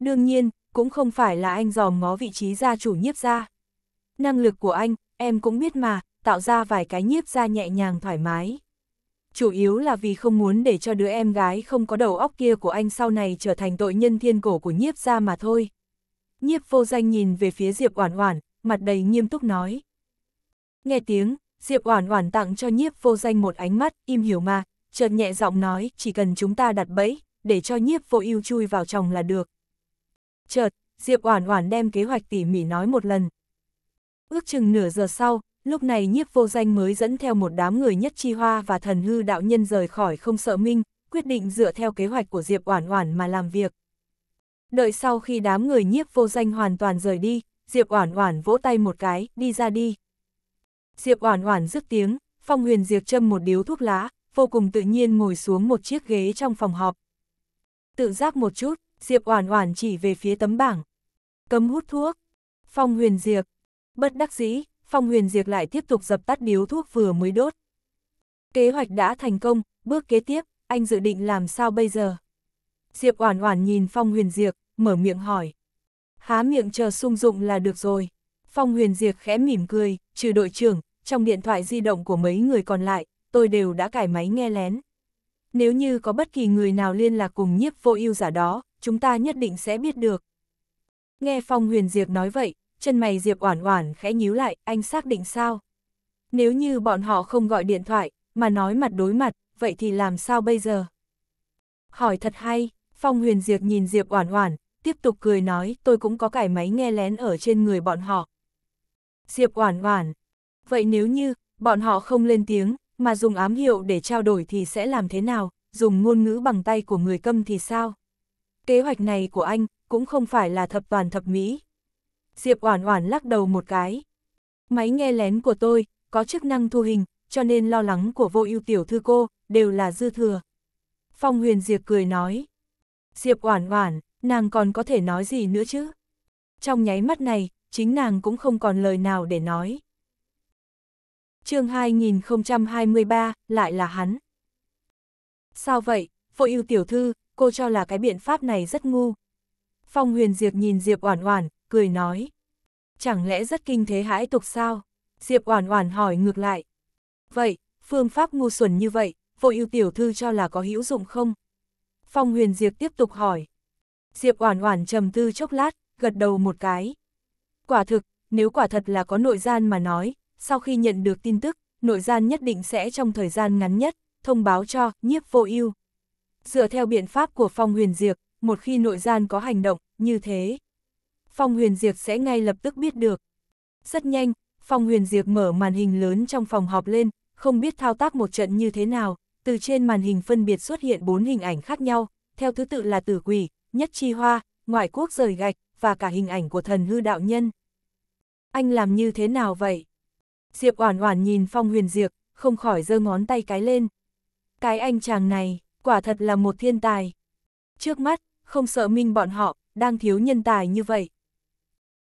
Đương nhiên, cũng không phải là anh dòm ngó vị trí gia chủ nhiếp gia. Năng lực của anh, em cũng biết mà, tạo ra vài cái nhiếp gia nhẹ nhàng thoải mái. Chủ yếu là vì không muốn để cho đứa em gái không có đầu óc kia của anh sau này trở thành tội nhân thiên cổ của nhiếp gia mà thôi. Nhiếp vô danh nhìn về phía Diệp Oản Oản, mặt đầy nghiêm túc nói. Nghe tiếng, Diệp Oản Oản tặng cho Nhiếp vô danh một ánh mắt, im hiểu mà, chợt nhẹ giọng nói, chỉ cần chúng ta đặt bẫy, để cho Nhiếp vô ưu chui vào trong là được. Chợt, Diệp Oản Oản đem kế hoạch tỉ mỉ nói một lần. Ước chừng nửa giờ sau, lúc này nhiếp vô danh mới dẫn theo một đám người nhất chi hoa và thần hư đạo nhân rời khỏi không sợ minh, quyết định dựa theo kế hoạch của Diệp Oản Oản mà làm việc. Đợi sau khi đám người nhiếp vô danh hoàn toàn rời đi, Diệp Oản Oản vỗ tay một cái, đi ra đi. Diệp Oản Oản dứt tiếng, Phong Huyền Diệp châm một điếu thuốc lá, vô cùng tự nhiên ngồi xuống một chiếc ghế trong phòng họp. Tự giác một chút, Diệp Oản Oản chỉ về phía tấm bảng. Cấm hút thuốc. Phong Huyền Diệp. Bất đắc dĩ, Phong Huyền Diệp lại tiếp tục dập tắt điếu thuốc vừa mới đốt. Kế hoạch đã thành công, bước kế tiếp, anh dự định làm sao bây giờ? Diệp Oản Oản nhìn Phong Huyền Diệp, mở miệng hỏi. Há miệng chờ sung dụng là được rồi. Phong huyền diệp khẽ mỉm cười, trừ đội trưởng, trong điện thoại di động của mấy người còn lại, tôi đều đã cải máy nghe lén. Nếu như có bất kỳ người nào liên lạc cùng nhiếp vô ưu giả đó, chúng ta nhất định sẽ biết được. Nghe Phong huyền diệp nói vậy, chân mày Diệp Oản Oản khẽ nhíu lại, anh xác định sao? Nếu như bọn họ không gọi điện thoại, mà nói mặt đối mặt, vậy thì làm sao bây giờ? Hỏi thật hay, Phong Huyền Diệp nhìn Diệp Oản Oản, tiếp tục cười nói tôi cũng có cải máy nghe lén ở trên người bọn họ. Diệp Oản Oản, vậy nếu như bọn họ không lên tiếng mà dùng ám hiệu để trao đổi thì sẽ làm thế nào, dùng ngôn ngữ bằng tay của người câm thì sao? Kế hoạch này của anh cũng không phải là thập toàn thập mỹ. Diệp Oản Oản lắc đầu một cái. Máy nghe lén của tôi có chức năng thu hình, cho nên lo lắng của Vô Ưu tiểu thư cô đều là dư thừa. Phong Huyền Diệp cười nói. Diệp Oản Oản, nàng còn có thể nói gì nữa chứ? Trong nháy mắt này, chính nàng cũng không còn lời nào để nói. chương 2023, lại là hắn. Sao vậy, vội ưu tiểu thư, cô cho là cái biện pháp này rất ngu. Phong huyền Diệp nhìn Diệp Oản Oản, cười nói. Chẳng lẽ rất kinh thế hãi tục sao? Diệp Oản Oản hỏi ngược lại. Vậy, phương pháp ngu xuẩn như vậy, vội ưu tiểu thư cho là có hữu dụng không? Phong huyền Diệp tiếp tục hỏi. Diệp Oản Oản trầm tư chốc lát, gật đầu một cái. Quả thực, nếu quả thật là có nội gián mà nói, sau khi nhận được tin tức, nội gián nhất định sẽ trong thời gian ngắn nhất thông báo cho Nhiếp Vô Ưu. Dựa theo biện pháp của Phong Huyền Diệp, một khi nội gián có hành động như thế, Phong Huyền Diệp sẽ ngay lập tức biết được. Rất nhanh, Phong Huyền Diệp mở màn hình lớn trong phòng họp lên, không biết thao tác một trận như thế nào, từ trên màn hình phân biệt xuất hiện bốn hình ảnh khác nhau, theo thứ tự là Tử Quỷ, nhất chi hoa, ngoại quốc rời gạch, và cả hình ảnh của thần hư đạo nhân. Anh làm như thế nào vậy? Diệp Oản Oản nhìn Phong Huyền Diệp, không khỏi giơ ngón tay cái lên. Cái anh chàng này, quả thật là một thiên tài. Trước mắt, không sợ minh bọn họ, đang thiếu nhân tài như vậy.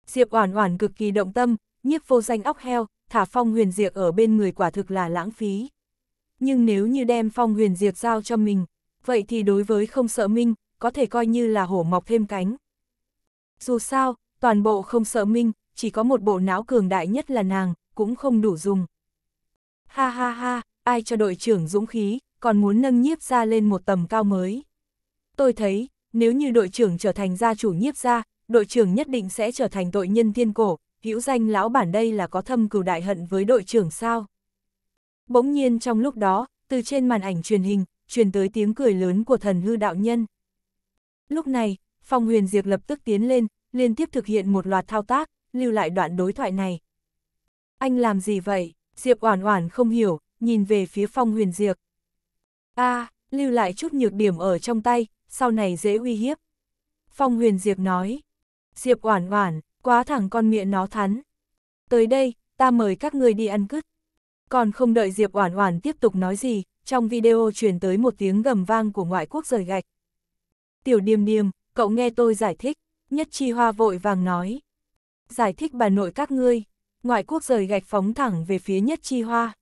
Diệp Oản Oản cực kỳ động tâm, nhiếp vô danh óc heo, thả Phong Huyền Diệp ở bên người quả thực là lãng phí. Nhưng nếu như đem Phong Huyền Diệp giao cho mình, vậy thì đối với không sợ minh, có thể coi như là hổ mọc thêm cánh. Dù sao, toàn bộ không sợ minh, chỉ có một bộ não cường đại nhất là nàng, cũng không đủ dùng. Ha ha ha, ai cho đội trưởng dũng khí, còn muốn nâng nhiếp ra lên một tầm cao mới. Tôi thấy, nếu như đội trưởng trở thành gia chủ nhiếp gia, đội trưởng nhất định sẽ trở thành tội nhân thiên cổ, hữu danh lão bản đây là có thâm cừu đại hận với đội trưởng sao. Bỗng nhiên trong lúc đó, từ trên màn ảnh truyền hình, truyền tới tiếng cười lớn của thần hư đạo nhân. Lúc này, Phong Huyền Diệp lập tức tiến lên, liên tiếp thực hiện một loạt thao tác, lưu lại đoạn đối thoại này. Anh làm gì vậy? Diệp Oản Oản không hiểu, nhìn về phía Phong Huyền Diệp. A, lưu lại chút nhược điểm ở trong tay, sau này dễ uy hiếp. Phong Huyền Diệp nói. Diệp Oản Oản, quá thẳng con miệng nó thắn. Tới đây, ta mời các ngươi đi ăn cứt. Còn không đợi Diệp Oản Oản tiếp tục nói gì, trong video truyền tới một tiếng gầm vang của ngoại quốc rời gạch. Tiểu điềm điềm, cậu nghe tôi giải thích, nhất chi hoa vội vàng nói. Giải thích bà nội các ngươi, ngoại quốc rời gạch phóng thẳng về phía nhất chi hoa.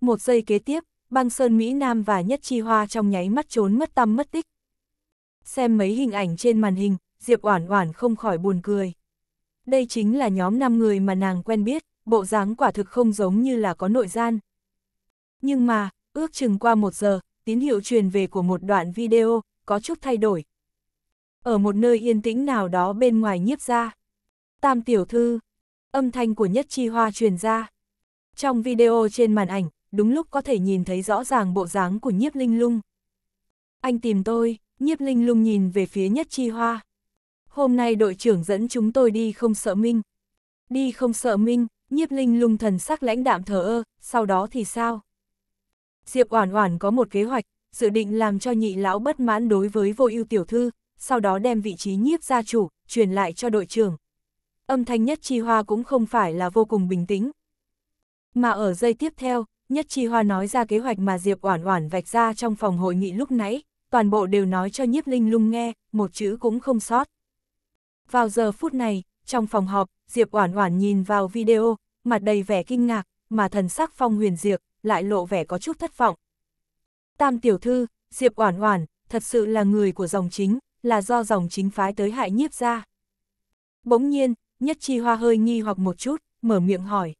Một giây kế tiếp, băng sơn Mỹ Nam và nhất chi hoa trong nháy mắt trốn mất tâm mất tích. Xem mấy hình ảnh trên màn hình, Diệp Oản Oản không khỏi buồn cười. Đây chính là nhóm 5 người mà nàng quen biết, bộ dáng quả thực không giống như là có nội gian. Nhưng mà, ước chừng qua một giờ, tín hiệu truyền về của một đoạn video, có chút thay đổi, ở một nơi yên tĩnh nào đó bên ngoài nhiếp ra. Tam tiểu thư, âm thanh của nhất chi hoa truyền ra. Trong video trên màn ảnh, đúng lúc có thể nhìn thấy rõ ràng bộ dáng của nhiếp linh lung. Anh tìm tôi, nhiếp linh lung nhìn về phía nhất chi hoa. Hôm nay đội trưởng dẫn chúng tôi đi không sợ minh. Đi không sợ minh, nhiếp linh lung thần sắc lãnh đạm thờ ơ, sau đó thì sao? Diệp Oản Oản có một kế hoạch, dự định làm cho nhị lão bất mãn đối với vô ưu tiểu thư, sau đó đem vị trí nhiếp gia chủ, truyền lại cho đội trưởng. Âm thanh Nhất Chi Hoa cũng không phải là vô cùng bình tĩnh. Mà ở giây tiếp theo, Nhất Chi Hoa nói ra kế hoạch mà Diệp Oản Oản vạch ra trong phòng hội nghị lúc nãy, toàn bộ đều nói cho nhiếp linh lung nghe, một chữ cũng không sót. Vào giờ phút này, trong phòng họp, Diệp Oản Oản nhìn vào video, mặt đầy vẻ kinh ngạc, mà thần sắc Phong Huyền Diệp lại lộ vẻ có chút thất vọng. Tam tiểu thư, Diệp Oản Oản, thật sự là người của dòng chính, là do dòng chính phái tới hại nhiếp ra. Bỗng nhiên, nhất chi hoa hơi nghi hoặc một chút, mở miệng hỏi.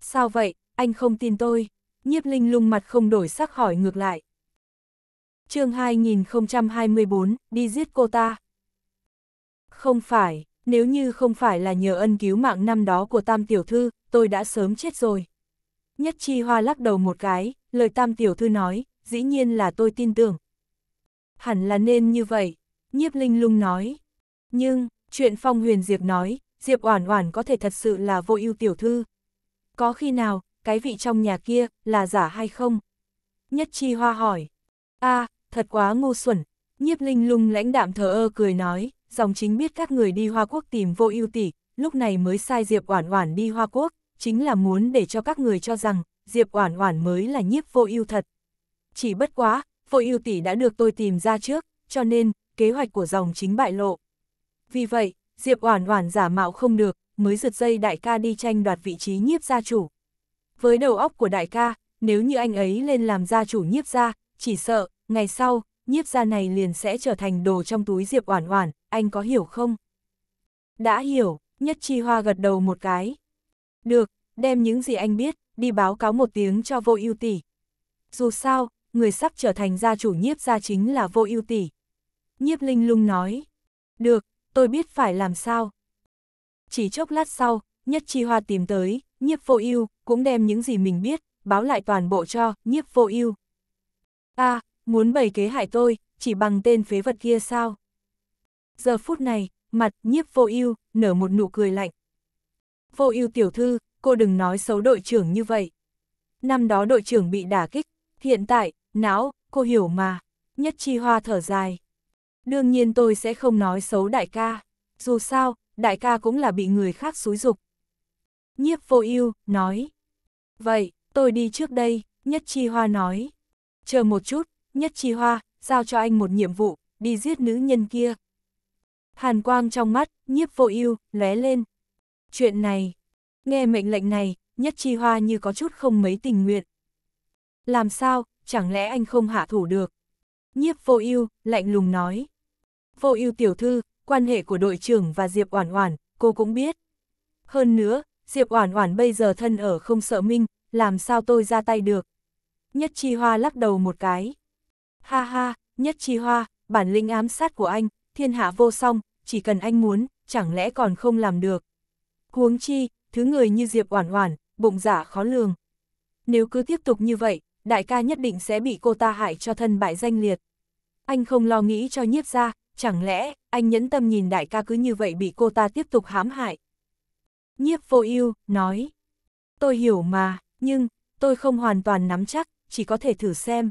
Sao vậy, anh không tin tôi? Nhiếp linh lung mặt không đổi sắc hỏi ngược lại. chương 2024, đi giết cô ta. Không phải, nếu như không phải là nhờ ân cứu mạng năm đó của tam tiểu thư, tôi đã sớm chết rồi. Nhất chi hoa lắc đầu một cái, lời tam tiểu thư nói, dĩ nhiên là tôi tin tưởng, Hẳn là nên như vậy, nhiếp linh lung nói. Nhưng, chuyện phong huyền Diệp nói, Diệp Oản Oản có thể thật sự là vô ưu tiểu thư. Có khi nào, cái vị trong nhà kia, là giả hay không? Nhất chi hoa hỏi. a thật quá ngu xuẩn. Nhiếp linh lung lãnh đạm thờ ơ cười nói, dòng chính biết các người đi Hoa Quốc tìm vô ưu tỷ, lúc này mới sai Diệp Oản Oản đi Hoa Quốc, chính là muốn để cho các người cho rằng Diệp Oản Oản mới là nhiếp vô ưu thật. Chỉ bất quá, Vô ưu tỷ đã được tôi tìm ra trước, cho nên, kế hoạch của dòng chính bại lộ. Vì vậy, Diệp Oản Oản giả mạo không được, mới giật dây đại ca đi tranh đoạt vị trí nhiếp gia chủ. Với đầu óc của đại ca, nếu như anh ấy lên làm gia chủ nhiếp gia, chỉ sợ, ngày sau, nhiếp gia này liền sẽ trở thành đồ trong túi Diệp Oản Oản, anh có hiểu không? Đã hiểu, Nhất Chi Hoa gật đầu một cái. Được, đem những gì anh biết, đi báo cáo một tiếng cho vô ưu tỷ. Dù sao, người sắp trở thành gia chủ nhiếp gia chính là vô ưu tỷ. Nhiếp linh lung nói, được, tôi biết phải làm sao. Chỉ chốc lát sau, nhất chi hoa tìm tới, nhiếp vô ưu cũng đem những gì mình biết, báo lại toàn bộ cho, nhiếp vô ưu a à, muốn bày kế hại tôi, chỉ bằng tên phế vật kia sao? Giờ phút này, mặt nhiếp vô ưu nở một nụ cười lạnh. Vô ưu tiểu thư, cô đừng nói xấu đội trưởng như vậy. Năm đó đội trưởng bị đả kích, hiện tại, Não, cô hiểu mà. Nhất chi hoa thở dài. Đương nhiên tôi sẽ không nói xấu đại ca. Dù sao, đại ca cũng là bị người khác xúi dục. Nhiếp vô ưu nói. Vậy, tôi đi trước đây, Nhất chi hoa nói. Chờ một chút, Nhất chi hoa, giao cho anh một nhiệm vụ, đi giết nữ nhân kia. Hàn quang trong mắt, nhiếp vô ưu lóe lên. Chuyện này, nghe mệnh lệnh này, Nhất chi hoa như có chút không mấy tình nguyện. Làm sao, chẳng lẽ anh không hạ thủ được? Nhiếp vô ưu lạnh lùng nói. Vô ưu tiểu thư, quan hệ của đội trưởng và Diệp Oản Oản, cô cũng biết. Hơn nữa, Diệp Oản Oản bây giờ thân ở không sợ minh, làm sao tôi ra tay được? Nhất Chi Hoa lắc đầu một cái. Ha ha, Nhất Chi Hoa, bản lĩnh ám sát của anh, thiên hạ vô song, chỉ cần anh muốn, chẳng lẽ còn không làm được. Huống chi, thứ người như Diệp Oản Oản, bụng giả dạ khó lường. Nếu cứ tiếp tục như vậy, đại ca nhất định sẽ bị cô ta hại cho thân bại danh liệt. Anh không lo nghĩ cho nhiếp ra, chẳng lẽ anh nhẫn tâm nhìn đại ca cứ như vậy bị cô ta tiếp tục hãm hại. Nhiếp vô ưu nói, tôi hiểu mà, nhưng tôi không hoàn toàn nắm chắc, chỉ có thể thử xem.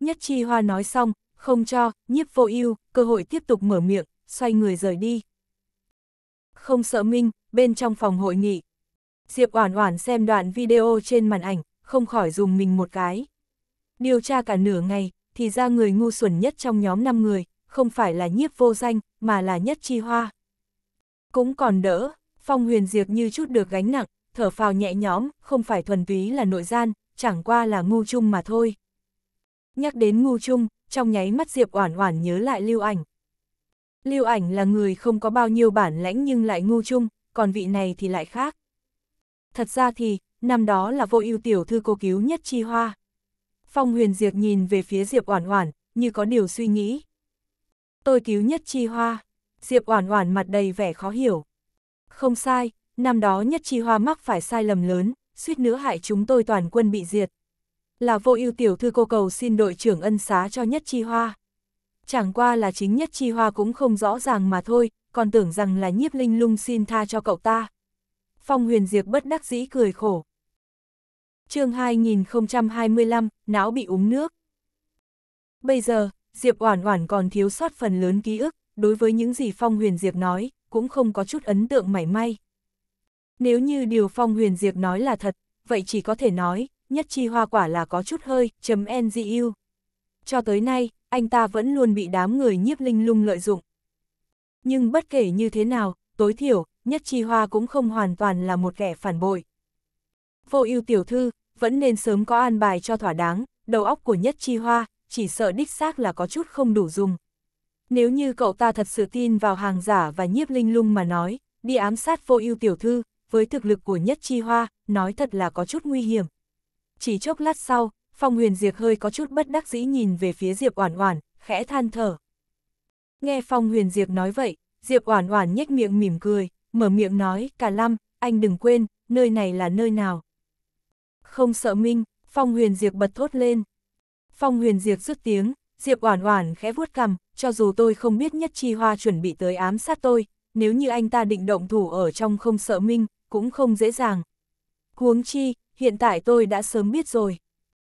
Nhất chi hoa nói xong, không cho, nhiếp vô ưu cơ hội tiếp tục mở miệng, xoay người rời đi. Không sợ minh, bên trong phòng hội nghị. Diệp Oản Oản xem đoạn video trên màn ảnh, không khỏi dùng mình một cái. Điều tra cả nửa ngày, thì ra người ngu xuẩn nhất trong nhóm 5 người, không phải là nhiếp vô danh, mà là nhất chi hoa. Cũng còn đỡ, phong huyền diệp như chút được gánh nặng, thở phào nhẹ nhõm, không phải thuần túy là nội gian, chẳng qua là ngu chung mà thôi. Nhắc đến ngu chung, trong nháy mắt Diệp Oản Oản nhớ lại Lưu Ảnh. Lưu Ảnh là người không có bao nhiêu bản lãnh nhưng lại ngu chung, còn vị này thì lại khác. Thật ra thì, năm đó là vô ưu tiểu thư cô cứu nhất chi hoa. Phong huyền diệt nhìn về phía Diệp Oản Oản, như có điều suy nghĩ. Tôi cứu nhất chi hoa. Diệp Oản Oản mặt đầy vẻ khó hiểu. Không sai, năm đó nhất chi hoa mắc phải sai lầm lớn, suýt nữa hại chúng tôi toàn quân bị diệt. Là vô ưu tiểu thư cô cầu xin đội trưởng ân xá cho nhất chi hoa. Chẳng qua là chính nhất chi hoa cũng không rõ ràng mà thôi, còn tưởng rằng là nhiếp linh lung xin tha cho cậu ta. Phong huyền diệp bất đắc dĩ cười khổ. chương 2025, não bị úng nước. Bây giờ, Diệp Oản Oản còn thiếu sót phần lớn ký ức, đối với những gì Phong Huyền Diệp nói, cũng không có chút ấn tượng mảy may. Nếu như điều Phong Huyền Diệp nói là thật, vậy chỉ có thể nói, nhất chi hoa quả là có chút hơi, chấm NGU. Cho tới nay, anh ta vẫn luôn bị đám người nhiếp linh lung lợi dụng. Nhưng bất kể như thế nào, tối thiểu, nhất chi hoa cũng không hoàn toàn là một kẻ phản bội. Vô ưu tiểu thư, vẫn nên sớm có an bài cho thỏa đáng, đầu óc của nhất chi hoa, chỉ sợ đích xác là có chút không đủ dùng. Nếu như cậu ta thật sự tin vào hàng giả và nhiếp linh lung mà nói, đi ám sát vô ưu tiểu thư, với thực lực của nhất chi hoa, nói thật là có chút nguy hiểm. Chỉ chốc lát sau, Phong Huyền Diệp hơi có chút bất đắc dĩ nhìn về phía Diệp Oản Oản, khẽ than thở. Nghe Phong Huyền Diệp nói vậy, Diệp Oản Oản nhếch miệng mỉm cười, mở miệng nói, cả lâm, anh đừng quên, nơi này là nơi nào. Không sợ Minh, Phong Huyền Diệp bật thốt lên. Phong Huyền Diệp rứt tiếng, Diệp oản oản khẽ vuốt cằm, cho dù tôi không biết nhất chi hoa chuẩn bị tới ám sát tôi, nếu như anh ta định động thủ ở trong không sợ Minh, cũng không dễ dàng. Huống chi, hiện tại tôi đã sớm biết rồi.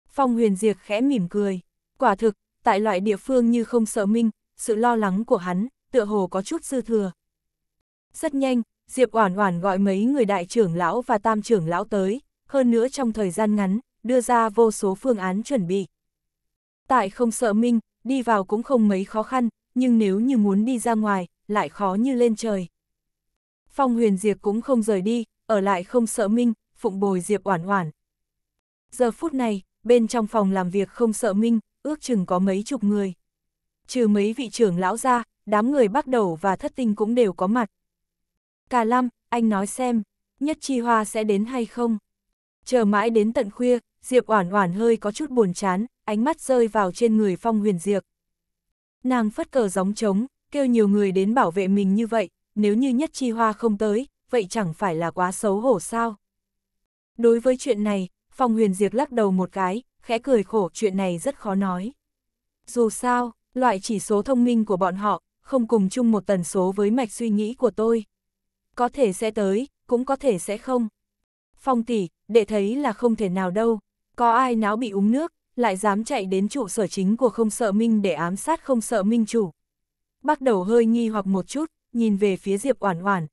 Phong Huyền Diệp khẽ mỉm cười. Quả thực, tại loại địa phương như không sợ Minh, sự lo lắng của hắn, tựa hồ có chút dư thừa. Rất nhanh, Diệp Oản Oản gọi mấy người đại trưởng lão và tam trưởng lão tới, hơn nữa trong thời gian ngắn, đưa ra vô số phương án chuẩn bị. Tại không sợ minh, đi vào cũng không mấy khó khăn, nhưng nếu như muốn đi ra ngoài, lại khó như lên trời. Phong huyền Diệp cũng không rời đi, ở lại không sợ minh, phụng bồi Diệp Oản Oản. Giờ phút này, bên trong phòng làm việc không sợ minh, ước chừng có mấy chục người. Trừ mấy vị trưởng lão ra, đám người bắt đầu và thất tinh cũng đều có mặt, Cà Lam, anh nói xem, Nhất Chi Hoa sẽ đến hay không? Chờ mãi đến tận khuya, Diệp Oản Oản hơi có chút buồn chán, ánh mắt rơi vào trên người Phong Huyền Diệp. Nàng phất cờ gióng trống, kêu nhiều người đến bảo vệ mình như vậy, nếu như Nhất Chi Hoa không tới, vậy chẳng phải là quá xấu hổ sao? Đối với chuyện này, Phong Huyền Diệp lắc đầu một cái, khẽ cười khổ chuyện này rất khó nói. Dù sao, loại chỉ số thông minh của bọn họ, không cùng chung một tần số với mạch suy nghĩ của tôi có thể sẽ tới, cũng có thể sẽ không. Phong tỷ, để thấy là không thể nào đâu, có ai náo bị úng nước, lại dám chạy đến trụ sở chính của không sợ minh để ám sát không sợ minh chủ. Bắt đầu hơi nghi hoặc một chút, nhìn về phía Diệp Oản Oản.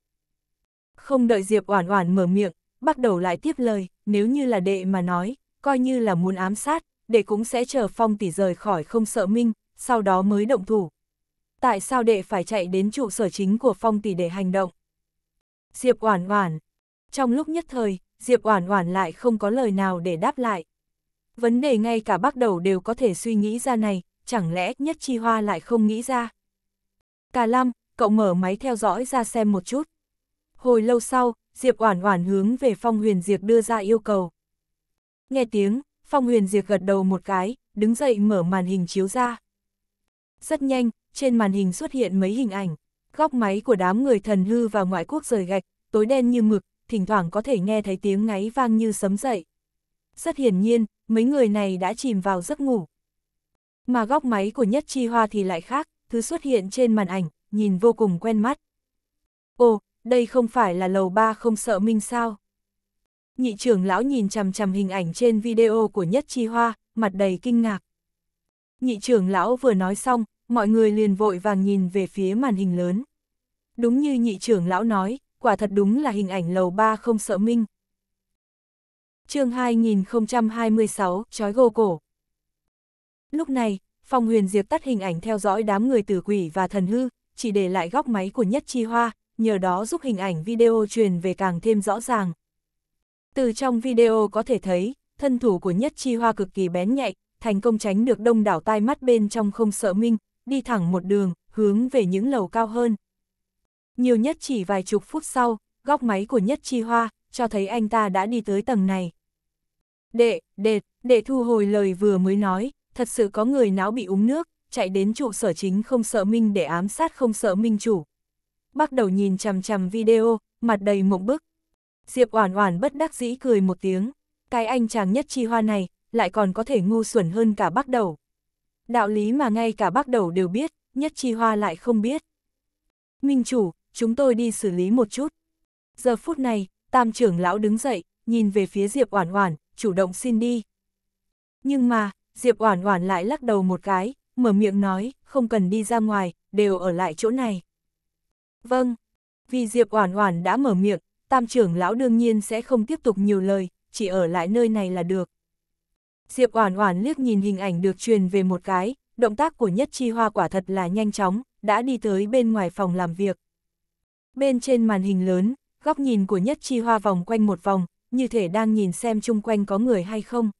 Không đợi Diệp Oản Oản mở miệng, bắt đầu lại tiếp lời, nếu như là đệ mà nói, coi như là muốn ám sát, đệ cũng sẽ chờ phong tỷ rời khỏi không sợ minh, sau đó mới động thủ. Tại sao đệ phải chạy đến trụ sở chính của phong tỷ để hành động? Diệp Oản Oản. Trong lúc nhất thời, Diệp Oản Oản lại không có lời nào để đáp lại. Vấn đề ngay cả bắt đầu đều có thể suy nghĩ ra này, chẳng lẽ Nhất Chi Hoa lại không nghĩ ra? Cả Lâm, cậu mở máy theo dõi ra xem một chút. Hồi lâu sau, Diệp Oản Oản hướng về Phong Huyền Diệp đưa ra yêu cầu. Nghe tiếng, Phong Huyền Diệp gật đầu một cái, đứng dậy mở màn hình chiếu ra. Rất nhanh, trên màn hình xuất hiện mấy hình ảnh, góc máy của đám người thần hư và ngoại quốc rời gạch, tối đen như mực, thỉnh thoảng có thể nghe thấy tiếng ngáy vang như sấm dậy. Rất hiển nhiên, mấy người này đã chìm vào giấc ngủ. Mà góc máy của Nhất Chi Hoa thì lại khác, thứ xuất hiện trên màn ảnh, nhìn vô cùng quen mắt. Ồ, đây không phải là lầu ba không sợ minh sao? Nhị trưởng lão nhìn chằm chằm hình ảnh trên video của Nhất Chi Hoa, mặt đầy kinh ngạc. Nhị trưởng lão vừa nói xong, mọi người liền vội vàng nhìn về phía màn hình lớn. Đúng như nhị trưởng lão nói, quả thật đúng là hình ảnh lầu ba không sợ minh. chương 2026, chói gô cổ. Lúc này, Phong Huyền Diệp tắt hình ảnh theo dõi đám người tử quỷ và thần hư, chỉ để lại góc máy của Nhất Chi Hoa, nhờ đó giúp hình ảnh video truyền về càng thêm rõ ràng. Từ trong video có thể thấy, thân thủ của Nhất Chi Hoa cực kỳ bén nhạy, thành công tránh được đông đảo tai mắt bên trong không sợ minh, đi thẳng một đường, hướng về những lầu cao hơn. Nhiều nhất chỉ vài chục phút sau, góc máy của Nhất Chi Hoa, cho thấy anh ta đã đi tới tầng này. Đệ, đệ, đệ thu hồi lời vừa mới nói, thật sự có người não bị uống nước, chạy đến trụ sở chính không sợ minh để ám sát không sợ minh chủ. Bắt đầu nhìn chằm chằm video, mặt đầy mộng bức. Diệp Oản Oản bất đắc dĩ cười một tiếng, cái anh chàng nhất chi hoa này lại còn có thể ngu xuẩn hơn cả bắt đầu. Đạo lý mà ngay cả bác đầu đều biết, nhất chi hoa lại không biết. Minh chủ, chúng tôi đi xử lý một chút. Giờ phút này, tam trưởng lão đứng dậy, nhìn về phía Diệp Oản Oản, chủ động xin đi. Nhưng mà, Diệp Oản Oản lại lắc đầu một cái, mở miệng nói, không cần đi ra ngoài, đều ở lại chỗ này. Vâng, vì Diệp Oản Oản đã mở miệng, tam trưởng lão đương nhiên sẽ không tiếp tục nhiều lời, chỉ ở lại nơi này là được. Diệp Oản Oản liếc nhìn hình ảnh được truyền về một cái, động tác của Nhất Chi Hoa quả thật là nhanh chóng, đã đi tới bên ngoài phòng làm việc. Bên trên màn hình lớn, góc nhìn của Nhất Chi Hoa vòng quanh một vòng, như thể đang nhìn xem chung quanh có người hay không.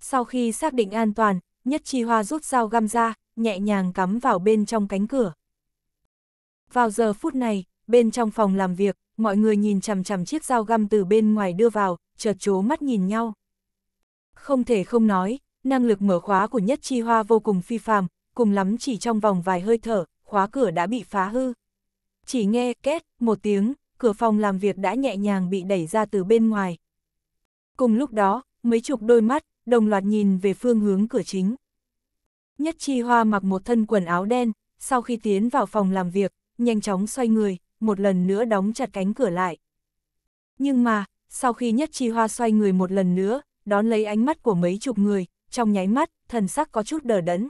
Sau khi xác định an toàn, Nhất Chi Hoa rút dao găm ra, nhẹ nhàng cắm vào bên trong cánh cửa. Vào giờ phút này, bên trong phòng làm việc, mọi người nhìn chằm chằm chiếc dao găm từ bên ngoài đưa vào, chợt trố mắt nhìn nhau. Không thể không nói, năng lực mở khóa của Nhất Chi Hoa vô cùng phi phàm, cùng lắm chỉ trong vòng vài hơi thở, khóa cửa đã bị phá hư. Chỉ nghe két một tiếng, cửa phòng làm việc đã nhẹ nhàng bị đẩy ra từ bên ngoài. Cùng lúc đó, mấy chục đôi mắt, đồng loạt nhìn về phương hướng cửa chính. Nhất Chi Hoa mặc một thân quần áo đen, sau khi tiến vào phòng làm việc, nhanh chóng xoay người, một lần nữa đóng chặt cánh cửa lại. Nhưng mà, sau khi Nhất Chi Hoa xoay người một lần nữa, đón lấy ánh mắt của mấy chục người, trong nháy mắt, thần sắc có chút đờ đẫn.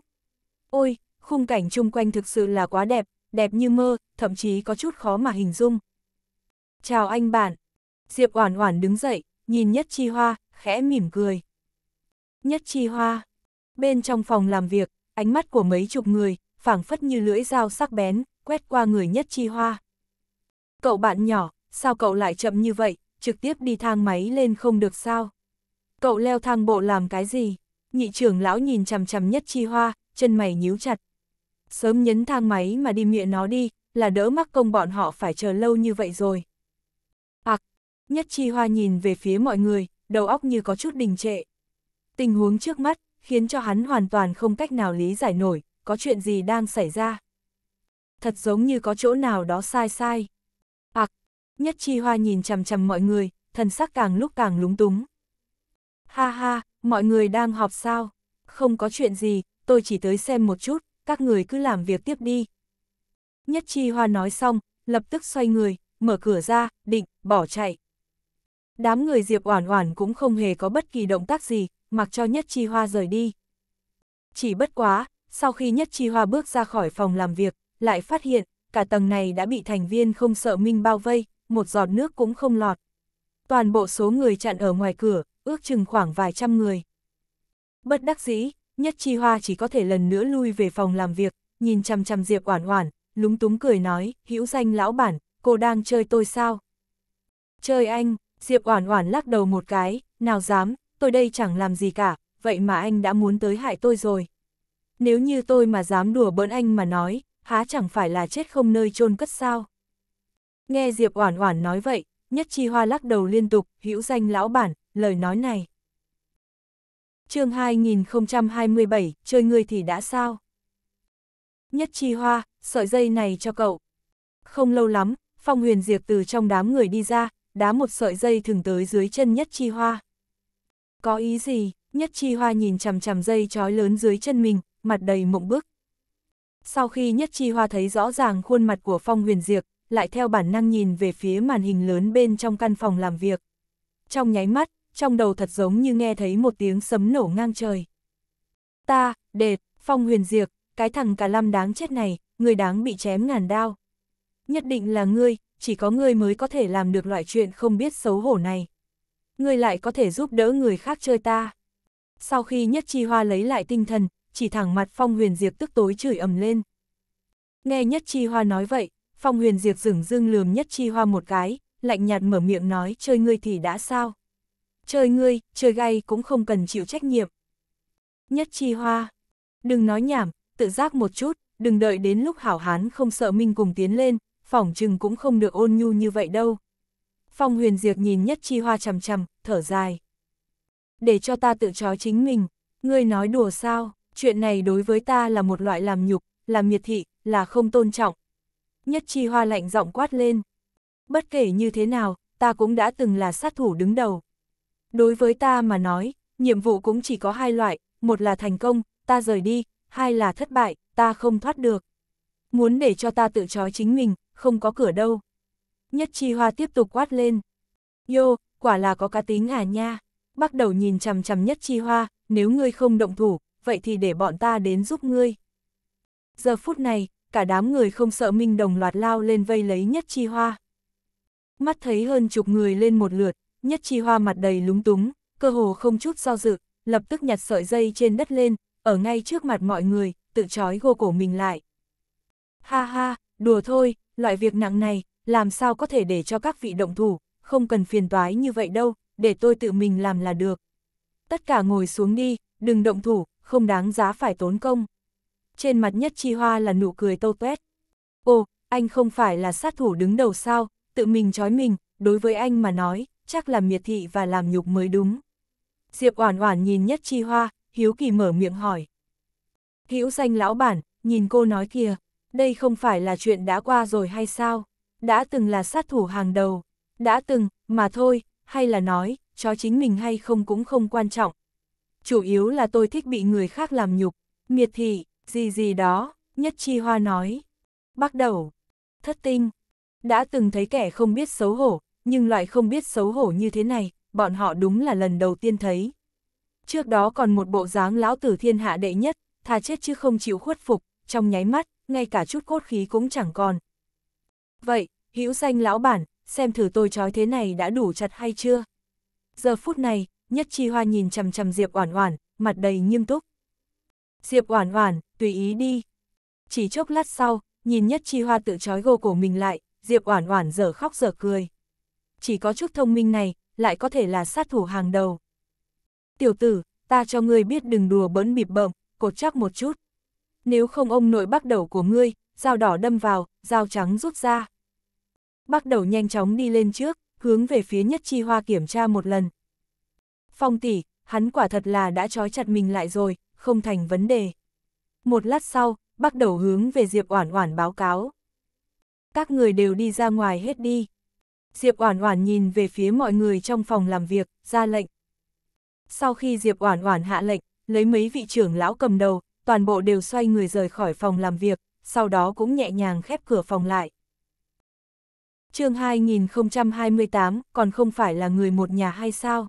Ôi, khung cảnh chung quanh thực sự là quá đẹp, đẹp như mơ, thậm chí có chút khó mà hình dung. Chào anh bạn. Diệp Oản Oản đứng dậy, nhìn Nhất Chi Hoa, khẽ mỉm cười. Nhất Chi Hoa. Bên trong phòng làm việc, ánh mắt của mấy chục người, phảng phất như lưỡi dao sắc bén, quét qua người Nhất Chi Hoa. Cậu bạn nhỏ, sao cậu lại chậm như vậy, trực tiếp đi thang máy lên không được sao? Cậu leo thang bộ làm cái gì? Nhị trưởng lão nhìn chằm chằm nhất chi hoa, chân mày nhíu chặt. Sớm nhấn thang máy mà đi miệng nó đi, là đỡ mắc công bọn họ phải chờ lâu như vậy rồi. Ặc, nhất chi hoa nhìn về phía mọi người, đầu óc như có chút đình trệ. Tình huống trước mắt, khiến cho hắn hoàn toàn không cách nào lý giải nổi, có chuyện gì đang xảy ra. Thật giống như có chỗ nào đó sai sai. Ặc, nhất chi hoa nhìn chằm chằm mọi người, thần sắc càng lúc càng lúng túng. Ha ha, mọi người đang họp sao? Không có chuyện gì, tôi chỉ tới xem một chút, các người cứ làm việc tiếp đi. Nhất Chi Hoa nói xong, lập tức xoay người, mở cửa ra, định, bỏ chạy. Đám người Diệp Oản Oản cũng không hề có bất kỳ động tác gì, mặc cho Nhất Chi Hoa rời đi. Chỉ bất quá, sau khi Nhất Chi Hoa bước ra khỏi phòng làm việc, lại phát hiện, cả tầng này đã bị thành viên không sợ minh bao vây, một giọt nước cũng không lọt. Toàn bộ số người chặn ở ngoài cửa, ước chừng khoảng vài trăm người. Bất đắc dĩ, Nhất Chi Hoa chỉ có thể lần nữa lui về phòng làm việc, nhìn chằm chằm Diệp Oản Oản, lúng túng cười nói, "Hữu Danh lão bản, cô đang chơi tôi sao?" "Chơi anh." Diệp Oản Oản lắc đầu một cái, "Nào dám, tôi đây chẳng làm gì cả, vậy mà anh đã muốn tới hại tôi rồi. Nếu như tôi mà dám đùa bỡn anh mà nói, há chẳng phải là chết không nơi chôn cất sao?" Nghe Diệp Oản Oản nói vậy, Nhất Chi Hoa lắc đầu liên tục, hữu danh lão bản, lời nói này. chương 2027, chơi người thì đã sao? Nhất Chi Hoa, sợi dây này cho cậu. Không lâu lắm, Phong Huyền Diệp từ trong đám người đi ra, đá một sợi dây thường tới dưới chân Nhất Chi Hoa. Có ý gì? Nhất Chi Hoa nhìn chằm chằm dây trói lớn dưới chân mình, mặt đầy mộng bức. Sau khi Nhất Chi Hoa thấy rõ ràng khuôn mặt của Phong Huyền Diệp, lại theo bản năng nhìn về phía màn hình lớn bên trong căn phòng làm việc. Trong nháy mắt, trong đầu thật giống như nghe thấy một tiếng sấm nổ ngang trời. Ta, đệt, phong huyền diệt, cái thằng cả lâm đáng chết này, người đáng bị chém ngàn đao. Nhất định là ngươi, chỉ có ngươi mới có thể làm được loại chuyện không biết xấu hổ này. Ngươi lại có thể giúp đỡ người khác chơi ta. Sau khi Nhất Chi Hoa lấy lại tinh thần, chỉ thẳng mặt Phong Huyền diệt tức tối chửi ầm lên. Nghe Nhất Chi Hoa nói vậy, Phong huyền diệt rừng dưng lườm nhất chi hoa một cái, lạnh nhạt mở miệng nói chơi ngươi thì đã sao. Chơi ngươi, chơi gay cũng không cần chịu trách nhiệm. Nhất chi hoa, đừng nói nhảm, tự giác một chút, đừng đợi đến lúc hảo hán không sợ minh cùng tiến lên, phỏng chừng cũng không được ôn nhu như vậy đâu. Phong huyền diệt nhìn nhất chi hoa chầm chầm, thở dài. Để cho ta tự trói chính mình, ngươi nói đùa sao, chuyện này đối với ta là một loại làm nhục, làm miệt thị, là không tôn trọng, Nhất chi hoa lạnh giọng quát lên. Bất kể như thế nào, ta cũng đã từng là sát thủ đứng đầu. Đối với ta mà nói, nhiệm vụ cũng chỉ có hai loại, một là thành công, ta rời đi, hai là thất bại, ta không thoát được. Muốn để cho ta tự trói chính mình, không có cửa đâu. Nhất chi hoa tiếp tục quát lên. Yo, quả là có cá tính à nha. Bắt đầu nhìn chằm chằm nhất chi hoa, nếu ngươi không động thủ, vậy thì để bọn ta đến giúp ngươi. Giờ phút này, cả đám người không sợ Minh Đồng loạt lao lên vây lấy Nhất Chi Hoa. Mắt thấy hơn chục người lên một lượt, Nhất Chi Hoa mặt đầy lúng túng, cơ hồ không chút do dự, lập tức nhặt sợi dây trên đất lên, ở ngay trước mặt mọi người, tự trói gô cổ mình lại. Ha ha, đùa thôi, loại việc nặng này, làm sao có thể để cho các vị động thủ, không cần phiền toái như vậy đâu, để tôi tự mình làm là được. Tất cả ngồi xuống đi, đừng động thủ, không đáng giá phải tốn công trên mặt nhất chi hoa là nụ cười tô tuét. Ồ, anh không phải là sát thủ đứng đầu sao, tự mình trói mình, đối với anh mà nói, chắc là miệt thị và làm nhục mới đúng. Diệp Oản Oản nhìn Nhất Chi Hoa, hiếu kỳ mở miệng hỏi. Hữu Danh lão bản, nhìn cô nói kìa, đây không phải là chuyện đã qua rồi hay sao? Đã từng là sát thủ hàng đầu, đã từng, mà thôi, hay là nói, chó chính mình hay không cũng không quan trọng. Chủ yếu là tôi thích bị người khác làm nhục, miệt thị, gì gì đó, Nhất Chi Hoa nói. Bắt đầu. Thất tinh. Đã từng thấy kẻ không biết xấu hổ, nhưng loại không biết xấu hổ như thế này, bọn họ đúng là lần đầu tiên thấy. Trước đó còn một bộ dáng lão tử thiên hạ đệ nhất, thà chết chứ không chịu khuất phục, trong nháy mắt, ngay cả chút cốt khí cũng chẳng còn. Vậy, hữu danh lão bản, xem thử tôi trói thế này đã đủ chặt hay chưa? Giờ phút này, Nhất Chi Hoa nhìn chằm chằm Diệp Oản Oản, mặt đầy nghiêm túc. Diệp Oản Oản, tùy ý đi. Chỉ chốc lát sau, nhìn Nhất Chi Hoa tự trói gô cổ mình lại, Diệp Oản Oản dở khóc dở cười. Chỉ có chút thông minh này, lại có thể là sát thủ hàng đầu. Tiểu tử, ta cho ngươi biết đừng đùa bỡn bịp bợm, cột chắc một chút. Nếu không ông nội bắt đầu của ngươi, dao đỏ đâm vào, dao trắng rút ra. Bắt đầu nhanh chóng đi lên trước, hướng về phía Nhất Chi Hoa kiểm tra một lần. Phong tỷ, hắn quả thật là đã trói chặt mình lại rồi, không thành vấn đề. Một lát sau, bắt đầu hướng về Diệp Oản Oản báo cáo. Các người đều đi ra ngoài hết đi. Diệp Oản Oản nhìn về phía mọi người trong phòng làm việc, ra lệnh. Sau khi Diệp Oản Oản hạ lệnh, lấy mấy vị trưởng lão cầm đầu, toàn bộ đều xoay người rời khỏi phòng làm việc, sau đó cũng nhẹ nhàng khép cửa phòng lại. Chương 2028, còn không phải là người một nhà hay sao?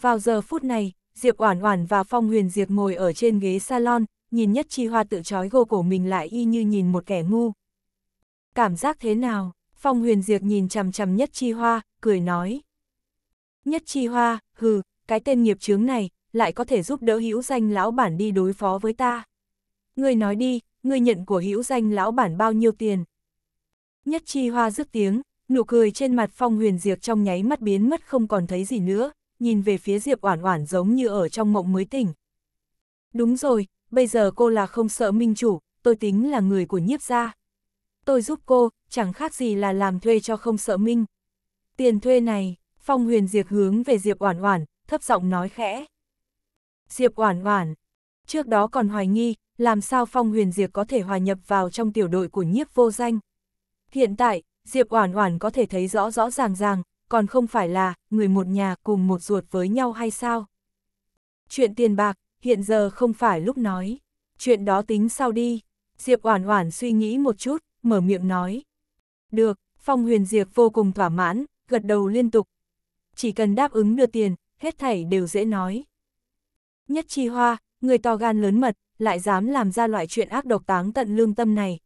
Vào giờ phút này, Diệp Oản Oản và Phong Huyền Diệp ngồi ở trên ghế salon, nhìn nhất chi hoa tự trói gô cổ mình lại y như nhìn một kẻ ngu. Cảm giác thế nào? Phong Huyền Diệp nhìn chằm chằm nhất chi hoa, cười nói. Nhất chi hoa, hừ, cái tên nghiệp chướng này, lại có thể giúp đỡ hữu danh lão bản đi đối phó với ta. Ngươi nói đi, ngươi nhận của hữu danh lão bản bao nhiêu tiền? Nhất chi hoa rứt tiếng, nụ cười trên mặt Phong Huyền Diệp trong nháy mắt biến mất không còn thấy gì nữa, nhìn về phía Diệp Oản Oản giống như ở trong mộng mới tỉnh. Đúng rồi, bây giờ cô là không sợ minh chủ, tôi tính là người của nhiếp gia. Tôi giúp cô, chẳng khác gì là làm thuê cho không sợ minh. Tiền thuê này, Phong Huyền Diệp hướng về Diệp Oản Oản, thấp giọng nói khẽ. Diệp Oản Oản, trước đó còn hoài nghi, làm sao Phong Huyền Diệp có thể hòa nhập vào trong tiểu đội của nhiếp vô danh. Hiện tại, Diệp Oản Oản có thể thấy rõ rõ ràng ràng, còn không phải là người một nhà cùng một ruột với nhau hay sao? Chuyện tiền bạc, hiện giờ không phải lúc nói. Chuyện đó tính sau đi. Diệp Oản Oản suy nghĩ một chút, mở miệng nói. Được, Phong Huyền Diệp vô cùng thỏa mãn, gật đầu liên tục. Chỉ cần đáp ứng đưa tiền, hết thảy đều dễ nói. Nhất Chi Hoa, người to gan lớn mật, lại dám làm ra loại chuyện ác độc táng tận lương tâm này.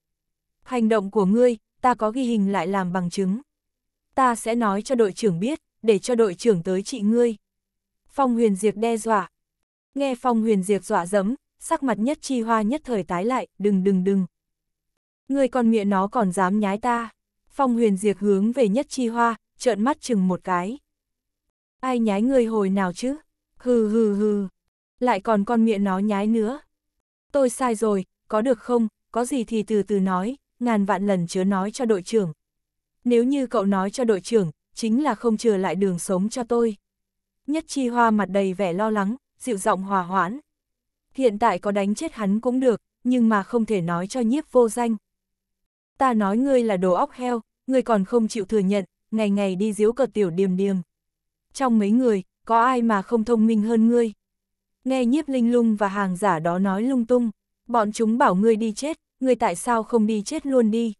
Hành động của ngươi, ta có ghi hình lại làm bằng chứng ta sẽ nói cho đội trưởng biết, để cho đội trưởng tới trị ngươi. Phong huyền diệt đe dọa. Nghe phong huyền diệt dọa dẫm, sắc mặt nhất chi hoa nhất thời tái lại, đừng đừng đừng. Ngươi còn miệng nó còn dám nhái ta. Phong huyền diệt hướng về nhất chi hoa, trợn mắt chừng một cái. Ai nhái ngươi hồi nào chứ? Hừ hừ hừ. Lại còn con miệng nó nhái nữa. Tôi sai rồi, có được không, có gì thì từ từ nói, ngàn vạn lần chớ nói cho đội trưởng, nếu như cậu nói cho đội trưởng, chính là không chừa lại đường sống cho tôi. Nhất chi hoa mặt đầy vẻ lo lắng, dịu giọng hòa hoãn. Hiện tại có đánh chết hắn cũng được, nhưng mà không thể nói cho nhiếp vô danh. Ta nói ngươi là đồ óc heo, ngươi còn không chịu thừa nhận, ngày ngày đi diếu cờ tiểu điềm điềm. Trong mấy người, có ai mà không thông minh hơn ngươi? Nghe nhiếp linh lung và hàng giả đó nói lung tung, bọn chúng bảo ngươi đi chết, ngươi tại sao không đi chết luôn đi?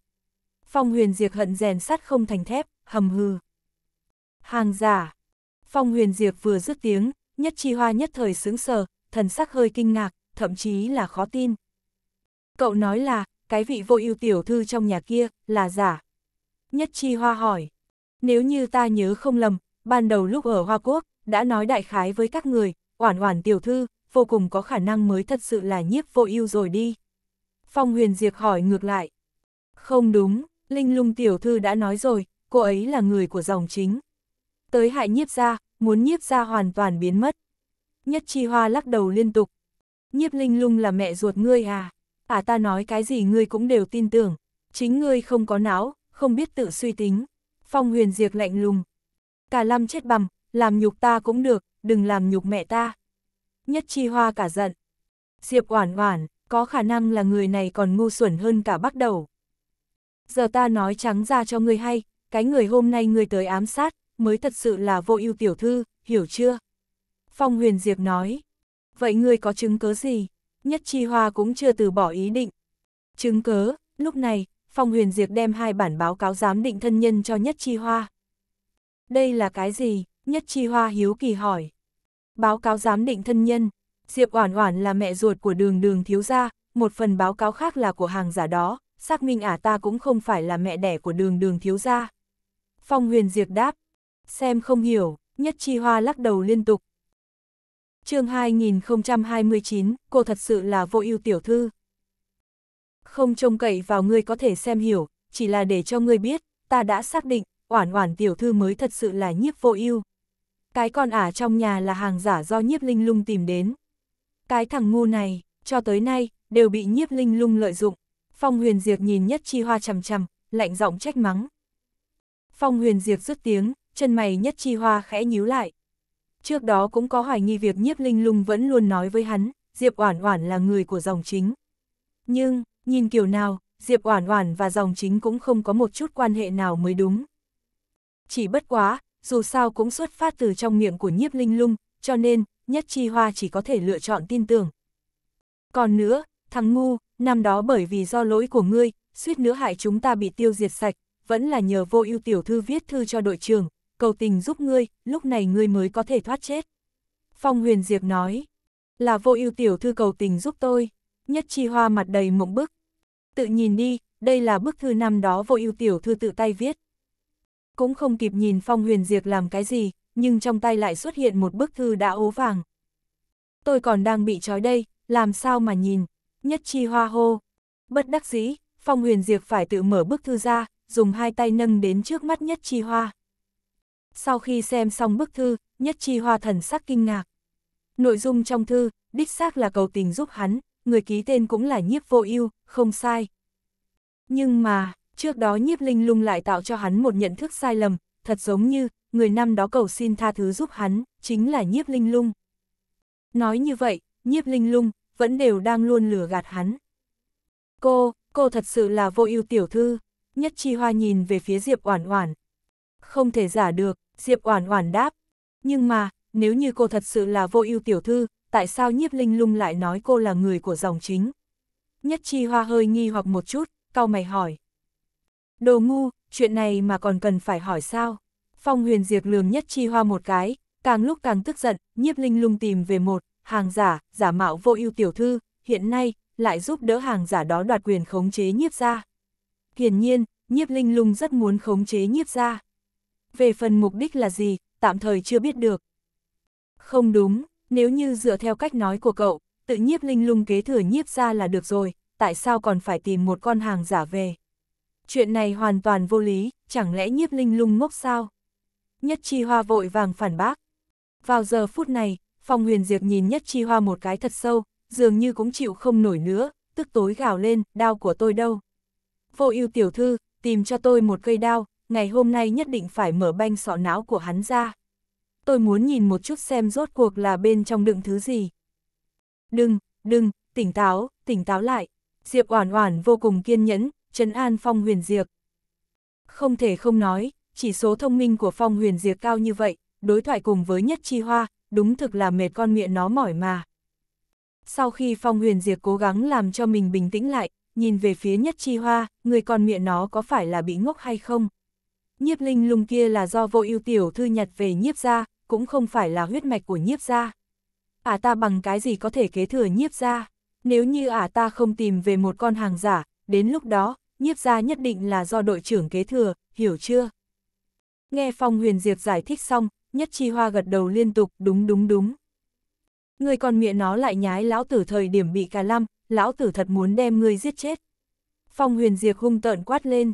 Phong huyền diệt hận rèn sắt không thành thép, hầm hừ. Hàng giả. Phong huyền diệt vừa dứt tiếng, nhất chi hoa nhất thời sướng sờ, thần sắc hơi kinh ngạc, thậm chí là khó tin. Cậu nói là, cái vị vô ưu tiểu thư trong nhà kia, là giả. Nhất chi hoa hỏi. Nếu như ta nhớ không lầm, ban đầu lúc ở Hoa Quốc, đã nói đại khái với các người, oản oản tiểu thư, vô cùng có khả năng mới thật sự là nhiếp vô ưu rồi đi. Phong huyền diệt hỏi ngược lại. Không đúng, Linh lung tiểu thư đã nói rồi, cô ấy là người của dòng chính. Tới hại nhiếp gia, muốn nhiếp gia hoàn toàn biến mất. Nhất chi hoa lắc đầu liên tục. Nhiếp linh lung là mẹ ruột ngươi à? À ta nói cái gì ngươi cũng đều tin tưởng. Chính ngươi không có não, không biết tự suy tính. Phong huyền diệt lạnh lùng. Cả lâm chết bầm, làm nhục ta cũng được, đừng làm nhục mẹ ta. Nhất chi hoa cả giận. Diệp oản oản, có khả năng là người này còn ngu xuẩn hơn cả bắt đầu giờ ta nói trắng ra cho ngươi hay, cái người hôm nay ngươi tới ám sát, mới thật sự là vô ưu tiểu thư, hiểu chưa? Phong huyền diệp nói, vậy ngươi có chứng cứ gì? Nhất chi hoa cũng chưa từ bỏ ý định. Chứng cứ lúc này, Phong huyền diệp đem hai bản báo cáo giám định thân nhân cho nhất chi hoa. Đây là cái gì? Nhất chi hoa hiếu kỳ hỏi. Báo cáo giám định thân nhân, Diệp Oản Oản là mẹ ruột của đường đường thiếu gia, một phần báo cáo khác là của hàng giả đó, xác minh ả à, ta cũng không phải là mẹ đẻ của đường đường thiếu gia. Phong huyền diệt đáp, xem không hiểu, nhất chi hoa lắc đầu liên tục. chương 2029, cô thật sự là vô ưu tiểu thư. Không trông cậy vào ngươi có thể xem hiểu, chỉ là để cho ngươi biết, ta đã xác định, oản oản tiểu thư mới thật sự là nhiếp vô ưu. Cái con ả trong nhà là hàng giả do nhiếp linh lung tìm đến. Cái thằng ngu này, cho tới nay, đều bị nhiếp linh lung lợi dụng. Phong huyền diệt nhìn nhất chi hoa chằm chằm, lạnh giọng trách mắng. Phong huyền diệt rứt tiếng, chân mày nhất chi hoa khẽ nhíu lại. Trước đó cũng có hoài nghi việc nhiếp linh lung vẫn luôn nói với hắn, Diệp Oản Oản là người của dòng chính. Nhưng, nhìn kiểu nào, Diệp Oản Oản và dòng chính cũng không có một chút quan hệ nào mới đúng. Chỉ bất quá, dù sao cũng xuất phát từ trong miệng của nhiếp linh lung, cho nên, nhất chi hoa chỉ có thể lựa chọn tin tưởng. Còn nữa, thằng ngu, năm đó bởi vì do lỗi của ngươi, suýt nữa hại chúng ta bị tiêu diệt sạch, vẫn là nhờ vô ưu tiểu thư viết thư cho đội trưởng, cầu tình giúp ngươi, lúc này ngươi mới có thể thoát chết. Phong huyền diệp nói, là vô ưu tiểu thư cầu tình giúp tôi, nhất chi hoa mặt đầy mộng bức. Tự nhìn đi, đây là bức thư năm đó vô ưu tiểu thư tự tay viết. Cũng không kịp nhìn phong huyền diệp làm cái gì, nhưng trong tay lại xuất hiện một bức thư đã ố vàng. Tôi còn đang bị trói đây, làm sao mà nhìn nhất chi hoa hô. Bất đắc dĩ, Phong Huyền Diệp phải tự mở bức thư ra, dùng hai tay nâng đến trước mắt nhất chi hoa. Sau khi xem xong bức thư, nhất chi hoa thần sắc kinh ngạc. Nội dung trong thư, đích xác là cầu tình giúp hắn, người ký tên cũng là nhiếp vô ưu, không sai. Nhưng mà, trước đó nhiếp linh lung lại tạo cho hắn một nhận thức sai lầm, thật giống như, người năm đó cầu xin tha thứ giúp hắn, chính là nhiếp linh lung. Nói như vậy, nhiếp linh lung, vẫn đều đang luôn lừa gạt hắn. Cô, cô thật sự là vô ưu tiểu thư, nhất chi hoa nhìn về phía Diệp Oản Oản. Không thể giả được, Diệp Oản Oản đáp, nhưng mà, nếu như cô thật sự là vô ưu tiểu thư, tại sao Nhiếp Linh Lung lại nói cô là người của dòng chính? Nhất chi hoa hơi nghi hoặc một chút, cau mày hỏi. Đồ ngu, chuyện này mà còn cần phải hỏi sao? Phong huyền diệp lườm nhất chi hoa một cái, càng lúc càng tức giận, nhiếp linh lung tìm về một, hàng giả, giả mạo vô ưu tiểu thư, hiện nay, lại giúp đỡ hàng giả đó đoạt quyền khống chế nhiếp gia. Hiển nhiên, nhiếp linh lung rất muốn khống chế nhiếp gia. Về phần mục đích là gì, tạm thời chưa biết được. Không đúng, nếu như dựa theo cách nói của cậu, tự nhiếp linh lung kế thừa nhiếp gia là được rồi, tại sao còn phải tìm một con hàng giả về? Chuyện này hoàn toàn vô lý, chẳng lẽ nhiếp linh lung ngốc sao? Nhất chi hoa vội vàng phản bác. Vào giờ phút này, Phong huyền diệp nhìn nhất chi hoa một cái thật sâu, dường như cũng chịu không nổi nữa, tức tối gào lên, đau của tôi đâu. Vô ưu tiểu thư, tìm cho tôi một cây đao, ngày hôm nay nhất định phải mở banh sọ não của hắn ra. Tôi muốn nhìn một chút xem rốt cuộc là bên trong đựng thứ gì. Đừng, đừng, tỉnh táo, tỉnh táo lại. Diệp Oản Oản vô cùng kiên nhẫn, trấn an Phong Huyền Diệp. Không thể không nói, chỉ số thông minh của Phong Huyền Diệp cao như vậy, đối thoại cùng với Nhất Chi Hoa, đúng thực là mệt con miệng nó mỏi mà. Sau khi Phong Huyền Diệt cố gắng làm cho mình bình tĩnh lại, nhìn về phía Nhất Chi Hoa, người con miệng nó có phải là bị ngốc hay không? Nhiếp linh Lung kia là do vô ưu tiểu thư nhặt về nhiếp gia, cũng không phải là huyết mạch của nhiếp gia. Ả à ta bằng cái gì có thể kế thừa nhiếp gia? Nếu như Ả à ta không tìm về một con hàng giả, đến lúc đó, nhiếp gia nhất định là do đội trưởng kế thừa, hiểu chưa? Nghe Phong Huyền Diệt giải thích xong, nhất chi hoa gật đầu liên tục, đúng đúng đúng. Người còn miệng nó lại nhái lão tử thời điểm bị cà lăm, lão tử thật muốn đem ngươi giết chết. Phong huyền diệt hung tợn quát lên.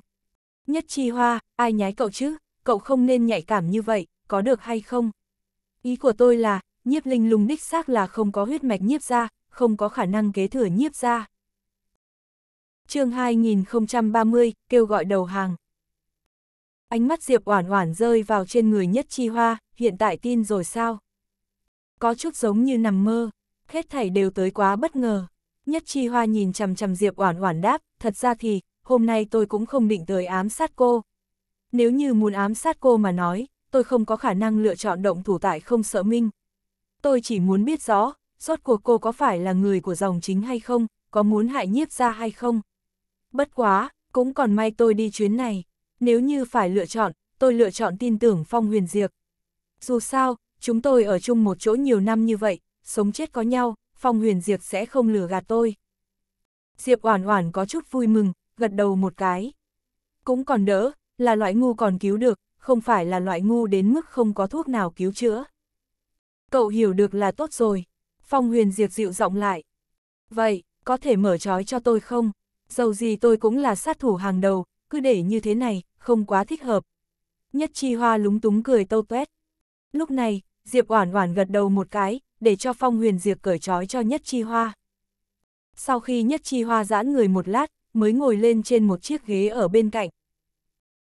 Nhất chi hoa, ai nhái cậu chứ, cậu không nên nhạy cảm như vậy, có được hay không? Ý của tôi là, nhiếp linh lùng đích xác là không có huyết mạch nhiếp ra, không có khả năng kế thừa nhiếp ra. chương 2030, kêu gọi đầu hàng ánh mắt Diệp Oản Oản rơi vào trên người Nhất Chi Hoa, hiện tại tin rồi sao? Có chút giống như nằm mơ, hết thảy đều tới quá bất ngờ. Nhất Chi Hoa nhìn chằm chằm Diệp Oản Oản đáp, thật ra thì, hôm nay tôi cũng không định tới ám sát cô. Nếu như muốn ám sát cô mà nói, tôi không có khả năng lựa chọn động thủ tại không sợ minh. Tôi chỉ muốn biết rõ, rốt cuộc cô có phải là người của dòng chính hay không, có muốn hại nhiếp ra hay không. Bất quá, cũng còn may tôi đi chuyến này. Nếu như phải lựa chọn, tôi lựa chọn tin tưởng Phong Huyền Diệp. Dù sao, chúng tôi ở chung một chỗ nhiều năm như vậy, sống chết có nhau, Phong Huyền Diệp sẽ không lừa gạt tôi. Diệp Oản Oản có chút vui mừng, gật đầu một cái. Cũng còn đỡ, là loại ngu còn cứu được, không phải là loại ngu đến mức không có thuốc nào cứu chữa. Cậu hiểu được là tốt rồi. Phong Huyền Diệp dịu giọng lại. Vậy, có thể mở trói cho tôi không? Dầu gì tôi cũng là sát thủ hàng đầu, cứ để như thế này, không quá thích hợp. Nhất chi hoa lúng túng cười tâu tuét. Lúc này, Diệp Oản Oản gật đầu một cái, để cho Phong Huyền Diệp cởi trói cho Nhất chi hoa. Sau khi Nhất chi hoa giãn người một lát, mới ngồi lên trên một chiếc ghế ở bên cạnh.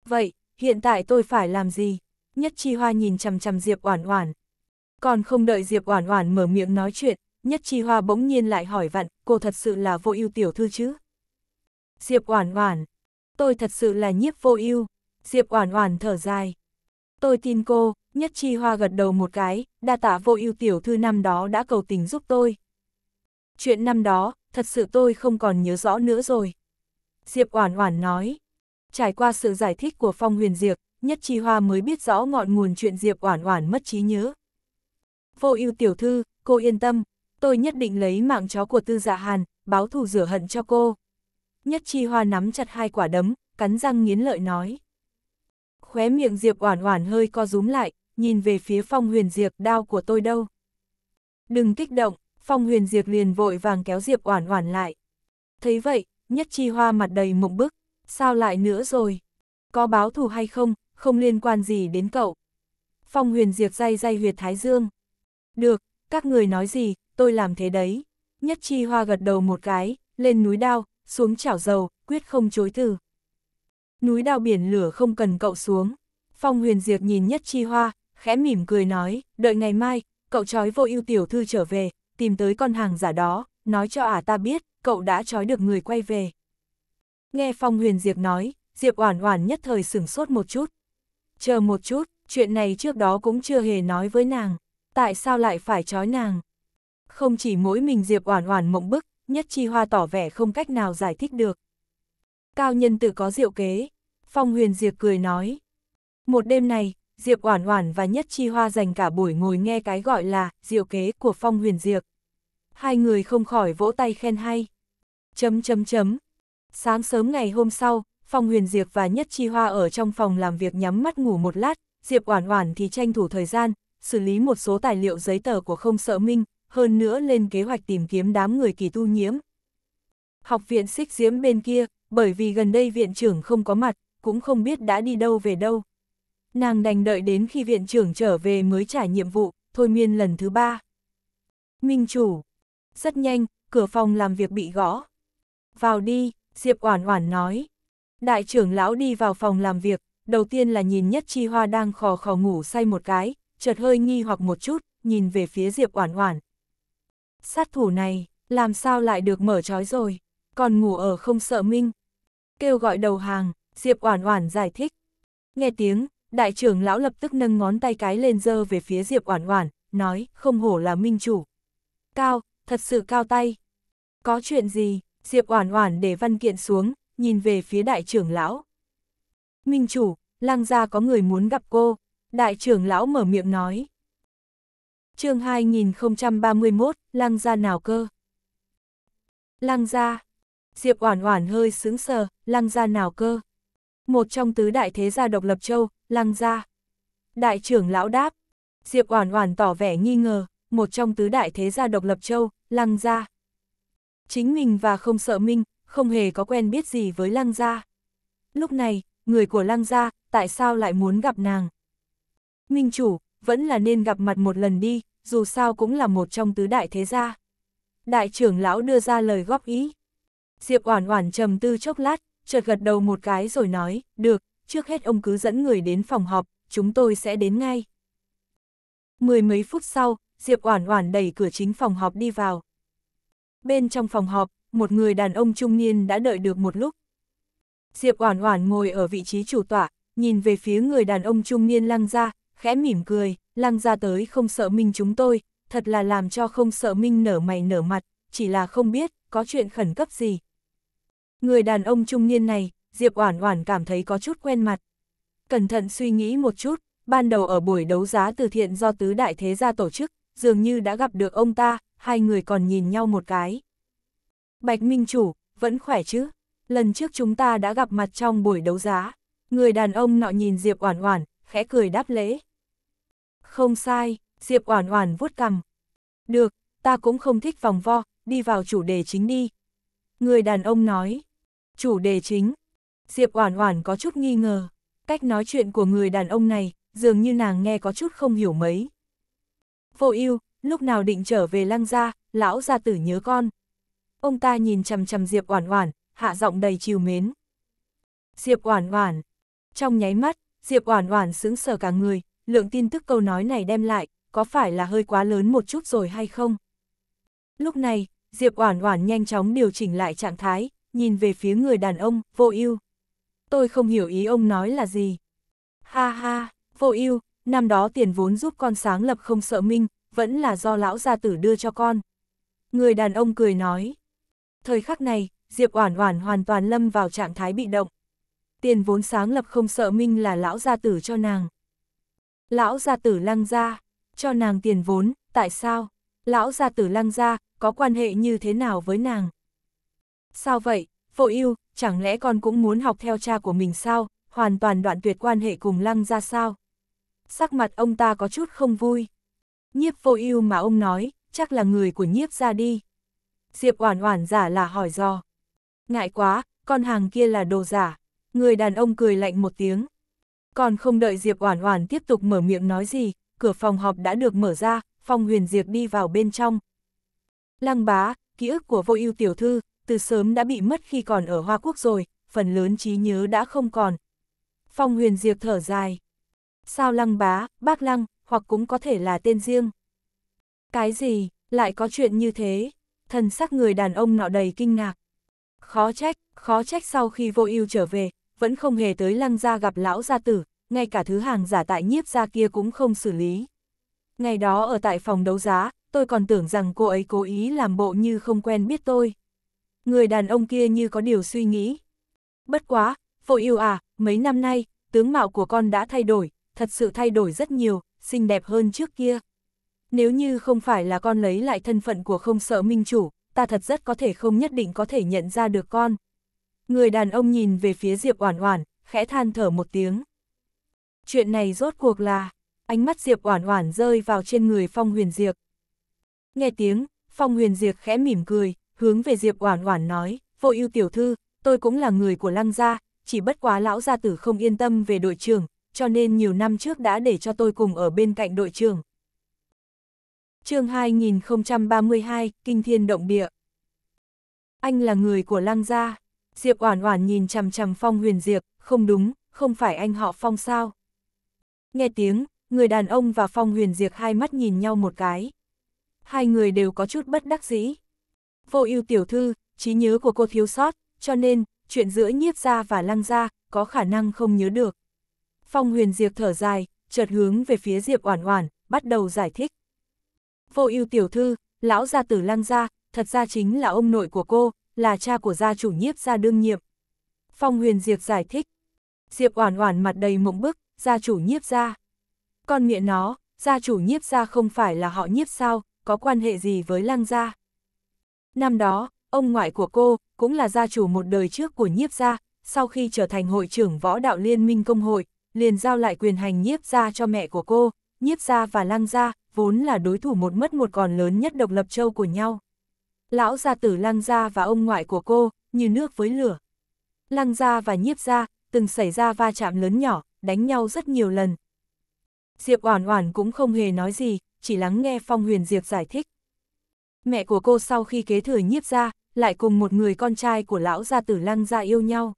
Vậy, hiện tại tôi phải làm gì? Nhất chi hoa nhìn chằm chằm Diệp Oản Oản. Còn không đợi Diệp Oản Oản mở miệng nói chuyện, Nhất Chi Hoa bỗng nhiên lại hỏi vặn, cô thật sự là vô ưu tiểu thư chứ? Diệp Oản Oản, tôi thật sự là nhiếp vô ưu. Diệp Oản Oản thở dài. Tôi tin cô, Nhất Chi Hoa gật đầu một cái, đa tạ vô ưu tiểu thư năm đó đã cầu tình giúp tôi. Chuyện năm đó, thật sự tôi không còn nhớ rõ nữa rồi. Diệp Oản Oản nói. Trải qua sự giải thích của Phong Huyền Diệp, Nhất Chi Hoa mới biết rõ ngọn nguồn chuyện Diệp Oản Oản mất trí nhớ. Vô ưu tiểu thư, cô yên tâm, tôi nhất định lấy mạng chó của Tư Dạ Hàn, báo thù rửa hận cho cô. Nhất chi hoa nắm chặt hai quả đấm, cắn răng nghiến lợi nói. Khóe miệng Diệp oản oản hơi co rúm lại, nhìn về phía phong huyền diệp đao của tôi đâu. Đừng kích động, phong huyền diệp liền vội vàng kéo Diệp oản oản lại. Thấy vậy, nhất chi hoa mặt đầy mộng bức, sao lại nữa rồi? Có báo thù hay không, không liên quan gì đến cậu. Phong huyền diệp dây dây huyệt thái dương. Được, các người nói gì, tôi làm thế đấy. Nhất chi hoa gật đầu một cái, lên núi đao, xuống chảo dầu, quyết không chối từ. Núi đao biển lửa không cần cậu xuống. Phong huyền diệt nhìn nhất chi hoa, khẽ mỉm cười nói, đợi ngày mai, cậu trói vô ưu tiểu thư trở về, tìm tới con hàng giả đó, nói cho ả à ta biết, cậu đã trói được người quay về. Nghe Phong huyền diệt nói, Diệp Oản Oản nhất thời sửng sốt một chút. Chờ một chút, chuyện này trước đó cũng chưa hề nói với nàng, tại sao lại phải trói nàng? Không chỉ mỗi mình Diệp Oản Oản mộng bức, nhất chi hoa tỏ vẻ không cách nào giải thích được. Cao nhân tử có diệu kế, Phong Huyền Diệp cười nói. Một đêm này, Diệp Oản Oản và Nhất Chi Hoa dành cả buổi ngồi nghe cái gọi là diệu kế của Phong Huyền Diệp. Hai người không khỏi vỗ tay khen hay. Chấm chấm chấm. Sáng sớm ngày hôm sau, Phong Huyền Diệp và Nhất Chi Hoa ở trong phòng làm việc nhắm mắt ngủ một lát, Diệp Oản Oản thì tranh thủ thời gian, xử lý một số tài liệu giấy tờ của không sợ minh, hơn nữa lên kế hoạch tìm kiếm đám người kỳ tu nhiễm. Học viện xích diễm bên kia, bởi vì gần đây viện trưởng không có mặt, cũng không biết đã đi đâu về đâu. Nàng đành đợi đến khi viện trưởng trở về mới trả nhiệm vụ, thôi miên lần thứ ba. Minh chủ. Rất nhanh, cửa phòng làm việc bị gõ. Vào đi, Diệp Oản Oản nói. Đại trưởng lão đi vào phòng làm việc, đầu tiên là nhìn Nhất Chi Hoa đang khò khò ngủ say một cái, chợt hơi nghi hoặc một chút, nhìn về phía Diệp Oản Oản, sát thủ này, làm sao lại được mở trói rồi, còn ngủ ở không sợ minh. Kêu gọi đầu hàng, Diệp Oản Oản giải thích. Nghe tiếng, đại trưởng lão lập tức nâng ngón tay cái lên dơ về phía Diệp Oản Oản, nói, không hổ là minh chủ. Cao, thật sự cao tay. Có chuyện gì? Diệp Oản Oản để văn kiện xuống, nhìn về phía đại trưởng lão. Minh chủ, lang gia có người muốn gặp cô, đại trưởng lão mở miệng nói chương 2031, lăng gia nào cơ? Lăng gia. Diệp Oản Oản hơi sững sờ, lăng gia nào cơ? Một trong tứ đại thế gia độc lập châu, lăng gia. Đại trưởng lão đáp. Diệp Oản Oản tỏ vẻ nghi ngờ, một trong tứ đại thế gia độc lập châu, lăng gia. Chính mình và không sợ minh, không hề có quen biết gì với lăng gia. Lúc này, người của lăng gia, tại sao lại muốn gặp nàng? Minh chủ, vẫn là nên gặp mặt một lần đi, dù sao cũng là một trong tứ đại thế gia. Đại trưởng lão đưa ra lời góp ý. Diệp Oản Oản trầm tư chốc lát, chợt gật đầu một cái rồi nói, "Được, trước hết ông cứ dẫn người đến phòng họp, chúng tôi sẽ đến ngay." Mười mấy phút sau, Diệp Oản Oản đẩy cửa chính phòng họp đi vào. Bên trong phòng họp, một người đàn ông trung niên đã đợi được một lúc. Diệp Oản Oản ngồi ở vị trí chủ tọa, nhìn về phía người đàn ông trung niên lăng ra, khẽ mỉm cười, lăng ra tới không sợ minh chúng tôi, thật là làm cho không sợ minh nở mày nở mặt, chỉ là không biết, có chuyện khẩn cấp gì. Người đàn ông trung niên này, Diệp Oản Oản cảm thấy có chút quen mặt. Cẩn thận suy nghĩ một chút, ban đầu ở buổi đấu giá từ thiện do tứ đại thế gia tổ chức, dường như đã gặp được ông ta, hai người còn nhìn nhau một cái. Bạch Minh Chủ, vẫn khỏe chứ? Lần trước chúng ta đã gặp mặt trong buổi đấu giá. Người đàn ông nọ nhìn Diệp Oản Oản, khẽ cười đáp lễ. Không sai, Diệp Oản Oản vuốt cằm. Được, ta cũng không thích vòng vo, đi vào chủ đề chính đi. Người đàn ông nói. Chủ đề chính. Diệp Oản Oản có chút nghi ngờ, cách nói chuyện của người đàn ông này, dường như nàng nghe có chút không hiểu mấy. Vô Ưu, lúc nào định trở về Lăng gia, lão gia tử nhớ con. Ông ta nhìn chằm chằm Diệp Oản Oản, hạ giọng đầy trìu mến. Diệp Oản Oản. Trong nháy mắt, Diệp Oản Oản sững sờ cả người, lượng tin tức câu nói này đem lại, có phải là hơi quá lớn một chút rồi hay không? Lúc này, Diệp Oản Oản nhanh chóng điều chỉnh lại trạng thái, nhìn về phía người đàn ông, Vô Ưu. Tôi không hiểu ý ông nói là gì. Ha ha, Vô Ưu, năm đó tiền vốn giúp con sáng lập không sợ minh, vẫn là do lão gia tử đưa cho con. Người đàn ông cười nói. Thời khắc này, Diệp Oản Oản hoàn toàn lâm vào trạng thái bị động. Tiền vốn sáng lập không sợ minh là lão gia tử cho nàng. Lão gia tử lăng gia, cho nàng tiền vốn, tại sao? Lão gia tử lăng gia, có quan hệ như thế nào với nàng? Sao vậy, vô yêu chẳng lẽ con cũng muốn học theo cha của mình sao, hoàn toàn đoạn tuyệt quan hệ cùng lăng gia sao? Sắc mặt ông ta có chút không vui. Nhiếp vô yêu mà ông nói, chắc là người của nhiếp ra đi. Diệp oản oản giả là hỏi dò. Ngại quá, con hàng kia là đồ giả. Người đàn ông cười lạnh một tiếng. Còn không đợi Diệp Oản Oản tiếp tục mở miệng nói gì, cửa phòng họp đã được mở ra, Phong Huyền Diệp đi vào bên trong. Lăng bá, ký ức của vô ưu tiểu thư, từ sớm đã bị mất khi còn ở Hoa Quốc rồi, phần lớn trí nhớ đã không còn. Phong Huyền Diệp thở dài. Sao Lăng bá, bác Lăng, hoặc cũng có thể là tên riêng. Cái gì, lại có chuyện như thế? Thần sắc người đàn ông nọ đầy kinh ngạc. Khó trách, khó trách sau khi vô ưu trở về, vẫn không hề tới lăng gia gặp lão gia tử, ngay cả thứ hàng giả tại nhiếp gia kia cũng không xử lý. Ngày đó ở tại phòng đấu giá, tôi còn tưởng rằng cô ấy cố ý làm bộ như không quen biết tôi. Người đàn ông kia như có điều suy nghĩ. Bất quá, vô yêu à, mấy năm nay, tướng mạo của con đã thay đổi, thật sự thay đổi rất nhiều, xinh đẹp hơn trước kia. Nếu như không phải là con lấy lại thân phận của không sợ minh chủ, ta thật rất có thể không nhất định có thể nhận ra được con, Người đàn ông nhìn về phía Diệp Oản Oản, khẽ than thở một tiếng. Chuyện này rốt cuộc là, ánh mắt Diệp Oản Oản rơi vào trên người Phong Huyền Diệp. Nghe tiếng, Phong Huyền Diệp khẽ mỉm cười, hướng về Diệp Oản Oản nói, "Vô Ưu tiểu thư, tôi cũng là người của Lăng gia, chỉ bất quá lão gia tử không yên tâm về đội trưởng, cho nên nhiều năm trước đã để cho tôi cùng ở bên cạnh đội trưởng." Chương 2032, Kinh Thiên động địa. Anh là người của Lăng gia? Diệp Oản Oản nhìn chằm chằm Phong Huyền Diệp, không đúng, không phải anh họ Phong sao? Nghe tiếng, người đàn ông và Phong Huyền Diệp hai mắt nhìn nhau một cái. Hai người đều có chút bất đắc dĩ. Vô Ưu tiểu thư, trí nhớ của cô thiếu sót, cho nên chuyện giữa Nhiếp gia và Lăng gia có khả năng không nhớ được. Phong Huyền Diệp thở dài, chợt hướng về phía Diệp Oản Oản, bắt đầu giải thích. Vô Ưu tiểu thư, lão gia tử Lăng gia, thật ra chính là ông nội của cô, là cha của gia chủ nhiếp gia đương nhiệm. Phong huyền Diệp giải thích. Diệp oản oản mặt đầy mộng bức, gia chủ nhiếp gia. Con miệng nó, gia chủ nhiếp gia không phải là họ nhiếp sao, có quan hệ gì với lăng gia. Năm đó, ông ngoại của cô, cũng là gia chủ một đời trước của nhiếp gia, sau khi trở thành hội trưởng võ đạo liên minh công hội, liền giao lại quyền hành nhiếp gia cho mẹ của cô, nhiếp gia và lăng gia, vốn là đối thủ một mất một còn lớn nhất độc lập châu của nhau lão gia tử lăng gia và ông ngoại của cô, như nước với lửa. Lăng gia và nhiếp gia, từng xảy ra va chạm lớn nhỏ, đánh nhau rất nhiều lần. Diệp Oản Oản cũng không hề nói gì, chỉ lắng nghe Phong Huyền Diệp giải thích. Mẹ của cô sau khi kế thừa nhiếp gia, lại cùng một người con trai của lão gia tử lăng gia yêu nhau.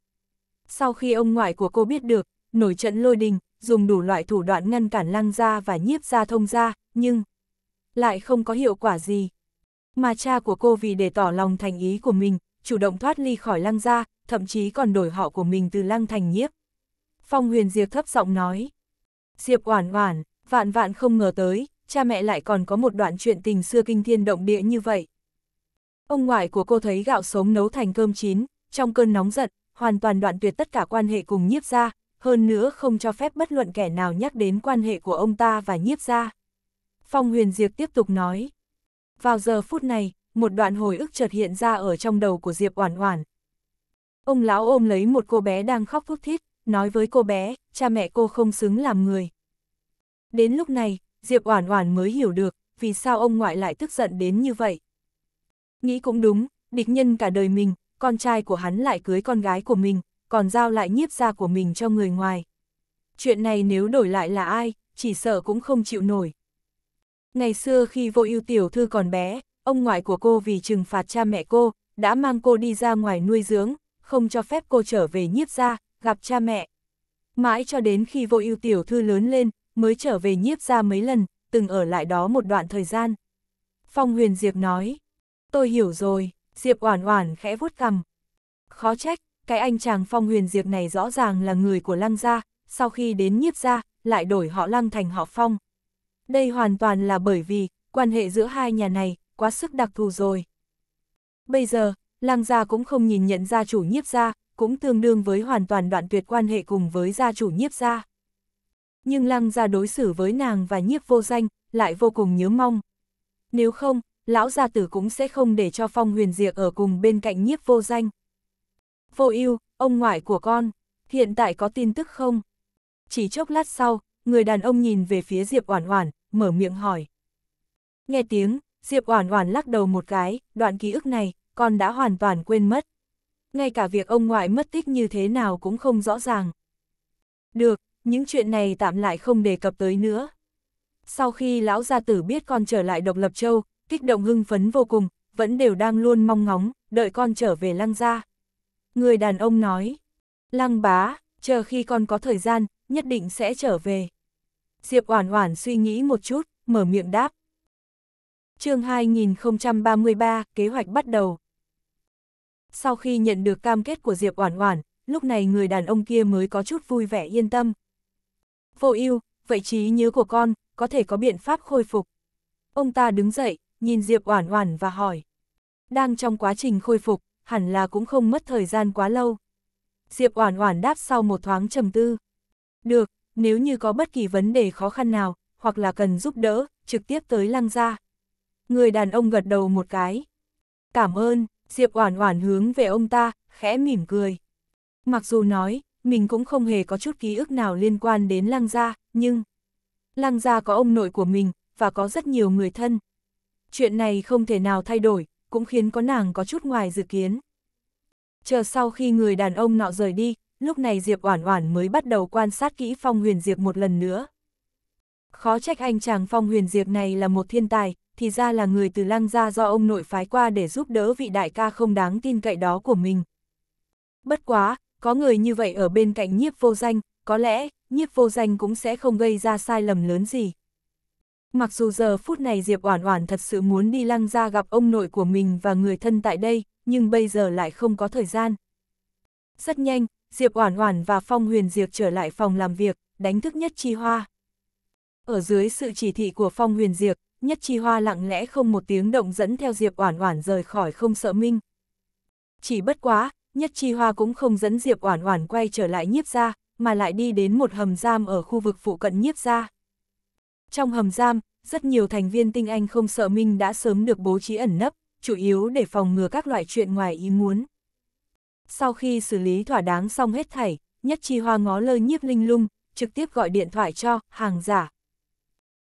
Sau khi ông ngoại của cô biết được, nổi trận lôi đình, dùng đủ loại thủ đoạn ngăn cản lăng gia và nhiếp gia thông gia, nhưng lại không có hiệu quả gì mà cha của cô vì để tỏ lòng thành ý của mình, chủ động thoát ly khỏi lăng gia, thậm chí còn đổi họ của mình từ lăng thành nhiếp. Phong huyền Diệp thấp giọng nói. Diệp oản oản, vạn vạn không ngờ tới, cha mẹ lại còn có một đoạn chuyện tình xưa kinh thiên động địa như vậy. Ông ngoại của cô thấy gạo sống nấu thành cơm chín, trong cơn nóng giận, hoàn toàn đoạn tuyệt tất cả quan hệ cùng nhiếp gia, hơn nữa không cho phép bất luận kẻ nào nhắc đến quan hệ của ông ta và nhiếp gia. Phong huyền Diệp tiếp tục nói. Vào giờ phút này, một đoạn hồi ức chợt hiện ra ở trong đầu của Diệp Oản Oản. Ông lão ôm lấy một cô bé đang khóc thút thít, nói với cô bé, cha mẹ cô không xứng làm người. Đến lúc này, Diệp Oản Oản mới hiểu được, vì sao ông ngoại lại tức giận đến như vậy. Nghĩ cũng đúng, địch nhân cả đời mình, con trai của hắn lại cưới con gái của mình, còn giao lại nhiếp gia của mình cho người ngoài. Chuyện này nếu đổi lại là ai, chỉ sợ cũng không chịu nổi. Ngày xưa khi vô ưu tiểu thư còn bé, ông ngoại của cô vì trừng phạt cha mẹ cô, đã mang cô đi ra ngoài nuôi dưỡng, không cho phép cô trở về nhiếp gia, gặp cha mẹ. Mãi cho đến khi vô ưu tiểu thư lớn lên, mới trở về nhiếp gia mấy lần, từng ở lại đó một đoạn thời gian. Phong huyền Diệp nói, tôi hiểu rồi, Diệp oản oản khẽ vuốt cằm. Khó trách, cái anh chàng Phong huyền Diệp này rõ ràng là người của lăng gia, sau khi đến nhiếp gia, lại đổi họ lăng thành họ Phong đây hoàn toàn là bởi vì quan hệ giữa hai nhà này quá sức đặc thù rồi. Bây giờ, lăng gia cũng không nhìn nhận gia chủ nhiếp gia, cũng tương đương với hoàn toàn đoạn tuyệt quan hệ cùng với gia chủ nhiếp gia. Nhưng lăng gia đối xử với nàng và nhiếp vô danh, lại vô cùng nhớ mong. Nếu không, lão gia tử cũng sẽ không để cho phong huyền diệt ở cùng bên cạnh nhiếp vô danh. Vô ưu ông ngoại của con, hiện tại có tin tức không? Chỉ chốc lát sau, người đàn ông nhìn về phía Diệp Oản Oản, mở miệng hỏi. Nghe tiếng, Diệp Oản Oản lắc đầu một cái, đoạn ký ức này, con đã hoàn toàn quên mất. Ngay cả việc ông ngoại mất tích như thế nào cũng không rõ ràng. Được, những chuyện này tạm lại không đề cập tới nữa. Sau khi lão gia tử biết con trở lại độc lập châu, kích động hưng phấn vô cùng, vẫn đều đang luôn mong ngóng, đợi con trở về lăng gia. Người đàn ông nói, lăng bá, chờ khi con có thời gian, nhất định sẽ trở về. Diệp Oản Oản suy nghĩ một chút, mở miệng đáp. Chương 2033, kế hoạch bắt đầu. Sau khi nhận được cam kết của Diệp Oản Oản, lúc này người đàn ông kia mới có chút vui vẻ yên tâm. Vô Ưu, vậy trí nhớ của con có thể có biện pháp khôi phục. Ông ta đứng dậy, nhìn Diệp Oản Oản và hỏi. Đang trong quá trình khôi phục, hẳn là cũng không mất thời gian quá lâu. Diệp Oản Oản đáp sau một thoáng trầm tư. Được, nếu như có bất kỳ vấn đề khó khăn nào, hoặc là cần giúp đỡ, trực tiếp tới lăng gia. Người đàn ông gật đầu một cái. Cảm ơn, Diệp Oản Oản hướng về ông ta, khẽ mỉm cười. Mặc dù nói, mình cũng không hề có chút ký ức nào liên quan đến Lăng gia, nhưng Lăng gia có ông nội của mình và có rất nhiều người thân. Chuyện này không thể nào thay đổi, cũng khiến có nàng có chút ngoài dự kiến. Chờ sau khi người đàn ông nọ rời đi, lúc này Diệp Oản Oản mới bắt đầu quan sát kỹ Phong Huyền Diệp một lần nữa. Khó trách anh chàng Phong Huyền Diệp này là một thiên tài, thì ra là người từ Lăng gia do ông nội phái qua để giúp đỡ vị đại ca không đáng tin cậy đó của mình. Bất quá, có người như vậy ở bên cạnh Nhiếp Vô Danh, có lẽ Nhiếp Vô Danh cũng sẽ không gây ra sai lầm lớn gì. Mặc dù giờ phút này Diệp Oản Oản thật sự muốn đi Lăng gia gặp ông nội của mình và người thân tại đây, nhưng bây giờ lại không có thời gian. Rất nhanh, Diệp Oản Oản và Phong Huyền Diệp trở lại phòng làm việc, đánh thức Nhất Chi Hoa. Ở dưới sự chỉ thị của Phong Huyền Diệp, Nhất Chi Hoa lặng lẽ không một tiếng động dẫn theo Diệp Oản Oản rời khỏi không sợ minh. Chỉ bất quá, Nhất Chi Hoa cũng không dẫn Diệp Oản Oản quay trở lại nhiếp gia, mà lại đi đến một hầm giam ở khu vực phụ cận nhiếp gia. Trong hầm giam, rất nhiều thành viên tinh anh không sợ minh đã sớm được bố trí ẩn nấp, chủ yếu để phòng ngừa các loại chuyện ngoài ý muốn. Sau khi xử lý thỏa đáng xong hết thảy, nhất chi hoa ngó lơ nhiếp linh lung, trực tiếp gọi điện thoại cho hàng giả.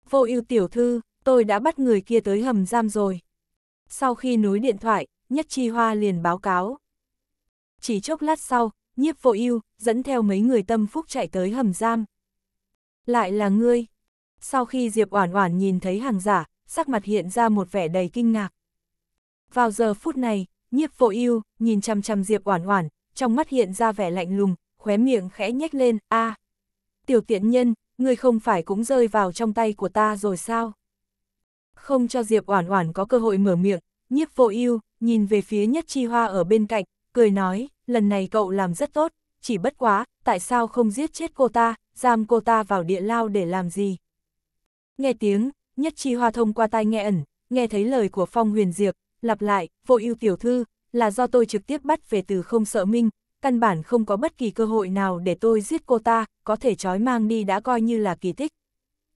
Vô ưu tiểu thư, tôi đã bắt người kia tới hầm giam rồi. Sau khi nối điện thoại, nhất chi hoa liền báo cáo. Chỉ chốc lát sau, nhiếp vô ưu dẫn theo mấy người tâm phúc chạy tới hầm giam. Lại là ngươi. Sau khi Diệp Oản Oản nhìn thấy hàng giả, sắc mặt hiện ra một vẻ đầy kinh ngạc. Vào giờ phút này, Nhiếp vô ưu nhìn chăm chăm Diệp Oản Oản, trong mắt hiện ra vẻ lạnh lùng, khóe miệng khẽ nhếch lên, "A, tiểu tiện nhân, ngươi không phải cũng rơi vào trong tay của ta rồi sao?" Không cho Diệp Oản Oản có cơ hội mở miệng, Nhiếp Vô Ưu nhìn về phía Nhất Chi Hoa ở bên cạnh, cười nói, "Lần này cậu làm rất tốt, chỉ bất quá, tại sao không giết chết cô ta, giam cô ta vào địa lao để làm gì?" Nghe tiếng, Nhất Chi Hoa thông qua tai nghe ẩn, nghe thấy lời của Phong Huyền Diệp, lặp lại, vô ưu tiểu thư, là do tôi trực tiếp bắt về từ không sợ minh, căn bản không có bất kỳ cơ hội nào để tôi giết cô ta, có thể trói mang đi đã coi như là kỳ tích.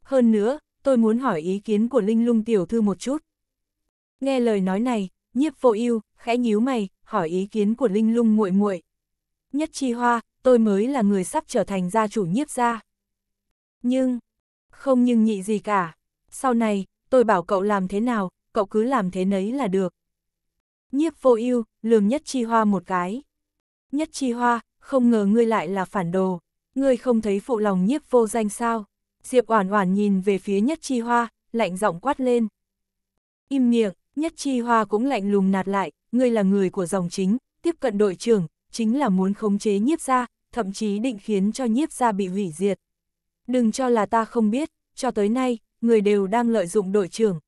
Hơn nữa, tôi muốn hỏi ý kiến của Linh Lung tiểu thư một chút. Nghe lời nói này, Nhiếp Vô Ưu khẽ nhíu mày, hỏi ý kiến của Linh Lung muội muội. Nhất Chi Hoa, tôi mới là người sắp trở thành gia chủ Nhiếp gia. Nhưng, không nhưng nhị gì cả, sau này tôi bảo cậu làm thế nào, cậu cứ làm thế nấy là được. Nhiếp vô ưu lường nhất chi hoa một cái. Nhất chi hoa, không ngờ ngươi lại là phản đồ, ngươi không thấy phụ lòng nhiếp vô danh sao. Diệp Oản Oản nhìn về phía Nhất Chi Hoa, lạnh giọng quát lên. Im miệng, Nhất Chi Hoa cũng lạnh lùng nạt lại, ngươi là người của dòng chính, tiếp cận đội trưởng, chính là muốn khống chế nhiếp gia, thậm chí định khiến cho nhiếp gia bị hủy diệt. Đừng cho là ta không biết, cho tới nay, người đều đang lợi dụng đội trưởng,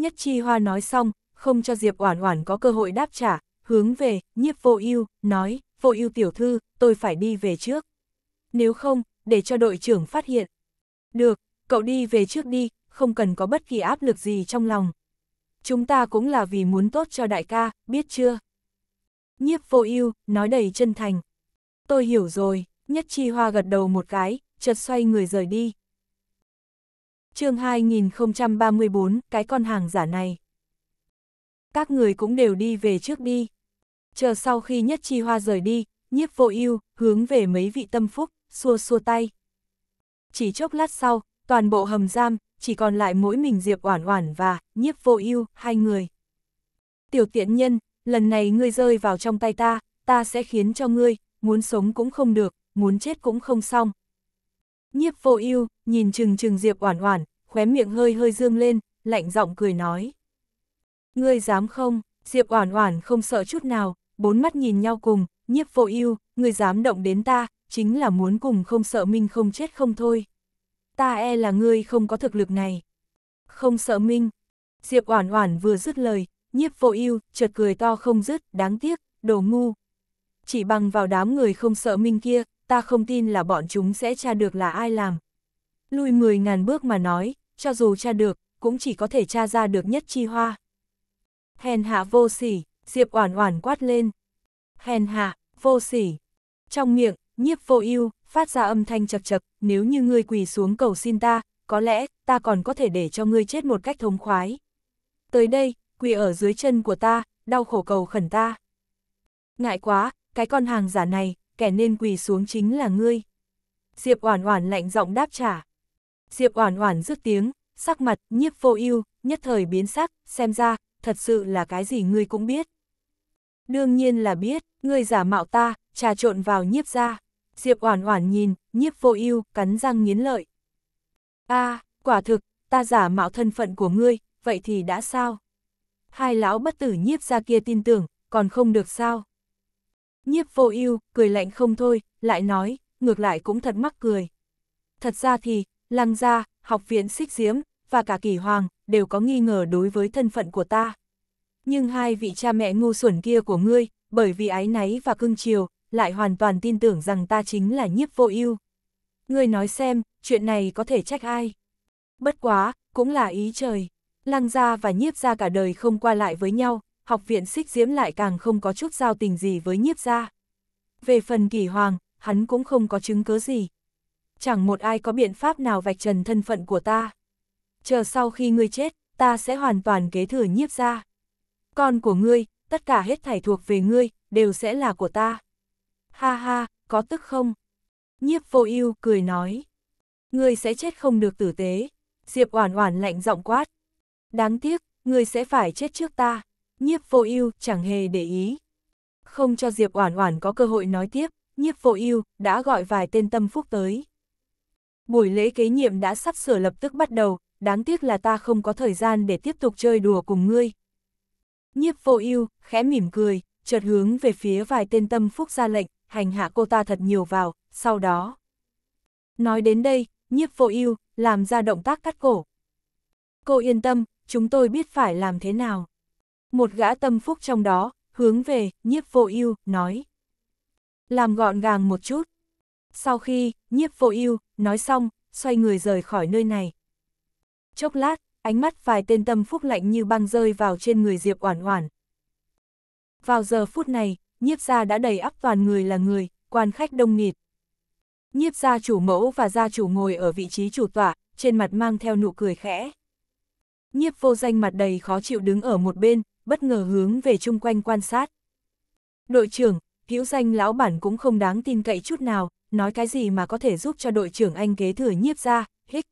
Nhất Chi Hoa nói xong, không cho Diệp Oản Oản có cơ hội đáp trả, hướng về Nhiếp Vô Ưu nói, "Vô Ưu tiểu thư, tôi phải đi về trước. Nếu không, để cho đội trưởng phát hiện." "Được, cậu đi về trước đi, không cần có bất kỳ áp lực gì trong lòng. Chúng ta cũng là vì muốn tốt cho đại ca, biết chưa?" Nhiếp Vô Ưu nói đầy chân thành. "Tôi hiểu rồi." Nhất Chi Hoa gật đầu một cái, chợt xoay người rời đi chương 2034, cái con hàng giả này. Các người cũng đều đi về trước đi. Chờ sau khi nhất chi hoa rời đi, nhiếp vô ưu hướng về mấy vị tâm phúc, xua xua tay. Chỉ chốc lát sau, toàn bộ hầm giam, chỉ còn lại mỗi mình Diệp Oản Oản và nhiếp vô ưu hai người. Tiểu tiện nhân, lần này ngươi rơi vào trong tay ta, ta sẽ khiến cho ngươi, muốn sống cũng không được, muốn chết cũng không xong. Nhiếp vô ưu nhìn chừng chừng Diệp Oản Oản, khóe miệng hơi hơi dương lên, lạnh giọng cười nói. Ngươi dám không, Diệp Oản Oản không sợ chút nào, bốn mắt nhìn nhau cùng, nhiếp vô ưu, ngươi dám động đến ta, chính là muốn cùng không sợ Minh không chết không thôi. Ta e là ngươi không có thực lực này. Không sợ Minh. Diệp Oản Oản vừa dứt lời, nhiếp vô ưu chợt cười to không dứt, đáng tiếc, đồ ngu. Chỉ bằng vào đám người không sợ Minh kia, ta không tin là bọn chúng sẽ tra được là ai làm. Lui 10.000 bước mà nói, cho dù tra được, cũng chỉ có thể tra ra được nhất chi hoa. Hèn hạ vô sỉ, Diệp Oản Oản quát lên. Hèn hạ, vô sỉ. Trong miệng, Nhiếp Vô Ưu phát ra âm thanh chậc chậc, nếu như ngươi quỳ xuống cầu xin ta, có lẽ ta còn có thể để cho ngươi chết một cách thống khoái. Tới đây, quỳ ở dưới chân của ta, đau khổ cầu khẩn ta. Ngại quá, cái con hàng giả này, kẻ nên quỳ xuống chính là ngươi. Diệp Oản Oản lạnh giọng đáp trả. Diệp Oản Oản rước tiếng, sắc mặt Nhiếp Vô Ưu nhất thời biến sắc, xem ra thật sự là cái gì ngươi cũng biết. Đương nhiên là biết, ngươi giả mạo ta, trà trộn vào Nhiếp gia. Diệp Oản Oản nhìn, Nhiếp Vô Ưu cắn răng nghiến lợi. A, quả thực, ta giả mạo thân phận của ngươi, vậy thì đã sao? Hai lão bất tử Nhiếp gia kia tin tưởng, còn không được sao? Nhiếp Vô Ưu cười lạnh không thôi, lại nói, ngược lại cũng thật mắc cười. Thật ra thì, Lăng gia, học viện xích diếm và cả kỳ hoàng, đều có nghi ngờ đối với thân phận của ta. Nhưng hai vị cha mẹ ngu xuẩn kia của ngươi, bởi vì ái náy và cưng chiều, lại hoàn toàn tin tưởng rằng ta chính là nhiếp vô ưu. Ngươi nói xem, chuyện này có thể trách ai? Bất quá, cũng là ý trời. Lăng gia và nhiếp gia cả đời không qua lại với nhau, học viện xích diễm lại càng không có chút giao tình gì với nhiếp gia. Về phần kỳ hoàng, hắn cũng không có chứng cứ gì, chẳng một ai có biện pháp nào vạch trần thân phận của ta. Chờ sau khi ngươi chết, ta sẽ hoàn toàn kế thừa nhiếp ra. Con của ngươi, tất cả hết thảy thuộc về ngươi, đều sẽ là của ta. Ha ha, có tức không? Nhiếp vô ưu cười nói. Ngươi sẽ chết không được tử tế. Diệp oản oản lạnh giọng quát. Đáng tiếc, ngươi sẽ phải chết trước ta. Nhiếp vô ưu chẳng hề để ý. Không cho Diệp oản oản có cơ hội nói tiếp, nhiếp vô ưu đã gọi vài tên tâm phúc tới buổi lễ kế nhiệm đã sắp sửa lập tức bắt đầu, đáng tiếc là ta không có thời gian để tiếp tục chơi đùa cùng ngươi. Nhiếp vô ưu khẽ mỉm cười, chợt hướng về phía vài tên tâm phúc ra lệnh, hành hạ cô ta thật nhiều vào, sau đó. Nói đến đây, nhiếp vô ưu làm ra động tác cắt cổ. Cô yên tâm, chúng tôi biết phải làm thế nào. Một gã tâm phúc trong đó, hướng về, nhiếp vô ưu nói. Làm gọn gàng một chút. Sau khi, nhiếp vô ưu nói xong, xoay người rời khỏi nơi này. Chốc lát, ánh mắt vài tên tâm phúc lạnh như băng rơi vào trên người Diệp Oản Oản. Vào giờ phút này, nhiếp gia đã đầy ắp toàn người là người, quan khách đông nghịt. Nhiếp gia chủ mẫu và gia chủ ngồi ở vị trí chủ tọa, trên mặt mang theo nụ cười khẽ. Nhiếp vô danh mặt đầy khó chịu đứng ở một bên, bất ngờ hướng về chung quanh quan sát. Đội trưởng, hữu danh lão bản cũng không đáng tin cậy chút nào, nói cái gì mà có thể giúp cho đội trưởng anh kế thừa nhiếp ra, hích.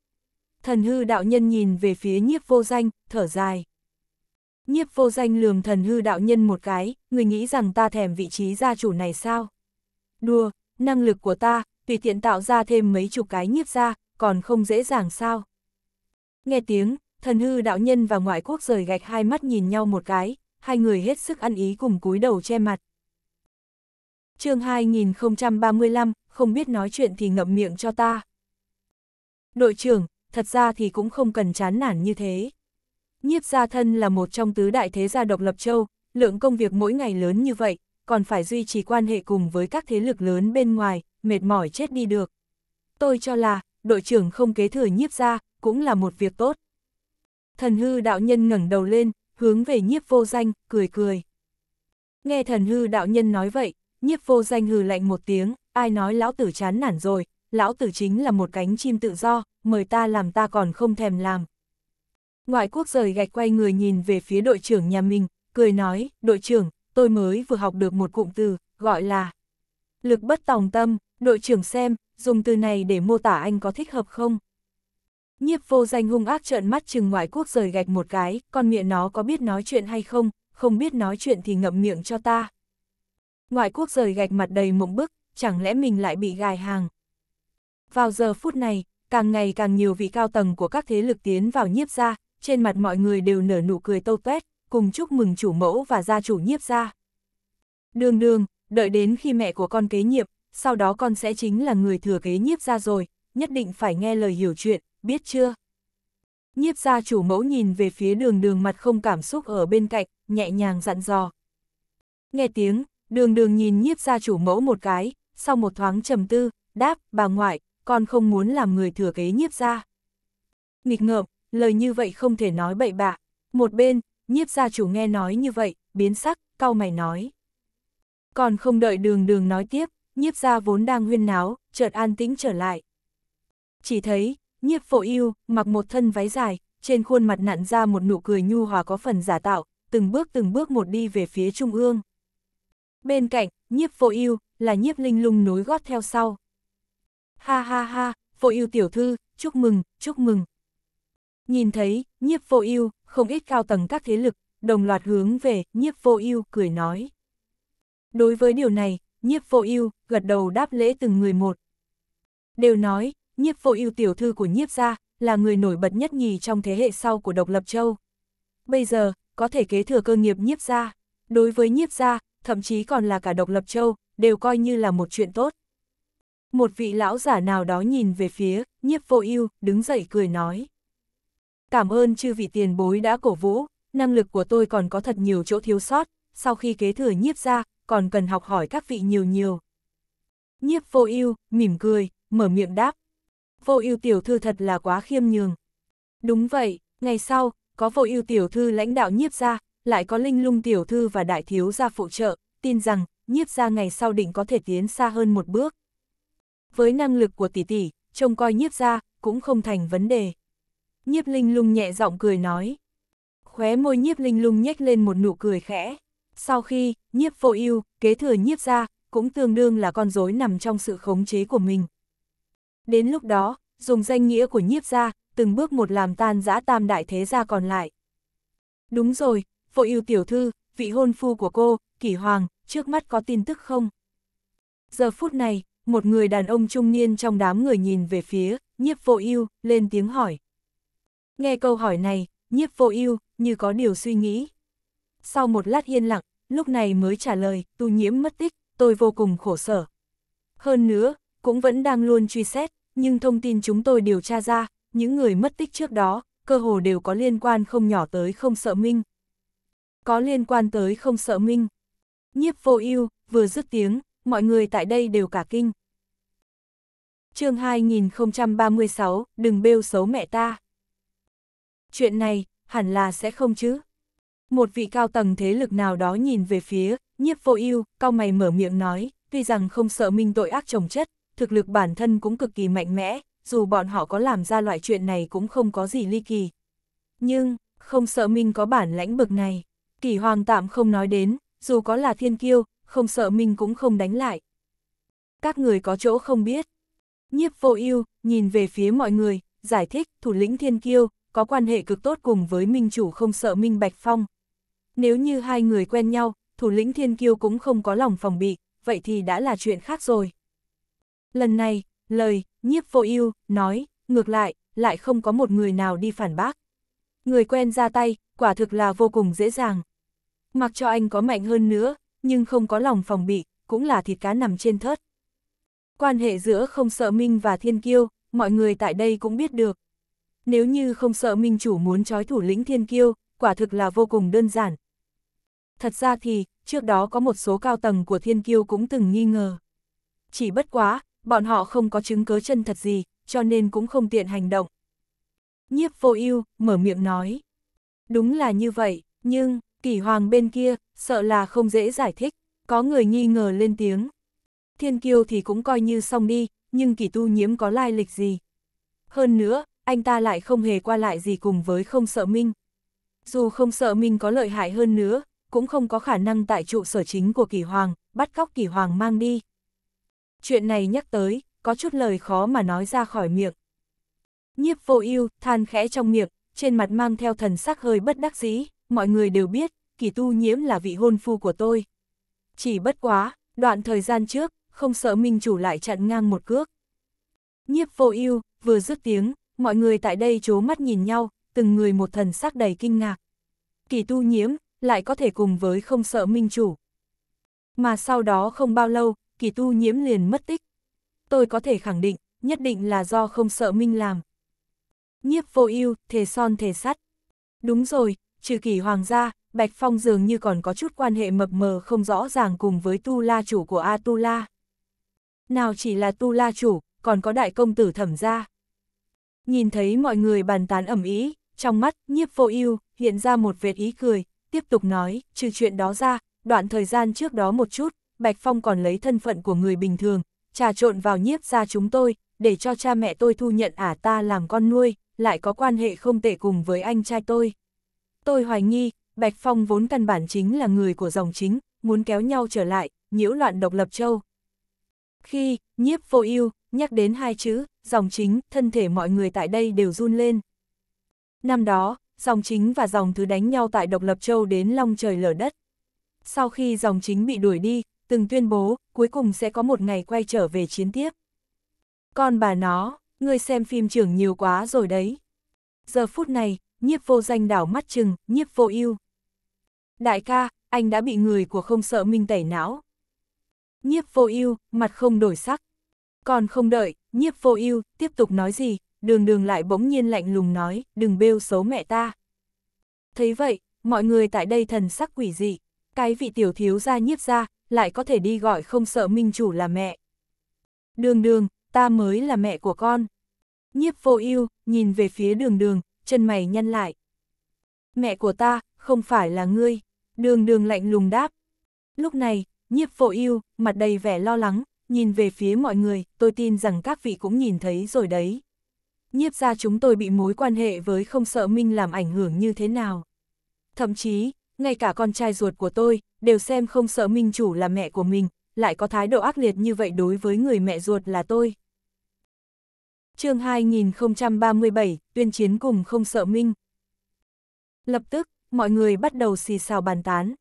Thần hư đạo nhân nhìn về phía nhiếp vô danh, thở dài. Nhiếp vô danh lườm thần hư đạo nhân một cái, người nghĩ rằng ta thèm vị trí gia chủ này sao? Đùa, năng lực của ta, tùy tiện tạo ra thêm mấy chục cái nhiếp ra, còn không dễ dàng sao? Nghe tiếng, thần hư đạo nhân và ngoại quốc rời gạch hai mắt nhìn nhau một cái, hai người hết sức ăn ý cùng cúi đầu che mặt chương 2035, không biết nói chuyện thì ngậm miệng cho ta. Đội trưởng, thật ra thì cũng không cần chán nản như thế. Nhiếp gia thân là một trong tứ đại thế gia độc lập châu, lượng công việc mỗi ngày lớn như vậy, còn phải duy trì quan hệ cùng với các thế lực lớn bên ngoài, mệt mỏi chết đi được. Tôi cho là, đội trưởng không kế thừa nhiếp gia, cũng là một việc tốt. Thần hư đạo nhân ngẩng đầu lên, hướng về nhiếp vô danh, cười cười. Nghe thần hư đạo nhân nói vậy, nhiếp vô danh hừ lạnh một tiếng, ai nói lão tử chán nản rồi, lão tử chính là một cánh chim tự do, mời ta làm ta còn không thèm làm. Ngoại quốc rời gạch quay người nhìn về phía đội trưởng nhà mình, cười nói, đội trưởng, tôi mới vừa học được một cụm từ, gọi là lực bất tòng tâm, đội trưởng xem, dùng từ này để mô tả anh có thích hợp không? Nhiếp vô danh hung ác trợn mắt chừng ngoại quốc rời gạch một cái, con miệng nó có biết nói chuyện hay không, không biết nói chuyện thì ngậm miệng cho ta. Ngoại quốc rời gạch mặt đầy mộng bức, chẳng lẽ mình lại bị gài hàng. Vào giờ phút này, càng ngày càng nhiều vị cao tầng của các thế lực tiến vào nhiếp gia, trên mặt mọi người đều nở nụ cười tâu tuét, cùng chúc mừng chủ mẫu và gia chủ nhiếp gia. Đường đường, đợi đến khi mẹ của con kế nhiệm, sau đó con sẽ chính là người thừa kế nhiếp gia rồi, nhất định phải nghe lời hiểu chuyện, biết chưa? Nhiếp gia chủ mẫu nhìn về phía đường đường mặt không cảm xúc ở bên cạnh, nhẹ nhàng dặn dò. Nghe tiếng, Đường đường nhìn nhiếp gia chủ mẫu một cái, sau một thoáng trầm tư, đáp, bà ngoại, con không muốn làm người thừa kế nhiếp gia. Nghịch ngợm, lời như vậy không thể nói bậy bạ. Một bên, nhiếp gia chủ nghe nói như vậy, biến sắc, cau mày nói. Còn không đợi đường đường nói tiếp, nhiếp gia vốn đang huyên náo, chợt an tĩnh trở lại. Chỉ thấy, nhiếp phổ yêu, mặc một thân váy dài, trên khuôn mặt nặn ra một nụ cười nhu hòa có phần giả tạo, từng bước từng bước một đi về phía trung ương. Bên cạnh, nhiếp vô ưu là nhiếp linh lung nối gót theo sau. Ha ha ha, vô ưu tiểu thư, chúc mừng, chúc mừng. Nhìn thấy, nhiếp vô ưu không ít cao tầng các thế lực, đồng loạt hướng về, nhiếp vô ưu cười nói. Đối với điều này, nhiếp vô ưu gật đầu đáp lễ từng người một. Đều nói, nhiếp vô ưu tiểu thư của nhiếp gia là người nổi bật nhất nhì trong thế hệ sau của độc lập châu. Bây giờ, có thể kế thừa cơ nghiệp nhiếp gia. Đối với nhiếp gia, thậm chí còn là cả độc lập châu, đều coi như là một chuyện tốt. Một vị lão giả nào đó nhìn về phía, nhiếp vô ưu đứng dậy cười nói. Cảm ơn chư vị tiền bối đã cổ vũ, năng lực của tôi còn có thật nhiều chỗ thiếu sót, sau khi kế thừa nhiếp ra, còn cần học hỏi các vị nhiều nhiều. Nhiếp vô ưu mỉm cười, mở miệng đáp. Vô ưu tiểu thư thật là quá khiêm nhường. Đúng vậy, ngày sau, có vô ưu tiểu thư lãnh đạo nhiếp ra, lại có linh lung tiểu thư và đại thiếu gia phụ trợ, tin rằng, nhiếp gia ngày sau định có thể tiến xa hơn một bước. Với năng lực của tỷ tỷ, trông coi nhiếp gia, cũng không thành vấn đề. Nhiếp linh lung nhẹ giọng cười nói. Khóe môi nhiếp linh lung nhếch lên một nụ cười khẽ. Sau khi, nhiếp vô yêu kế thừa nhiếp gia, cũng tương đương là con rối nằm trong sự khống chế của mình. Đến lúc đó, dùng danh nghĩa của nhiếp gia, từng bước một làm tan giã tam đại thế gia còn lại. Đúng rồi, Vô ưu tiểu thư, vị hôn phu của cô, Kỷ Hoàng, trước mắt có tin tức không? Giờ phút này, một người đàn ông trung niên trong đám người nhìn về phía, nhiếp vô ưu lên tiếng hỏi. Nghe câu hỏi này, nhiếp vô ưu như có điều suy nghĩ. Sau một lát yên lặng, lúc này mới trả lời, tu nhiễm mất tích, tôi vô cùng khổ sở. Hơn nữa, cũng vẫn đang luôn truy xét, nhưng thông tin chúng tôi điều tra ra, những người mất tích trước đó, cơ hồ đều có liên quan không nhỏ tới không sợ minh, có liên quan tới không sợ minh. Nhiếp vô ưu vừa dứt tiếng, mọi người tại đây đều cả kinh. chương 2036, đừng bêu xấu mẹ ta. Chuyện này, hẳn là sẽ không chứ. Một vị cao tầng thế lực nào đó nhìn về phía, nhiếp vô ưu cao mày mở miệng nói, tuy rằng không sợ minh tội ác chồng chất, thực lực bản thân cũng cực kỳ mạnh mẽ, dù bọn họ có làm ra loại chuyện này cũng không có gì ly kỳ. Nhưng, không sợ minh có bản lãnh bực này. Kỳ hoàng tạm không nói đến, dù có là thiên kiêu, không sợ mình cũng không đánh lại. Các người có chỗ không biết. Nhiếp vô ưu nhìn về phía mọi người, giải thích, thủ lĩnh thiên kiêu, có quan hệ cực tốt cùng với minh chủ không sợ minh bạch phong. Nếu như hai người quen nhau, thủ lĩnh thiên kiêu cũng không có lòng phòng bị, vậy thì đã là chuyện khác rồi. Lần này, lời, nhiếp vô ưu nói, ngược lại, lại không có một người nào đi phản bác. Người quen ra tay, quả thực là vô cùng dễ dàng mặc cho anh có mạnh hơn nữa, nhưng không có lòng phòng bị, cũng là thịt cá nằm trên thớt. Quan hệ giữa không sợ Minh và Thiên Kiêu, mọi người tại đây cũng biết được. Nếu như không sợ Minh chủ muốn trói thủ lĩnh Thiên Kiêu, quả thực là vô cùng đơn giản. Thật ra thì, trước đó có một số cao tầng của Thiên Kiêu cũng từng nghi ngờ. Chỉ bất quá, bọn họ không có chứng cớ chân thật gì, cho nên cũng không tiện hành động. Nhiếp vô ưu mở miệng nói. Đúng là như vậy, nhưng, kỷ hoàng bên kia, sợ là không dễ giải thích, có người nghi ngờ lên tiếng. Thiên kiêu thì cũng coi như xong đi, nhưng kỷ tu nhiễm có lai lịch gì. Hơn nữa, anh ta lại không hề qua lại gì cùng với không sợ minh. Dù không sợ minh có lợi hại hơn nữa, cũng không có khả năng tại trụ sở chính của kỷ hoàng, bắt cóc kỷ hoàng mang đi. Chuyện này nhắc tới, có chút lời khó mà nói ra khỏi miệng. Nhiếp vô ưu than khẽ trong miệng, trên mặt mang theo thần sắc hơi bất đắc dĩ mọi người đều biết, kỳ tu nhiễm là vị hôn phu của tôi. Chỉ bất quá, đoạn thời gian trước, không sợ minh chủ lại chặn ngang một cước. Nhiếp vô ưu vừa dứt tiếng, mọi người tại đây chố mắt nhìn nhau, từng người một thần sắc đầy kinh ngạc. Kỳ tu nhiễm, lại có thể cùng với không sợ minh chủ. Mà sau đó không bao lâu, kỳ tu nhiễm liền mất tích. Tôi có thể khẳng định, nhất định là do không sợ minh làm. Nhiếp vô ưu thề son thề sắt. Đúng rồi, trừ kỳ hoàng gia, Bạch Phong dường như còn có chút quan hệ mập mờ không rõ ràng cùng với Tu La chủ của A Tu La. Nào chỉ là Tu La chủ, còn có đại công tử thẩm gia. Nhìn thấy mọi người bàn tán ẩm ý, trong mắt nhiếp vô ưu hiện ra một vệt ý cười, tiếp tục nói, trừ chuyện đó ra, đoạn thời gian trước đó một chút, Bạch Phong còn lấy thân phận của người bình thường, trà trộn vào nhiếp gia chúng tôi, để cho cha mẹ tôi thu nhận ả ta làm con nuôi, lại có quan hệ không tệ cùng với anh trai tôi. Tôi hoài nghi, Bạch Phong vốn căn bản chính là người của dòng chính, muốn kéo nhau trở lại, nhiễu loạn độc lập châu. Khi, nhiếp vô ưu nhắc đến hai chữ, dòng chính, thân thể mọi người tại đây đều run lên. Năm đó, dòng chính và dòng thứ đánh nhau tại độc lập châu đến long trời lở đất. Sau khi dòng chính bị đuổi đi, từng tuyên bố, cuối cùng sẽ có một ngày quay trở về chiến tiếp. còn bà nó, ngươi xem phim trưởng nhiều quá rồi đấy. Giờ phút này, nhiếp vô danh đảo mắt chừng, nhiếp vô ưu Đại ca, anh đã bị người của không sợ minh tẩy não. Nhiếp vô ưu mặt không đổi sắc. Còn không đợi, nhiếp vô ưu tiếp tục nói gì, đường đường lại bỗng nhiên lạnh lùng nói, đừng bêu xấu mẹ ta. Thấy vậy, mọi người tại đây thần sắc quỷ dị, cái vị tiểu thiếu gia nhiếp ra, lại có thể đi gọi không sợ minh chủ là mẹ. Đường đường, ta mới là mẹ của con. Nhiếp vô ưu nhìn về phía đường đường, chân mày nhăn lại. Mẹ của ta, không phải là ngươi, đường đường lạnh lùng đáp. Lúc này, nhiếp phổ yêu, mặt đầy vẻ lo lắng, nhìn về phía mọi người, tôi tin rằng các vị cũng nhìn thấy rồi đấy. Nhiếp ra chúng tôi bị mối quan hệ với không sợ minh làm ảnh hưởng như thế nào. Thậm chí, ngay cả con trai ruột của tôi, đều xem không sợ minh chủ là mẹ của mình, lại có thái độ ác liệt như vậy đối với người mẹ ruột là tôi chương 2037, tuyên chiến cùng không sợ minh. Lập tức, mọi người bắt đầu xì xào bàn tán.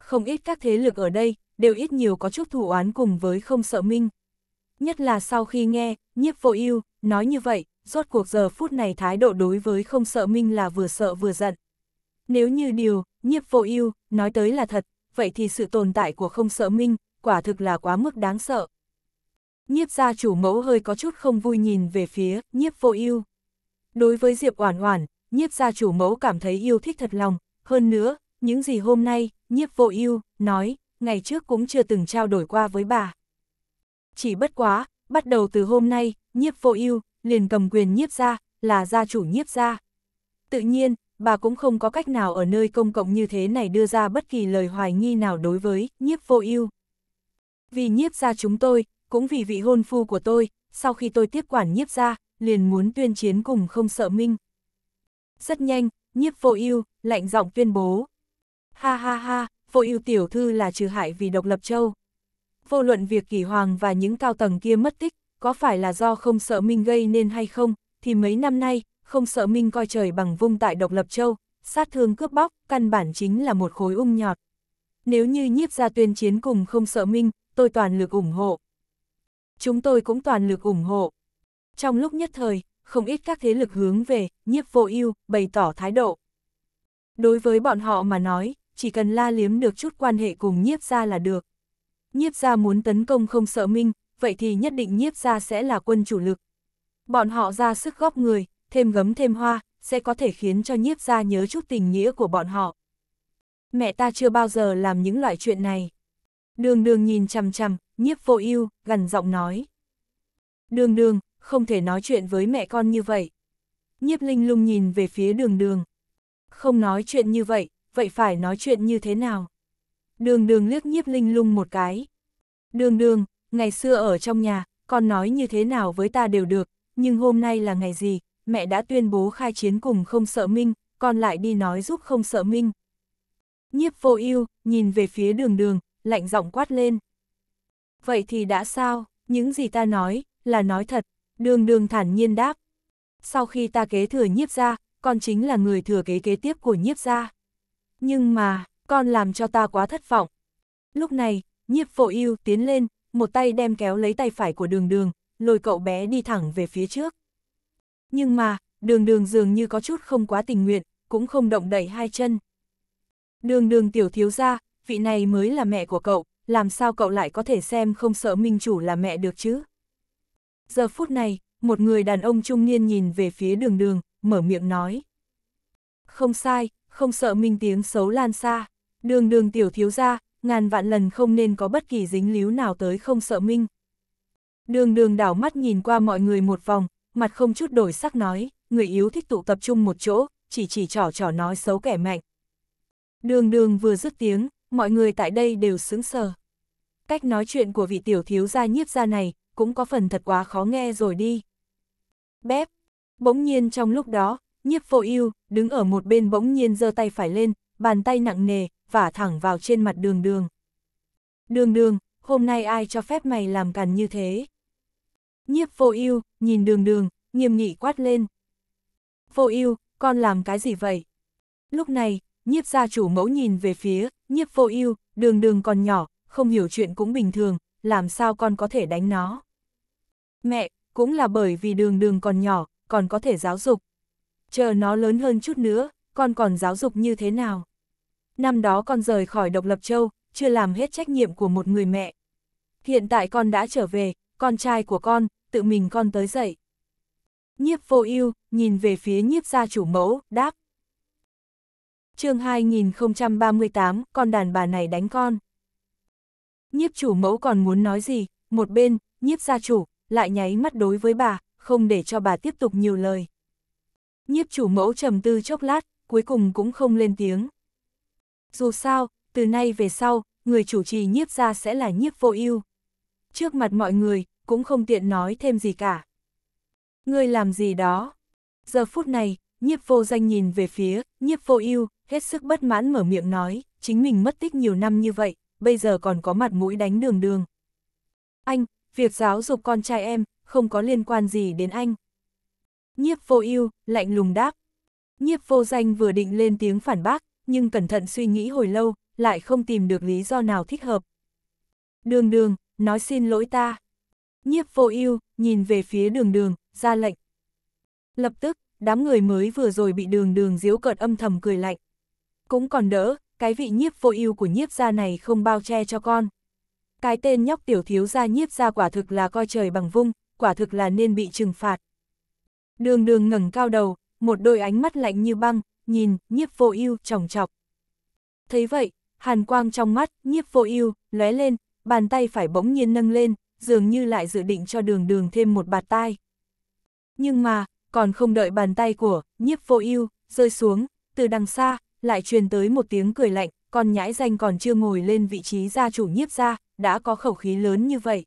Không ít các thế lực ở đây, đều ít nhiều có chút thù oán cùng với không sợ minh. Nhất là sau khi nghe, nhiếp vô ưu nói như vậy, rốt cuộc giờ phút này thái độ đối với không sợ minh là vừa sợ vừa giận. Nếu như điều, nhiếp vô ưu nói tới là thật, vậy thì sự tồn tại của không sợ minh, quả thực là quá mức đáng sợ. Nhiếp gia chủ mẫu hơi có chút không vui nhìn về phía nhiếp vô ưu. Đối với Diệp Oản Oản, nhiếp gia chủ mẫu cảm thấy yêu thích thật lòng, hơn nữa, những gì hôm nay, nhiếp vô ưu nói, ngày trước cũng chưa từng trao đổi qua với bà. Chỉ bất quá, bắt đầu từ hôm nay, nhiếp vô ưu liền cầm quyền nhiếp gia, là gia chủ nhiếp gia. Tự nhiên, bà cũng không có cách nào ở nơi công cộng như thế này đưa ra bất kỳ lời hoài nghi nào đối với nhiếp vô ưu. Vì nhiếp gia chúng tôi, cũng vì vị hôn phu của tôi, sau khi tôi tiếp quản nhiếp ra, liền muốn tuyên chiến cùng không sợ minh. Rất nhanh, nhiếp vô ưu lạnh giọng tuyên bố. Ha ha ha, vô ưu tiểu thư là trừ hại vì độc lập châu. Vô luận việc kỳ hoàng và những cao tầng kia mất tích, có phải là do không sợ minh gây nên hay không, thì mấy năm nay, không sợ minh coi trời bằng vung tại độc lập châu, sát thương cướp bóc, căn bản chính là một khối ung nhọt. Nếu như nhiếp ra tuyên chiến cùng không sợ minh, tôi toàn lực ủng hộ. Chúng tôi cũng toàn lực ủng hộ. Trong lúc nhất thời, không ít các thế lực hướng về, nhiếp vô ưu bày tỏ thái độ. Đối với bọn họ mà nói, chỉ cần la liếm được chút quan hệ cùng nhiếp gia là được. Nhiếp gia muốn tấn công không sợ minh, vậy thì nhất định nhiếp gia sẽ là quân chủ lực. Bọn họ ra sức góp người, thêm gấm thêm hoa, sẽ có thể khiến cho nhiếp gia nhớ chút tình nghĩa của bọn họ. Mẹ ta chưa bao giờ làm những loại chuyện này. Đường đường nhìn chằm chằm, nhiếp vô ưu gần giọng nói. Đường đường, không thể nói chuyện với mẹ con như vậy. Nhiếp linh lung nhìn về phía đường đường. Không nói chuyện như vậy, vậy phải nói chuyện như thế nào? Đường đường liếc nhiếp linh lung một cái. Đường đường, ngày xưa ở trong nhà, con nói như thế nào với ta đều được, nhưng hôm nay là ngày gì, mẹ đã tuyên bố khai chiến cùng không sợ minh, con lại đi nói giúp không sợ minh. Nhiếp vô ưu nhìn về phía đường đường, lạnh giọng quát lên. Vậy thì đã sao, những gì ta nói, là nói thật, đường đường thản nhiên đáp. Sau khi ta kế thừa nhiếp ra, con chính là người thừa kế kế tiếp của nhiếp ra. Nhưng mà, con làm cho ta quá thất vọng. Lúc này, nhiếp phổ yêu tiến lên, một tay đem kéo lấy tay phải của đường đường, lôi cậu bé đi thẳng về phía trước. Nhưng mà, đường đường dường như có chút không quá tình nguyện, cũng không động đẩy hai chân. Đường đường tiểu thiếu ra, vị này mới là mẹ của cậu, làm sao cậu lại có thể xem không sợ minh chủ là mẹ được chứ? Giờ phút này, một người đàn ông trung niên nhìn về phía đường đường, mở miệng nói. Không sai, không sợ minh tiếng xấu lan xa. Đường đường tiểu thiếu ra, ngàn vạn lần không nên có bất kỳ dính líu nào tới không sợ minh. Đường đường đảo mắt nhìn qua mọi người một vòng, mặt không chút đổi sắc nói, người yếu thích tụ tập trung một chỗ, chỉ chỉ trỏ trỏ nói xấu kẻ mạnh. Đường đường vừa dứt tiếng, mọi người tại đây đều sững sờ. Cách nói chuyện của vị tiểu thiếu gia nhiếp gia này, cũng có phần thật quá khó nghe rồi đi. bếp, bỗng nhiên trong lúc đó, nhiếp vô ưu đứng ở một bên bỗng nhiên giơ tay phải lên, bàn tay nặng nề, vả thẳng vào trên mặt đường đường. Đường đường, hôm nay ai cho phép mày làm càn như thế? Nhiếp vô ưu nhìn đường đường, nghiêm nghị quát lên. Vô ưu con làm cái gì vậy? Lúc này, nhiếp gia chủ mẫu nhìn về phía, nhiếp vô ưu đường đường còn nhỏ, không hiểu chuyện cũng bình thường, làm sao con có thể đánh nó. Mẹ, cũng là bởi vì đường đường còn nhỏ, còn có thể giáo dục. Chờ nó lớn hơn chút nữa, con còn giáo dục như thế nào? Năm đó con rời khỏi độc lập châu, chưa làm hết trách nhiệm của một người mẹ. Hiện tại con đã trở về, con trai của con, tự mình con tới dậy. Nhiếp vô ưu nhìn về phía nhiếp gia chủ mẫu, đáp chương 2038, con đàn bà này đánh con. Nhiếp chủ mẫu còn muốn nói gì, một bên, nhiếp gia chủ, lại nháy mắt đối với bà, không để cho bà tiếp tục nhiều lời. Nhiếp chủ mẫu trầm tư chốc lát, cuối cùng cũng không lên tiếng. Dù sao, từ nay về sau, người chủ trì nhiếp gia sẽ là nhiếp vô ưu. Trước mặt mọi người, cũng không tiện nói thêm gì cả. Ngươi làm gì đó? Giờ phút này, Nhiếp vô danh nhìn về phía, nhiếp vô ưu hết sức bất mãn mở miệng nói, chính mình mất tích nhiều năm như vậy, bây giờ còn có mặt mũi đánh đường đường. Anh, việc giáo dục con trai em, không có liên quan gì đến anh. Nhiếp vô ưu lạnh lùng đáp. Nhiếp vô danh vừa định lên tiếng phản bác, nhưng cẩn thận suy nghĩ hồi lâu, lại không tìm được lý do nào thích hợp. Đường đường, nói xin lỗi ta. Nhiếp vô ưu nhìn về phía đường đường, ra lệnh. Lập tức, đám người mới vừa rồi bị đường đường diếu cợt âm thầm cười lạnh. Cũng còn đỡ, cái vị nhiếp vô ưu của nhiếp gia này không bao che cho con. Cái tên nhóc tiểu thiếu gia nhiếp gia quả thực là coi trời bằng vung, quả thực là nên bị trừng phạt. Đường đường ngẩng cao đầu, một đôi ánh mắt lạnh như băng, nhìn, nhiếp vô ưu chòng chọc Thấy vậy, hàn quang trong mắt, nhiếp vô ưu lóe lên, bàn tay phải bỗng nhiên nâng lên, dường như lại dự định cho đường đường thêm một bạt tai. Nhưng mà, còn không đợi bàn tay của nhiếp vô ưu rơi xuống, từ đằng xa, lại truyền tới một tiếng cười lạnh, còn nhãi danh còn chưa ngồi lên vị trí gia chủ nhiếp gia, đã có khẩu khí lớn như vậy.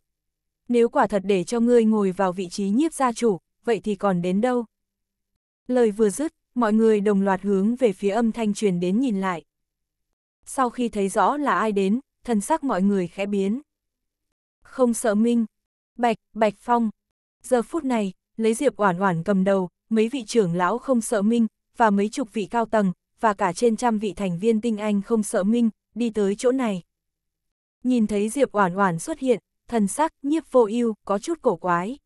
Nếu quả thật để cho ngươi ngồi vào vị trí nhiếp gia chủ, vậy thì còn đến đâu? Lời vừa dứt, mọi người đồng loạt hướng về phía âm thanh truyền đến nhìn lại. Sau khi thấy rõ là ai đến, thân sắc mọi người khẽ biến. Không sợ minh, bạch, bạch phong. Giờ phút này, lấy Diệp Oản Oản cầm đầu, mấy vị trưởng lão không sợ Minh, và mấy chục vị cao tầng, và cả trên trăm vị thành viên tinh anh không sợ Minh, đi tới chỗ này. Nhìn thấy Diệp Oản Oản xuất hiện, thần sắc Nhiếp Vô Ưu có chút cổ quái.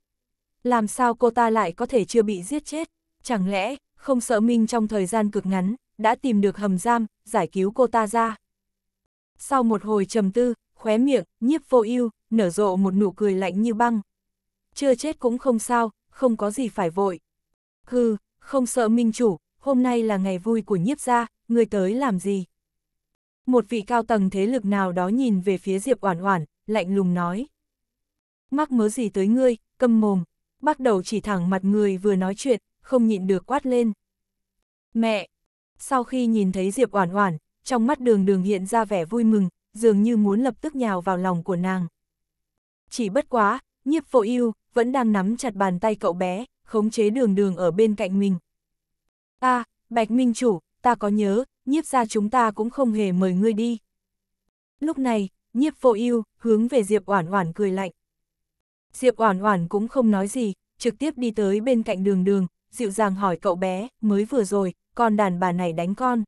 Làm sao cô ta lại có thể chưa bị giết chết? Chẳng lẽ, không sợ Minh trong thời gian cực ngắn, đã tìm được hầm giam, giải cứu cô ta ra? Sau một hồi trầm tư, khóe miệng, Nhiếp Vô Ưu nở rộ một nụ cười lạnh như băng. Chưa chết cũng không sao, không có gì phải vội. Hừ, không sợ minh chủ, hôm nay là ngày vui của nhiếp gia, người tới làm gì? Một vị cao tầng thế lực nào đó nhìn về phía Diệp Oản Oản, lạnh lùng nói. Mắc mớ gì tới ngươi, câm mồm, bắt đầu chỉ thẳng mặt người vừa nói chuyện, không nhịn được quát lên. Mẹ! Sau khi nhìn thấy Diệp Oản Oản, trong mắt đường đường hiện ra vẻ vui mừng, dường như muốn lập tức nhào vào lòng của nàng. Chỉ bất quá, Nhiếp vô ưu vẫn đang nắm chặt bàn tay cậu bé, khống chế đường đường ở bên cạnh mình. a à, Bạch Minh Chủ, ta có nhớ, nhiếp ra chúng ta cũng không hề mời ngươi đi. Lúc này, nhiếp vô ưu hướng về Diệp Oản Oản cười lạnh. Diệp Oản Oản cũng không nói gì, trực tiếp đi tới bên cạnh đường đường, dịu dàng hỏi cậu bé, mới vừa rồi, con đàn bà này đánh con.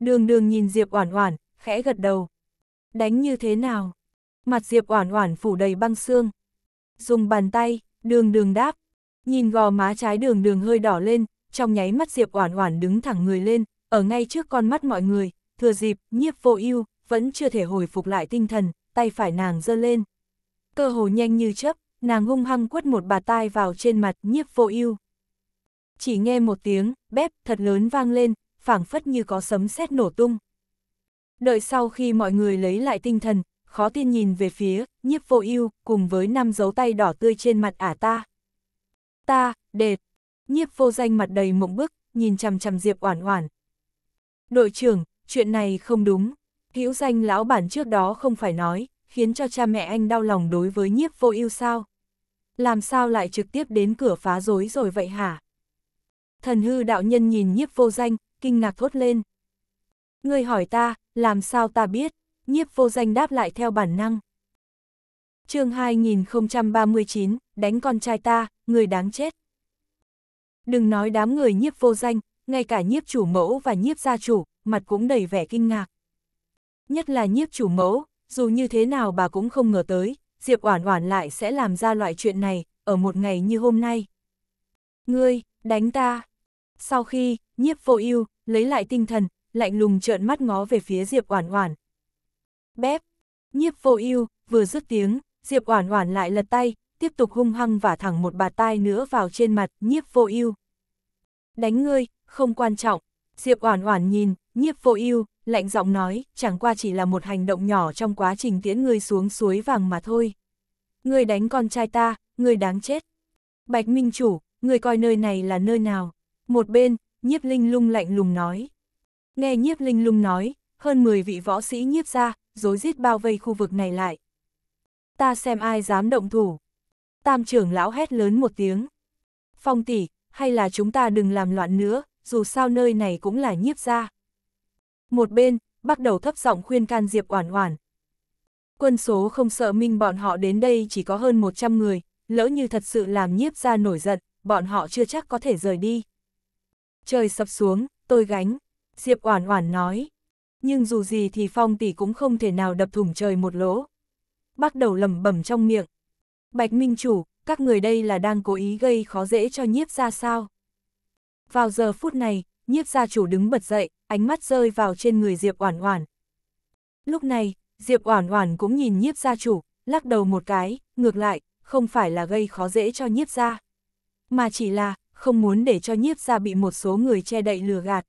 Đường đường nhìn Diệp Oản Oản, khẽ gật đầu. Đánh như thế nào? Mặt Diệp Oản Oản phủ đầy băng xương, Dùng bàn tay, đường đường đáp. Nhìn gò má trái đường đường hơi đỏ lên, trong nháy mắt Diệp Oản Oản đứng thẳng người lên, ở ngay trước con mắt mọi người, thừa dịp Nhiếp Vô Ưu vẫn chưa thể hồi phục lại tinh thần, tay phải nàng giơ lên. Cơ hồ nhanh như chớp, nàng hung hăng quất một bà tai vào trên mặt Nhiếp Vô Ưu. Chỉ nghe một tiếng bếp thật lớn vang lên, phảng phất như có sấm sét nổ tung. Đợi sau khi mọi người lấy lại tinh thần, khó tin nhìn về phía, nhiếp vô ưu cùng với năm dấu tay đỏ tươi trên mặt ả ta. Ta, đệt, nhiếp vô danh mặt đầy mộng bức, nhìn chằm chằm Diệp Oản Oản. Đội trưởng, chuyện này không đúng, hữu danh lão bản trước đó không phải nói, khiến cho cha mẹ anh đau lòng đối với nhiếp vô ưu sao? Làm sao lại trực tiếp đến cửa phá rối rồi vậy hả? Thần hư đạo nhân nhìn nhiếp vô danh, kinh ngạc thốt lên. người hỏi ta, làm sao ta biết? nhiếp vô danh đáp lại theo bản năng. chương 2039, đánh con trai ta, người đáng chết. Đừng nói đám người nhiếp vô danh, ngay cả nhiếp chủ mẫu và nhiếp gia chủ, mặt cũng đầy vẻ kinh ngạc. Nhất là nhiếp chủ mẫu, dù như thế nào bà cũng không ngờ tới, Diệp Oản Oản lại sẽ làm ra loại chuyện này, ở một ngày như hôm nay. Ngươi, đánh ta. Sau khi, nhiếp vô ưu lấy lại tinh thần, lạnh lùng trợn mắt ngó về phía Diệp Oản Oản, bếp Nhiếp vô ưu vừa dứt tiếng, Diệp Oản Oản lại lật tay, tiếp tục hung hăng và thẳng một bạt tai nữa vào trên mặt Nhiếp Vô Ưu. "Đánh ngươi, không quan trọng." Diệp Oản Oản nhìn, Nhiếp Vô Ưu lạnh giọng nói, chẳng qua chỉ là một hành động nhỏ trong quá trình tiễn ngươi xuống suối vàng mà thôi. Ngươi đánh con trai ta, ngươi đáng chết. Bạch Minh chủ, ngươi coi nơi này là nơi nào? Một bên, Nhiếp Linh Lung lạnh lùng nói. Nghe Nhiếp Linh Lung nói, hơn 10 vị võ sĩ nhiếp gia, rối rít bao vây khu vực này lại. Ta xem ai dám động thủ. Tam trưởng lão hét lớn một tiếng. Phong tỷ, hay là chúng ta đừng làm loạn nữa, dù sao nơi này cũng là nhiếp gia. Một bên, bắt đầu thấp giọng khuyên can Diệp Oản Oản. Quân số không sợ minh bọn họ đến đây chỉ có hơn 100 người, lỡ như thật sự làm nhiếp gia nổi giận, bọn họ chưa chắc có thể rời đi. Trời sập xuống, tôi gánh, Diệp Oản Oản nói nhưng dù gì thì Phong tỷ cũng không thể nào đập thủng trời một lỗ. Bắt đầu lẩm bẩm trong miệng. Bạch Minh Chủ, các người đây là đang cố ý gây khó dễ cho nhiếp ra sao? Vào giờ phút này, nhiếp gia chủ đứng bật dậy, ánh mắt rơi vào trên người Diệp Oản Oản. Lúc này, Diệp Oản Oản cũng nhìn nhiếp gia chủ, lắc đầu một cái, ngược lại, không phải là gây khó dễ cho nhiếp gia, mà chỉ là không muốn để cho nhiếp gia bị một số người che đậy lừa gạt.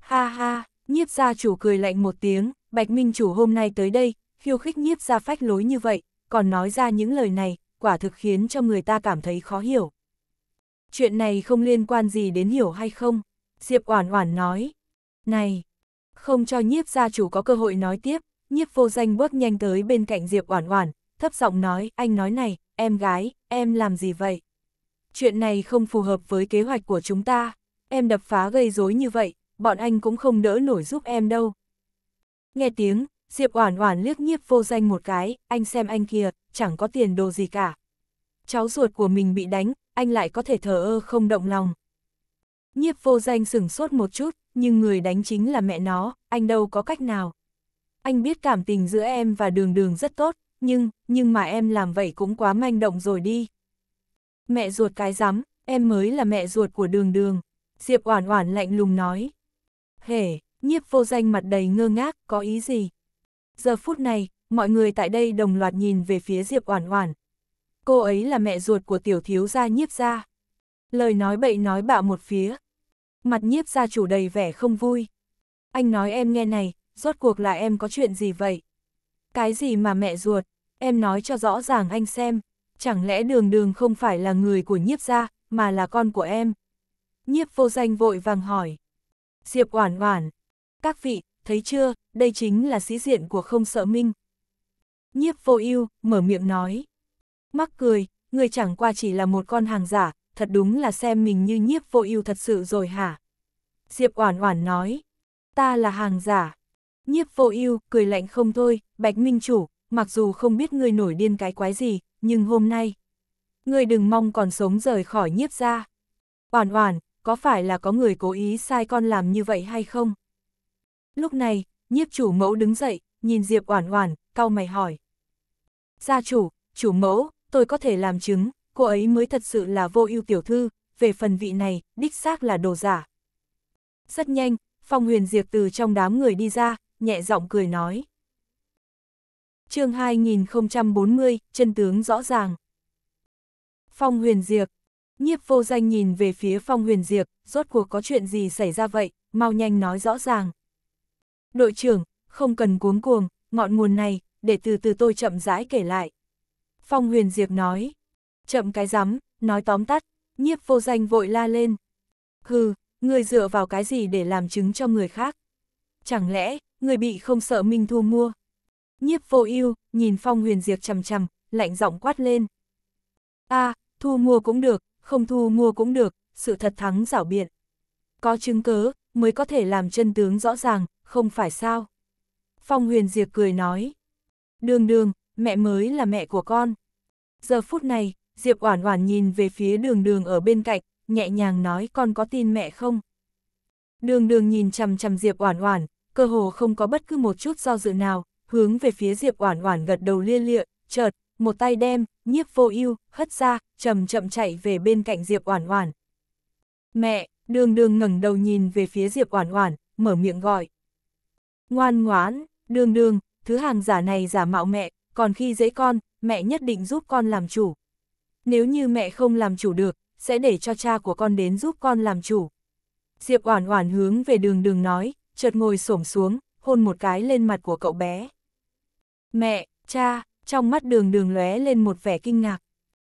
Ha ha, Nhiếp gia chủ cười lạnh một tiếng, Bạch Minh chủ hôm nay tới đây, khiêu khích nhiếp gia phách lối như vậy, còn nói ra những lời này, quả thực khiến cho người ta cảm thấy khó hiểu. Chuyện này không liên quan gì đến hiểu hay không? Diệp Oản Oản nói. Này, không cho nhiếp gia chủ có cơ hội nói tiếp, nhiếp vô danh bước nhanh tới bên cạnh Diệp Oản Oản, thấp giọng nói, anh nói này, em gái, em làm gì vậy? Chuyện này không phù hợp với kế hoạch của chúng ta, em đập phá gây rối như vậy, bọn anh cũng không đỡ nổi giúp em đâu. Nghe tiếng, Diệp Oản Oản liếc nhiếp vô danh một cái, anh xem anh kìa, chẳng có tiền đồ gì cả. Cháu ruột của mình bị đánh, anh lại có thể thờ ơ không động lòng. Nhiếp vô danh sững sốt một chút, nhưng người đánh chính là mẹ nó, anh đâu có cách nào. Anh biết cảm tình giữa em và đường đường rất tốt, nhưng, nhưng mà em làm vậy cũng quá manh động rồi đi. Mẹ ruột cái rắm, em mới là mẹ ruột của đường đường. Diệp Oản Oản lạnh lùng nói hề, nhiếp vô danh mặt đầy ngơ ngác, có ý gì? Giờ phút này, mọi người tại đây đồng loạt nhìn về phía Diệp Oản Oản. Cô ấy là mẹ ruột của tiểu thiếu gia nhiếp gia. Lời nói bậy nói bạ một phía. Mặt nhiếp gia chủ đầy vẻ không vui. Anh nói em nghe này, rốt cuộc là em có chuyện gì vậy? Cái gì mà mẹ ruột, em nói cho rõ ràng anh xem, chẳng lẽ đường đường không phải là người của nhiếp gia, mà là con của em? Nhiếp vô danh vội vàng hỏi. Diệp Oản Oản. Các vị, thấy chưa, đây chính là sĩ diện của không sợ minh. Nhiếp vô ưu mở miệng nói. Mắc cười, người chẳng qua chỉ là một con hàng giả, thật đúng là xem mình như nhiếp vô ưu thật sự rồi hả? Diệp Oản Oản nói. Ta là hàng giả. Nhiếp vô ưu cười lạnh không thôi, Bạch Minh Chủ, mặc dù không biết ngươi nổi điên cái quái gì, nhưng hôm nay... Ngươi đừng mong còn sống rời khỏi nhiếp gia. Oản Oản, có phải là có người cố ý sai con làm như vậy hay không? Lúc này, nhiếp chủ mẫu đứng dậy, nhìn Diệp Oản Oản, cau mày hỏi. Gia chủ, chủ mẫu, tôi có thể làm chứng, cô ấy mới thật sự là vô ưu tiểu thư, về phần vị này, đích xác là đồ giả. Rất nhanh, Phong Huyền Diệp từ trong đám người đi ra, nhẹ giọng cười nói. chương 2040, chân tướng rõ ràng. Phong Huyền Diệp, Nhiếp vô danh nhìn về phía phong huyền diệp, rốt cuộc có chuyện gì xảy ra vậy, mau nhanh nói rõ ràng. Đội trưởng, không cần cuống cuồng, ngọn nguồn này, để từ từ tôi chậm rãi kể lại. Phong huyền diệp nói, chậm cái rắm, nói tóm tắt, nhiếp vô danh vội la lên. Hừ, người dựa vào cái gì để làm chứng cho người khác? Chẳng lẽ, người bị không sợ Minh Thu mua? Nhiếp vô ưu nhìn phong huyền diệp chầm chầm, lạnh giọng quát lên. a à, thu mua cũng được, không thu mua cũng được, sự thật thắng giảo biện. Có chứng cớ, mới có thể làm chân tướng rõ ràng, không phải sao. Phong huyền diệt cười nói. Đường đường, mẹ mới là mẹ của con. Giờ phút này, Diệp Oản Oản nhìn về phía đường đường ở bên cạnh, nhẹ nhàng nói con có tin mẹ không? Đường đường nhìn chằm chằm Diệp Oản Oản, cơ hồ không có bất cứ một chút do dự nào, hướng về phía Diệp Oản Oản gật đầu lia lịa, chợt, một tay đem, nhiếp vô ưu hất ra, chậm chậm chạy về bên cạnh Diệp Oản Oản. "Mẹ!" Đường Đường ngẩng đầu nhìn về phía Diệp Oản Oản, mở miệng gọi. "Ngoan ngoãn, Đường Đường, thứ hàng giả này giả mạo mẹ, còn khi dễ con, mẹ nhất định giúp con làm chủ. Nếu như mẹ không làm chủ được, sẽ để cho cha của con đến giúp con làm chủ." Diệp Oản Oản hướng về Đường Đường nói, chợt ngồi xổm xuống, hôn một cái lên mặt của cậu bé. "Mẹ, cha!" trong mắt đường đường lóe lên một vẻ kinh ngạc.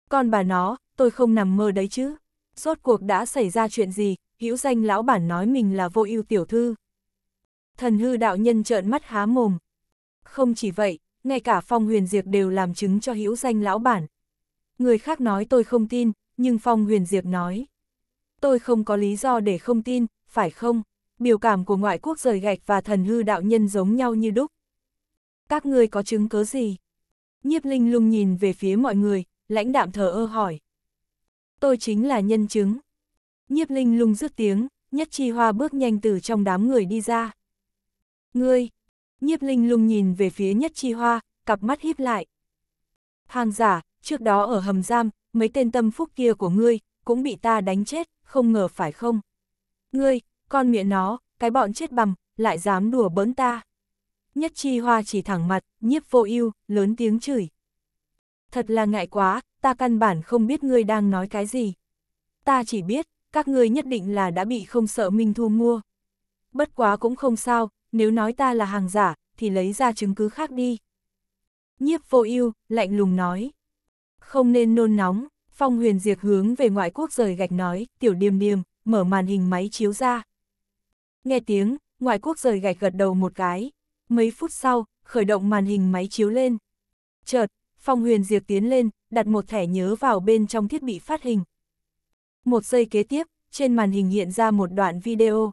con bà nó, tôi không nằm mơ đấy chứ. Rốt cuộc đã xảy ra chuyện gì, hữu danh lão bản nói mình là vô ưu tiểu thư. Thần hư đạo nhân trợn mắt há mồm. Không chỉ vậy, ngay cả Phong Huyền Diệp đều làm chứng cho hữu danh lão bản. Người khác nói tôi không tin, nhưng Phong Huyền Diệp nói. Tôi không có lý do để không tin, phải không? Biểu cảm của ngoại quốc rời gạch và thần hư đạo nhân giống nhau như đúc. Các ngươi có chứng cứ gì? Nhiếp linh lung nhìn về phía mọi người, lãnh đạm thờ ơ hỏi. Tôi chính là nhân chứng. Nhiếp linh lung rứt tiếng, nhất chi hoa bước nhanh từ trong đám người đi ra. Ngươi! Nhiếp linh lung nhìn về phía nhất chi hoa, cặp mắt híp lại. Hàng giả, trước đó ở hầm giam, mấy tên tâm phúc kia của ngươi, cũng bị ta đánh chết, không ngờ phải không? Ngươi, con miệng nó, cái bọn chết bầm lại dám đùa bỡn ta nhất chi hoa chỉ thẳng mặt, nhiếp vô ưu lớn tiếng chửi. Thật là ngại quá, ta căn bản không biết ngươi đang nói cái gì. Ta chỉ biết, các ngươi nhất định là đã bị không sợ Minh Thu mua. Bất quá cũng không sao, nếu nói ta là hàng giả, thì lấy ra chứng cứ khác đi. Nhiếp vô ưu lạnh lùng nói. Không nên nôn nóng, Phong huyền diệt hướng về ngoại quốc rời gạch nói, tiểu điềm điềm, mở màn hình máy chiếu ra. Nghe tiếng, ngoại quốc rời gạch gật đầu một cái. Mấy phút sau, khởi động màn hình máy chiếu lên. Chợt, Phong Huyền Diệp tiến lên, đặt một thẻ nhớ vào bên trong thiết bị phát hình. Một giây kế tiếp, trên màn hình hiện ra một đoạn video.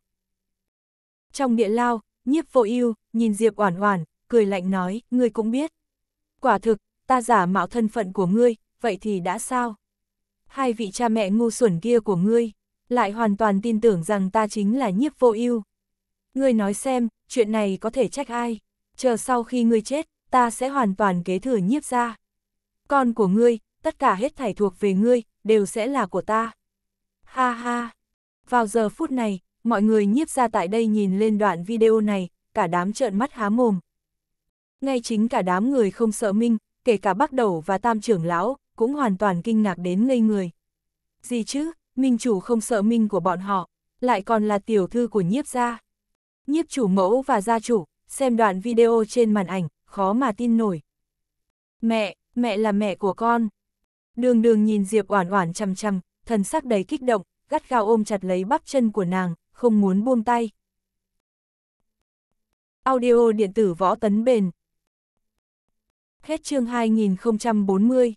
Trong địa lao, nhiếp vô ưu nhìn Diệp Oản Oản, cười lạnh nói, ngươi cũng biết. Quả thực, ta giả mạo thân phận của ngươi, vậy thì đã sao? Hai vị cha mẹ ngu xuẩn kia của ngươi, lại hoàn toàn tin tưởng rằng ta chính là nhiếp vô ưu. Ngươi nói xem, chuyện này có thể trách ai, chờ sau khi ngươi chết, ta sẽ hoàn toàn kế thừa nhiếp ra. Con của ngươi, tất cả hết thảy thuộc về ngươi, đều sẽ là của ta. Ha ha! Vào giờ phút này, mọi người nhiếp ra tại đây nhìn lên đoạn video này, cả đám trợn mắt há mồm. Ngay chính cả đám người không sợ minh, kể cả bắc đầu và tam trưởng lão, cũng hoàn toàn kinh ngạc đến ngây người. Gì chứ, minh chủ không sợ minh của bọn họ, lại còn là tiểu thư của nhiếp gia. Nhiếp chủ mẫu và gia chủ, xem đoạn video trên màn ảnh, khó mà tin nổi. Mẹ, mẹ là mẹ của con. Đường đường nhìn Diệp oản oản chằm chằm, thần sắc đầy kích động, gắt gao ôm chặt lấy bắp chân của nàng, không muốn buông tay. Audio điện tử võ tấn bền. Hết chương 2040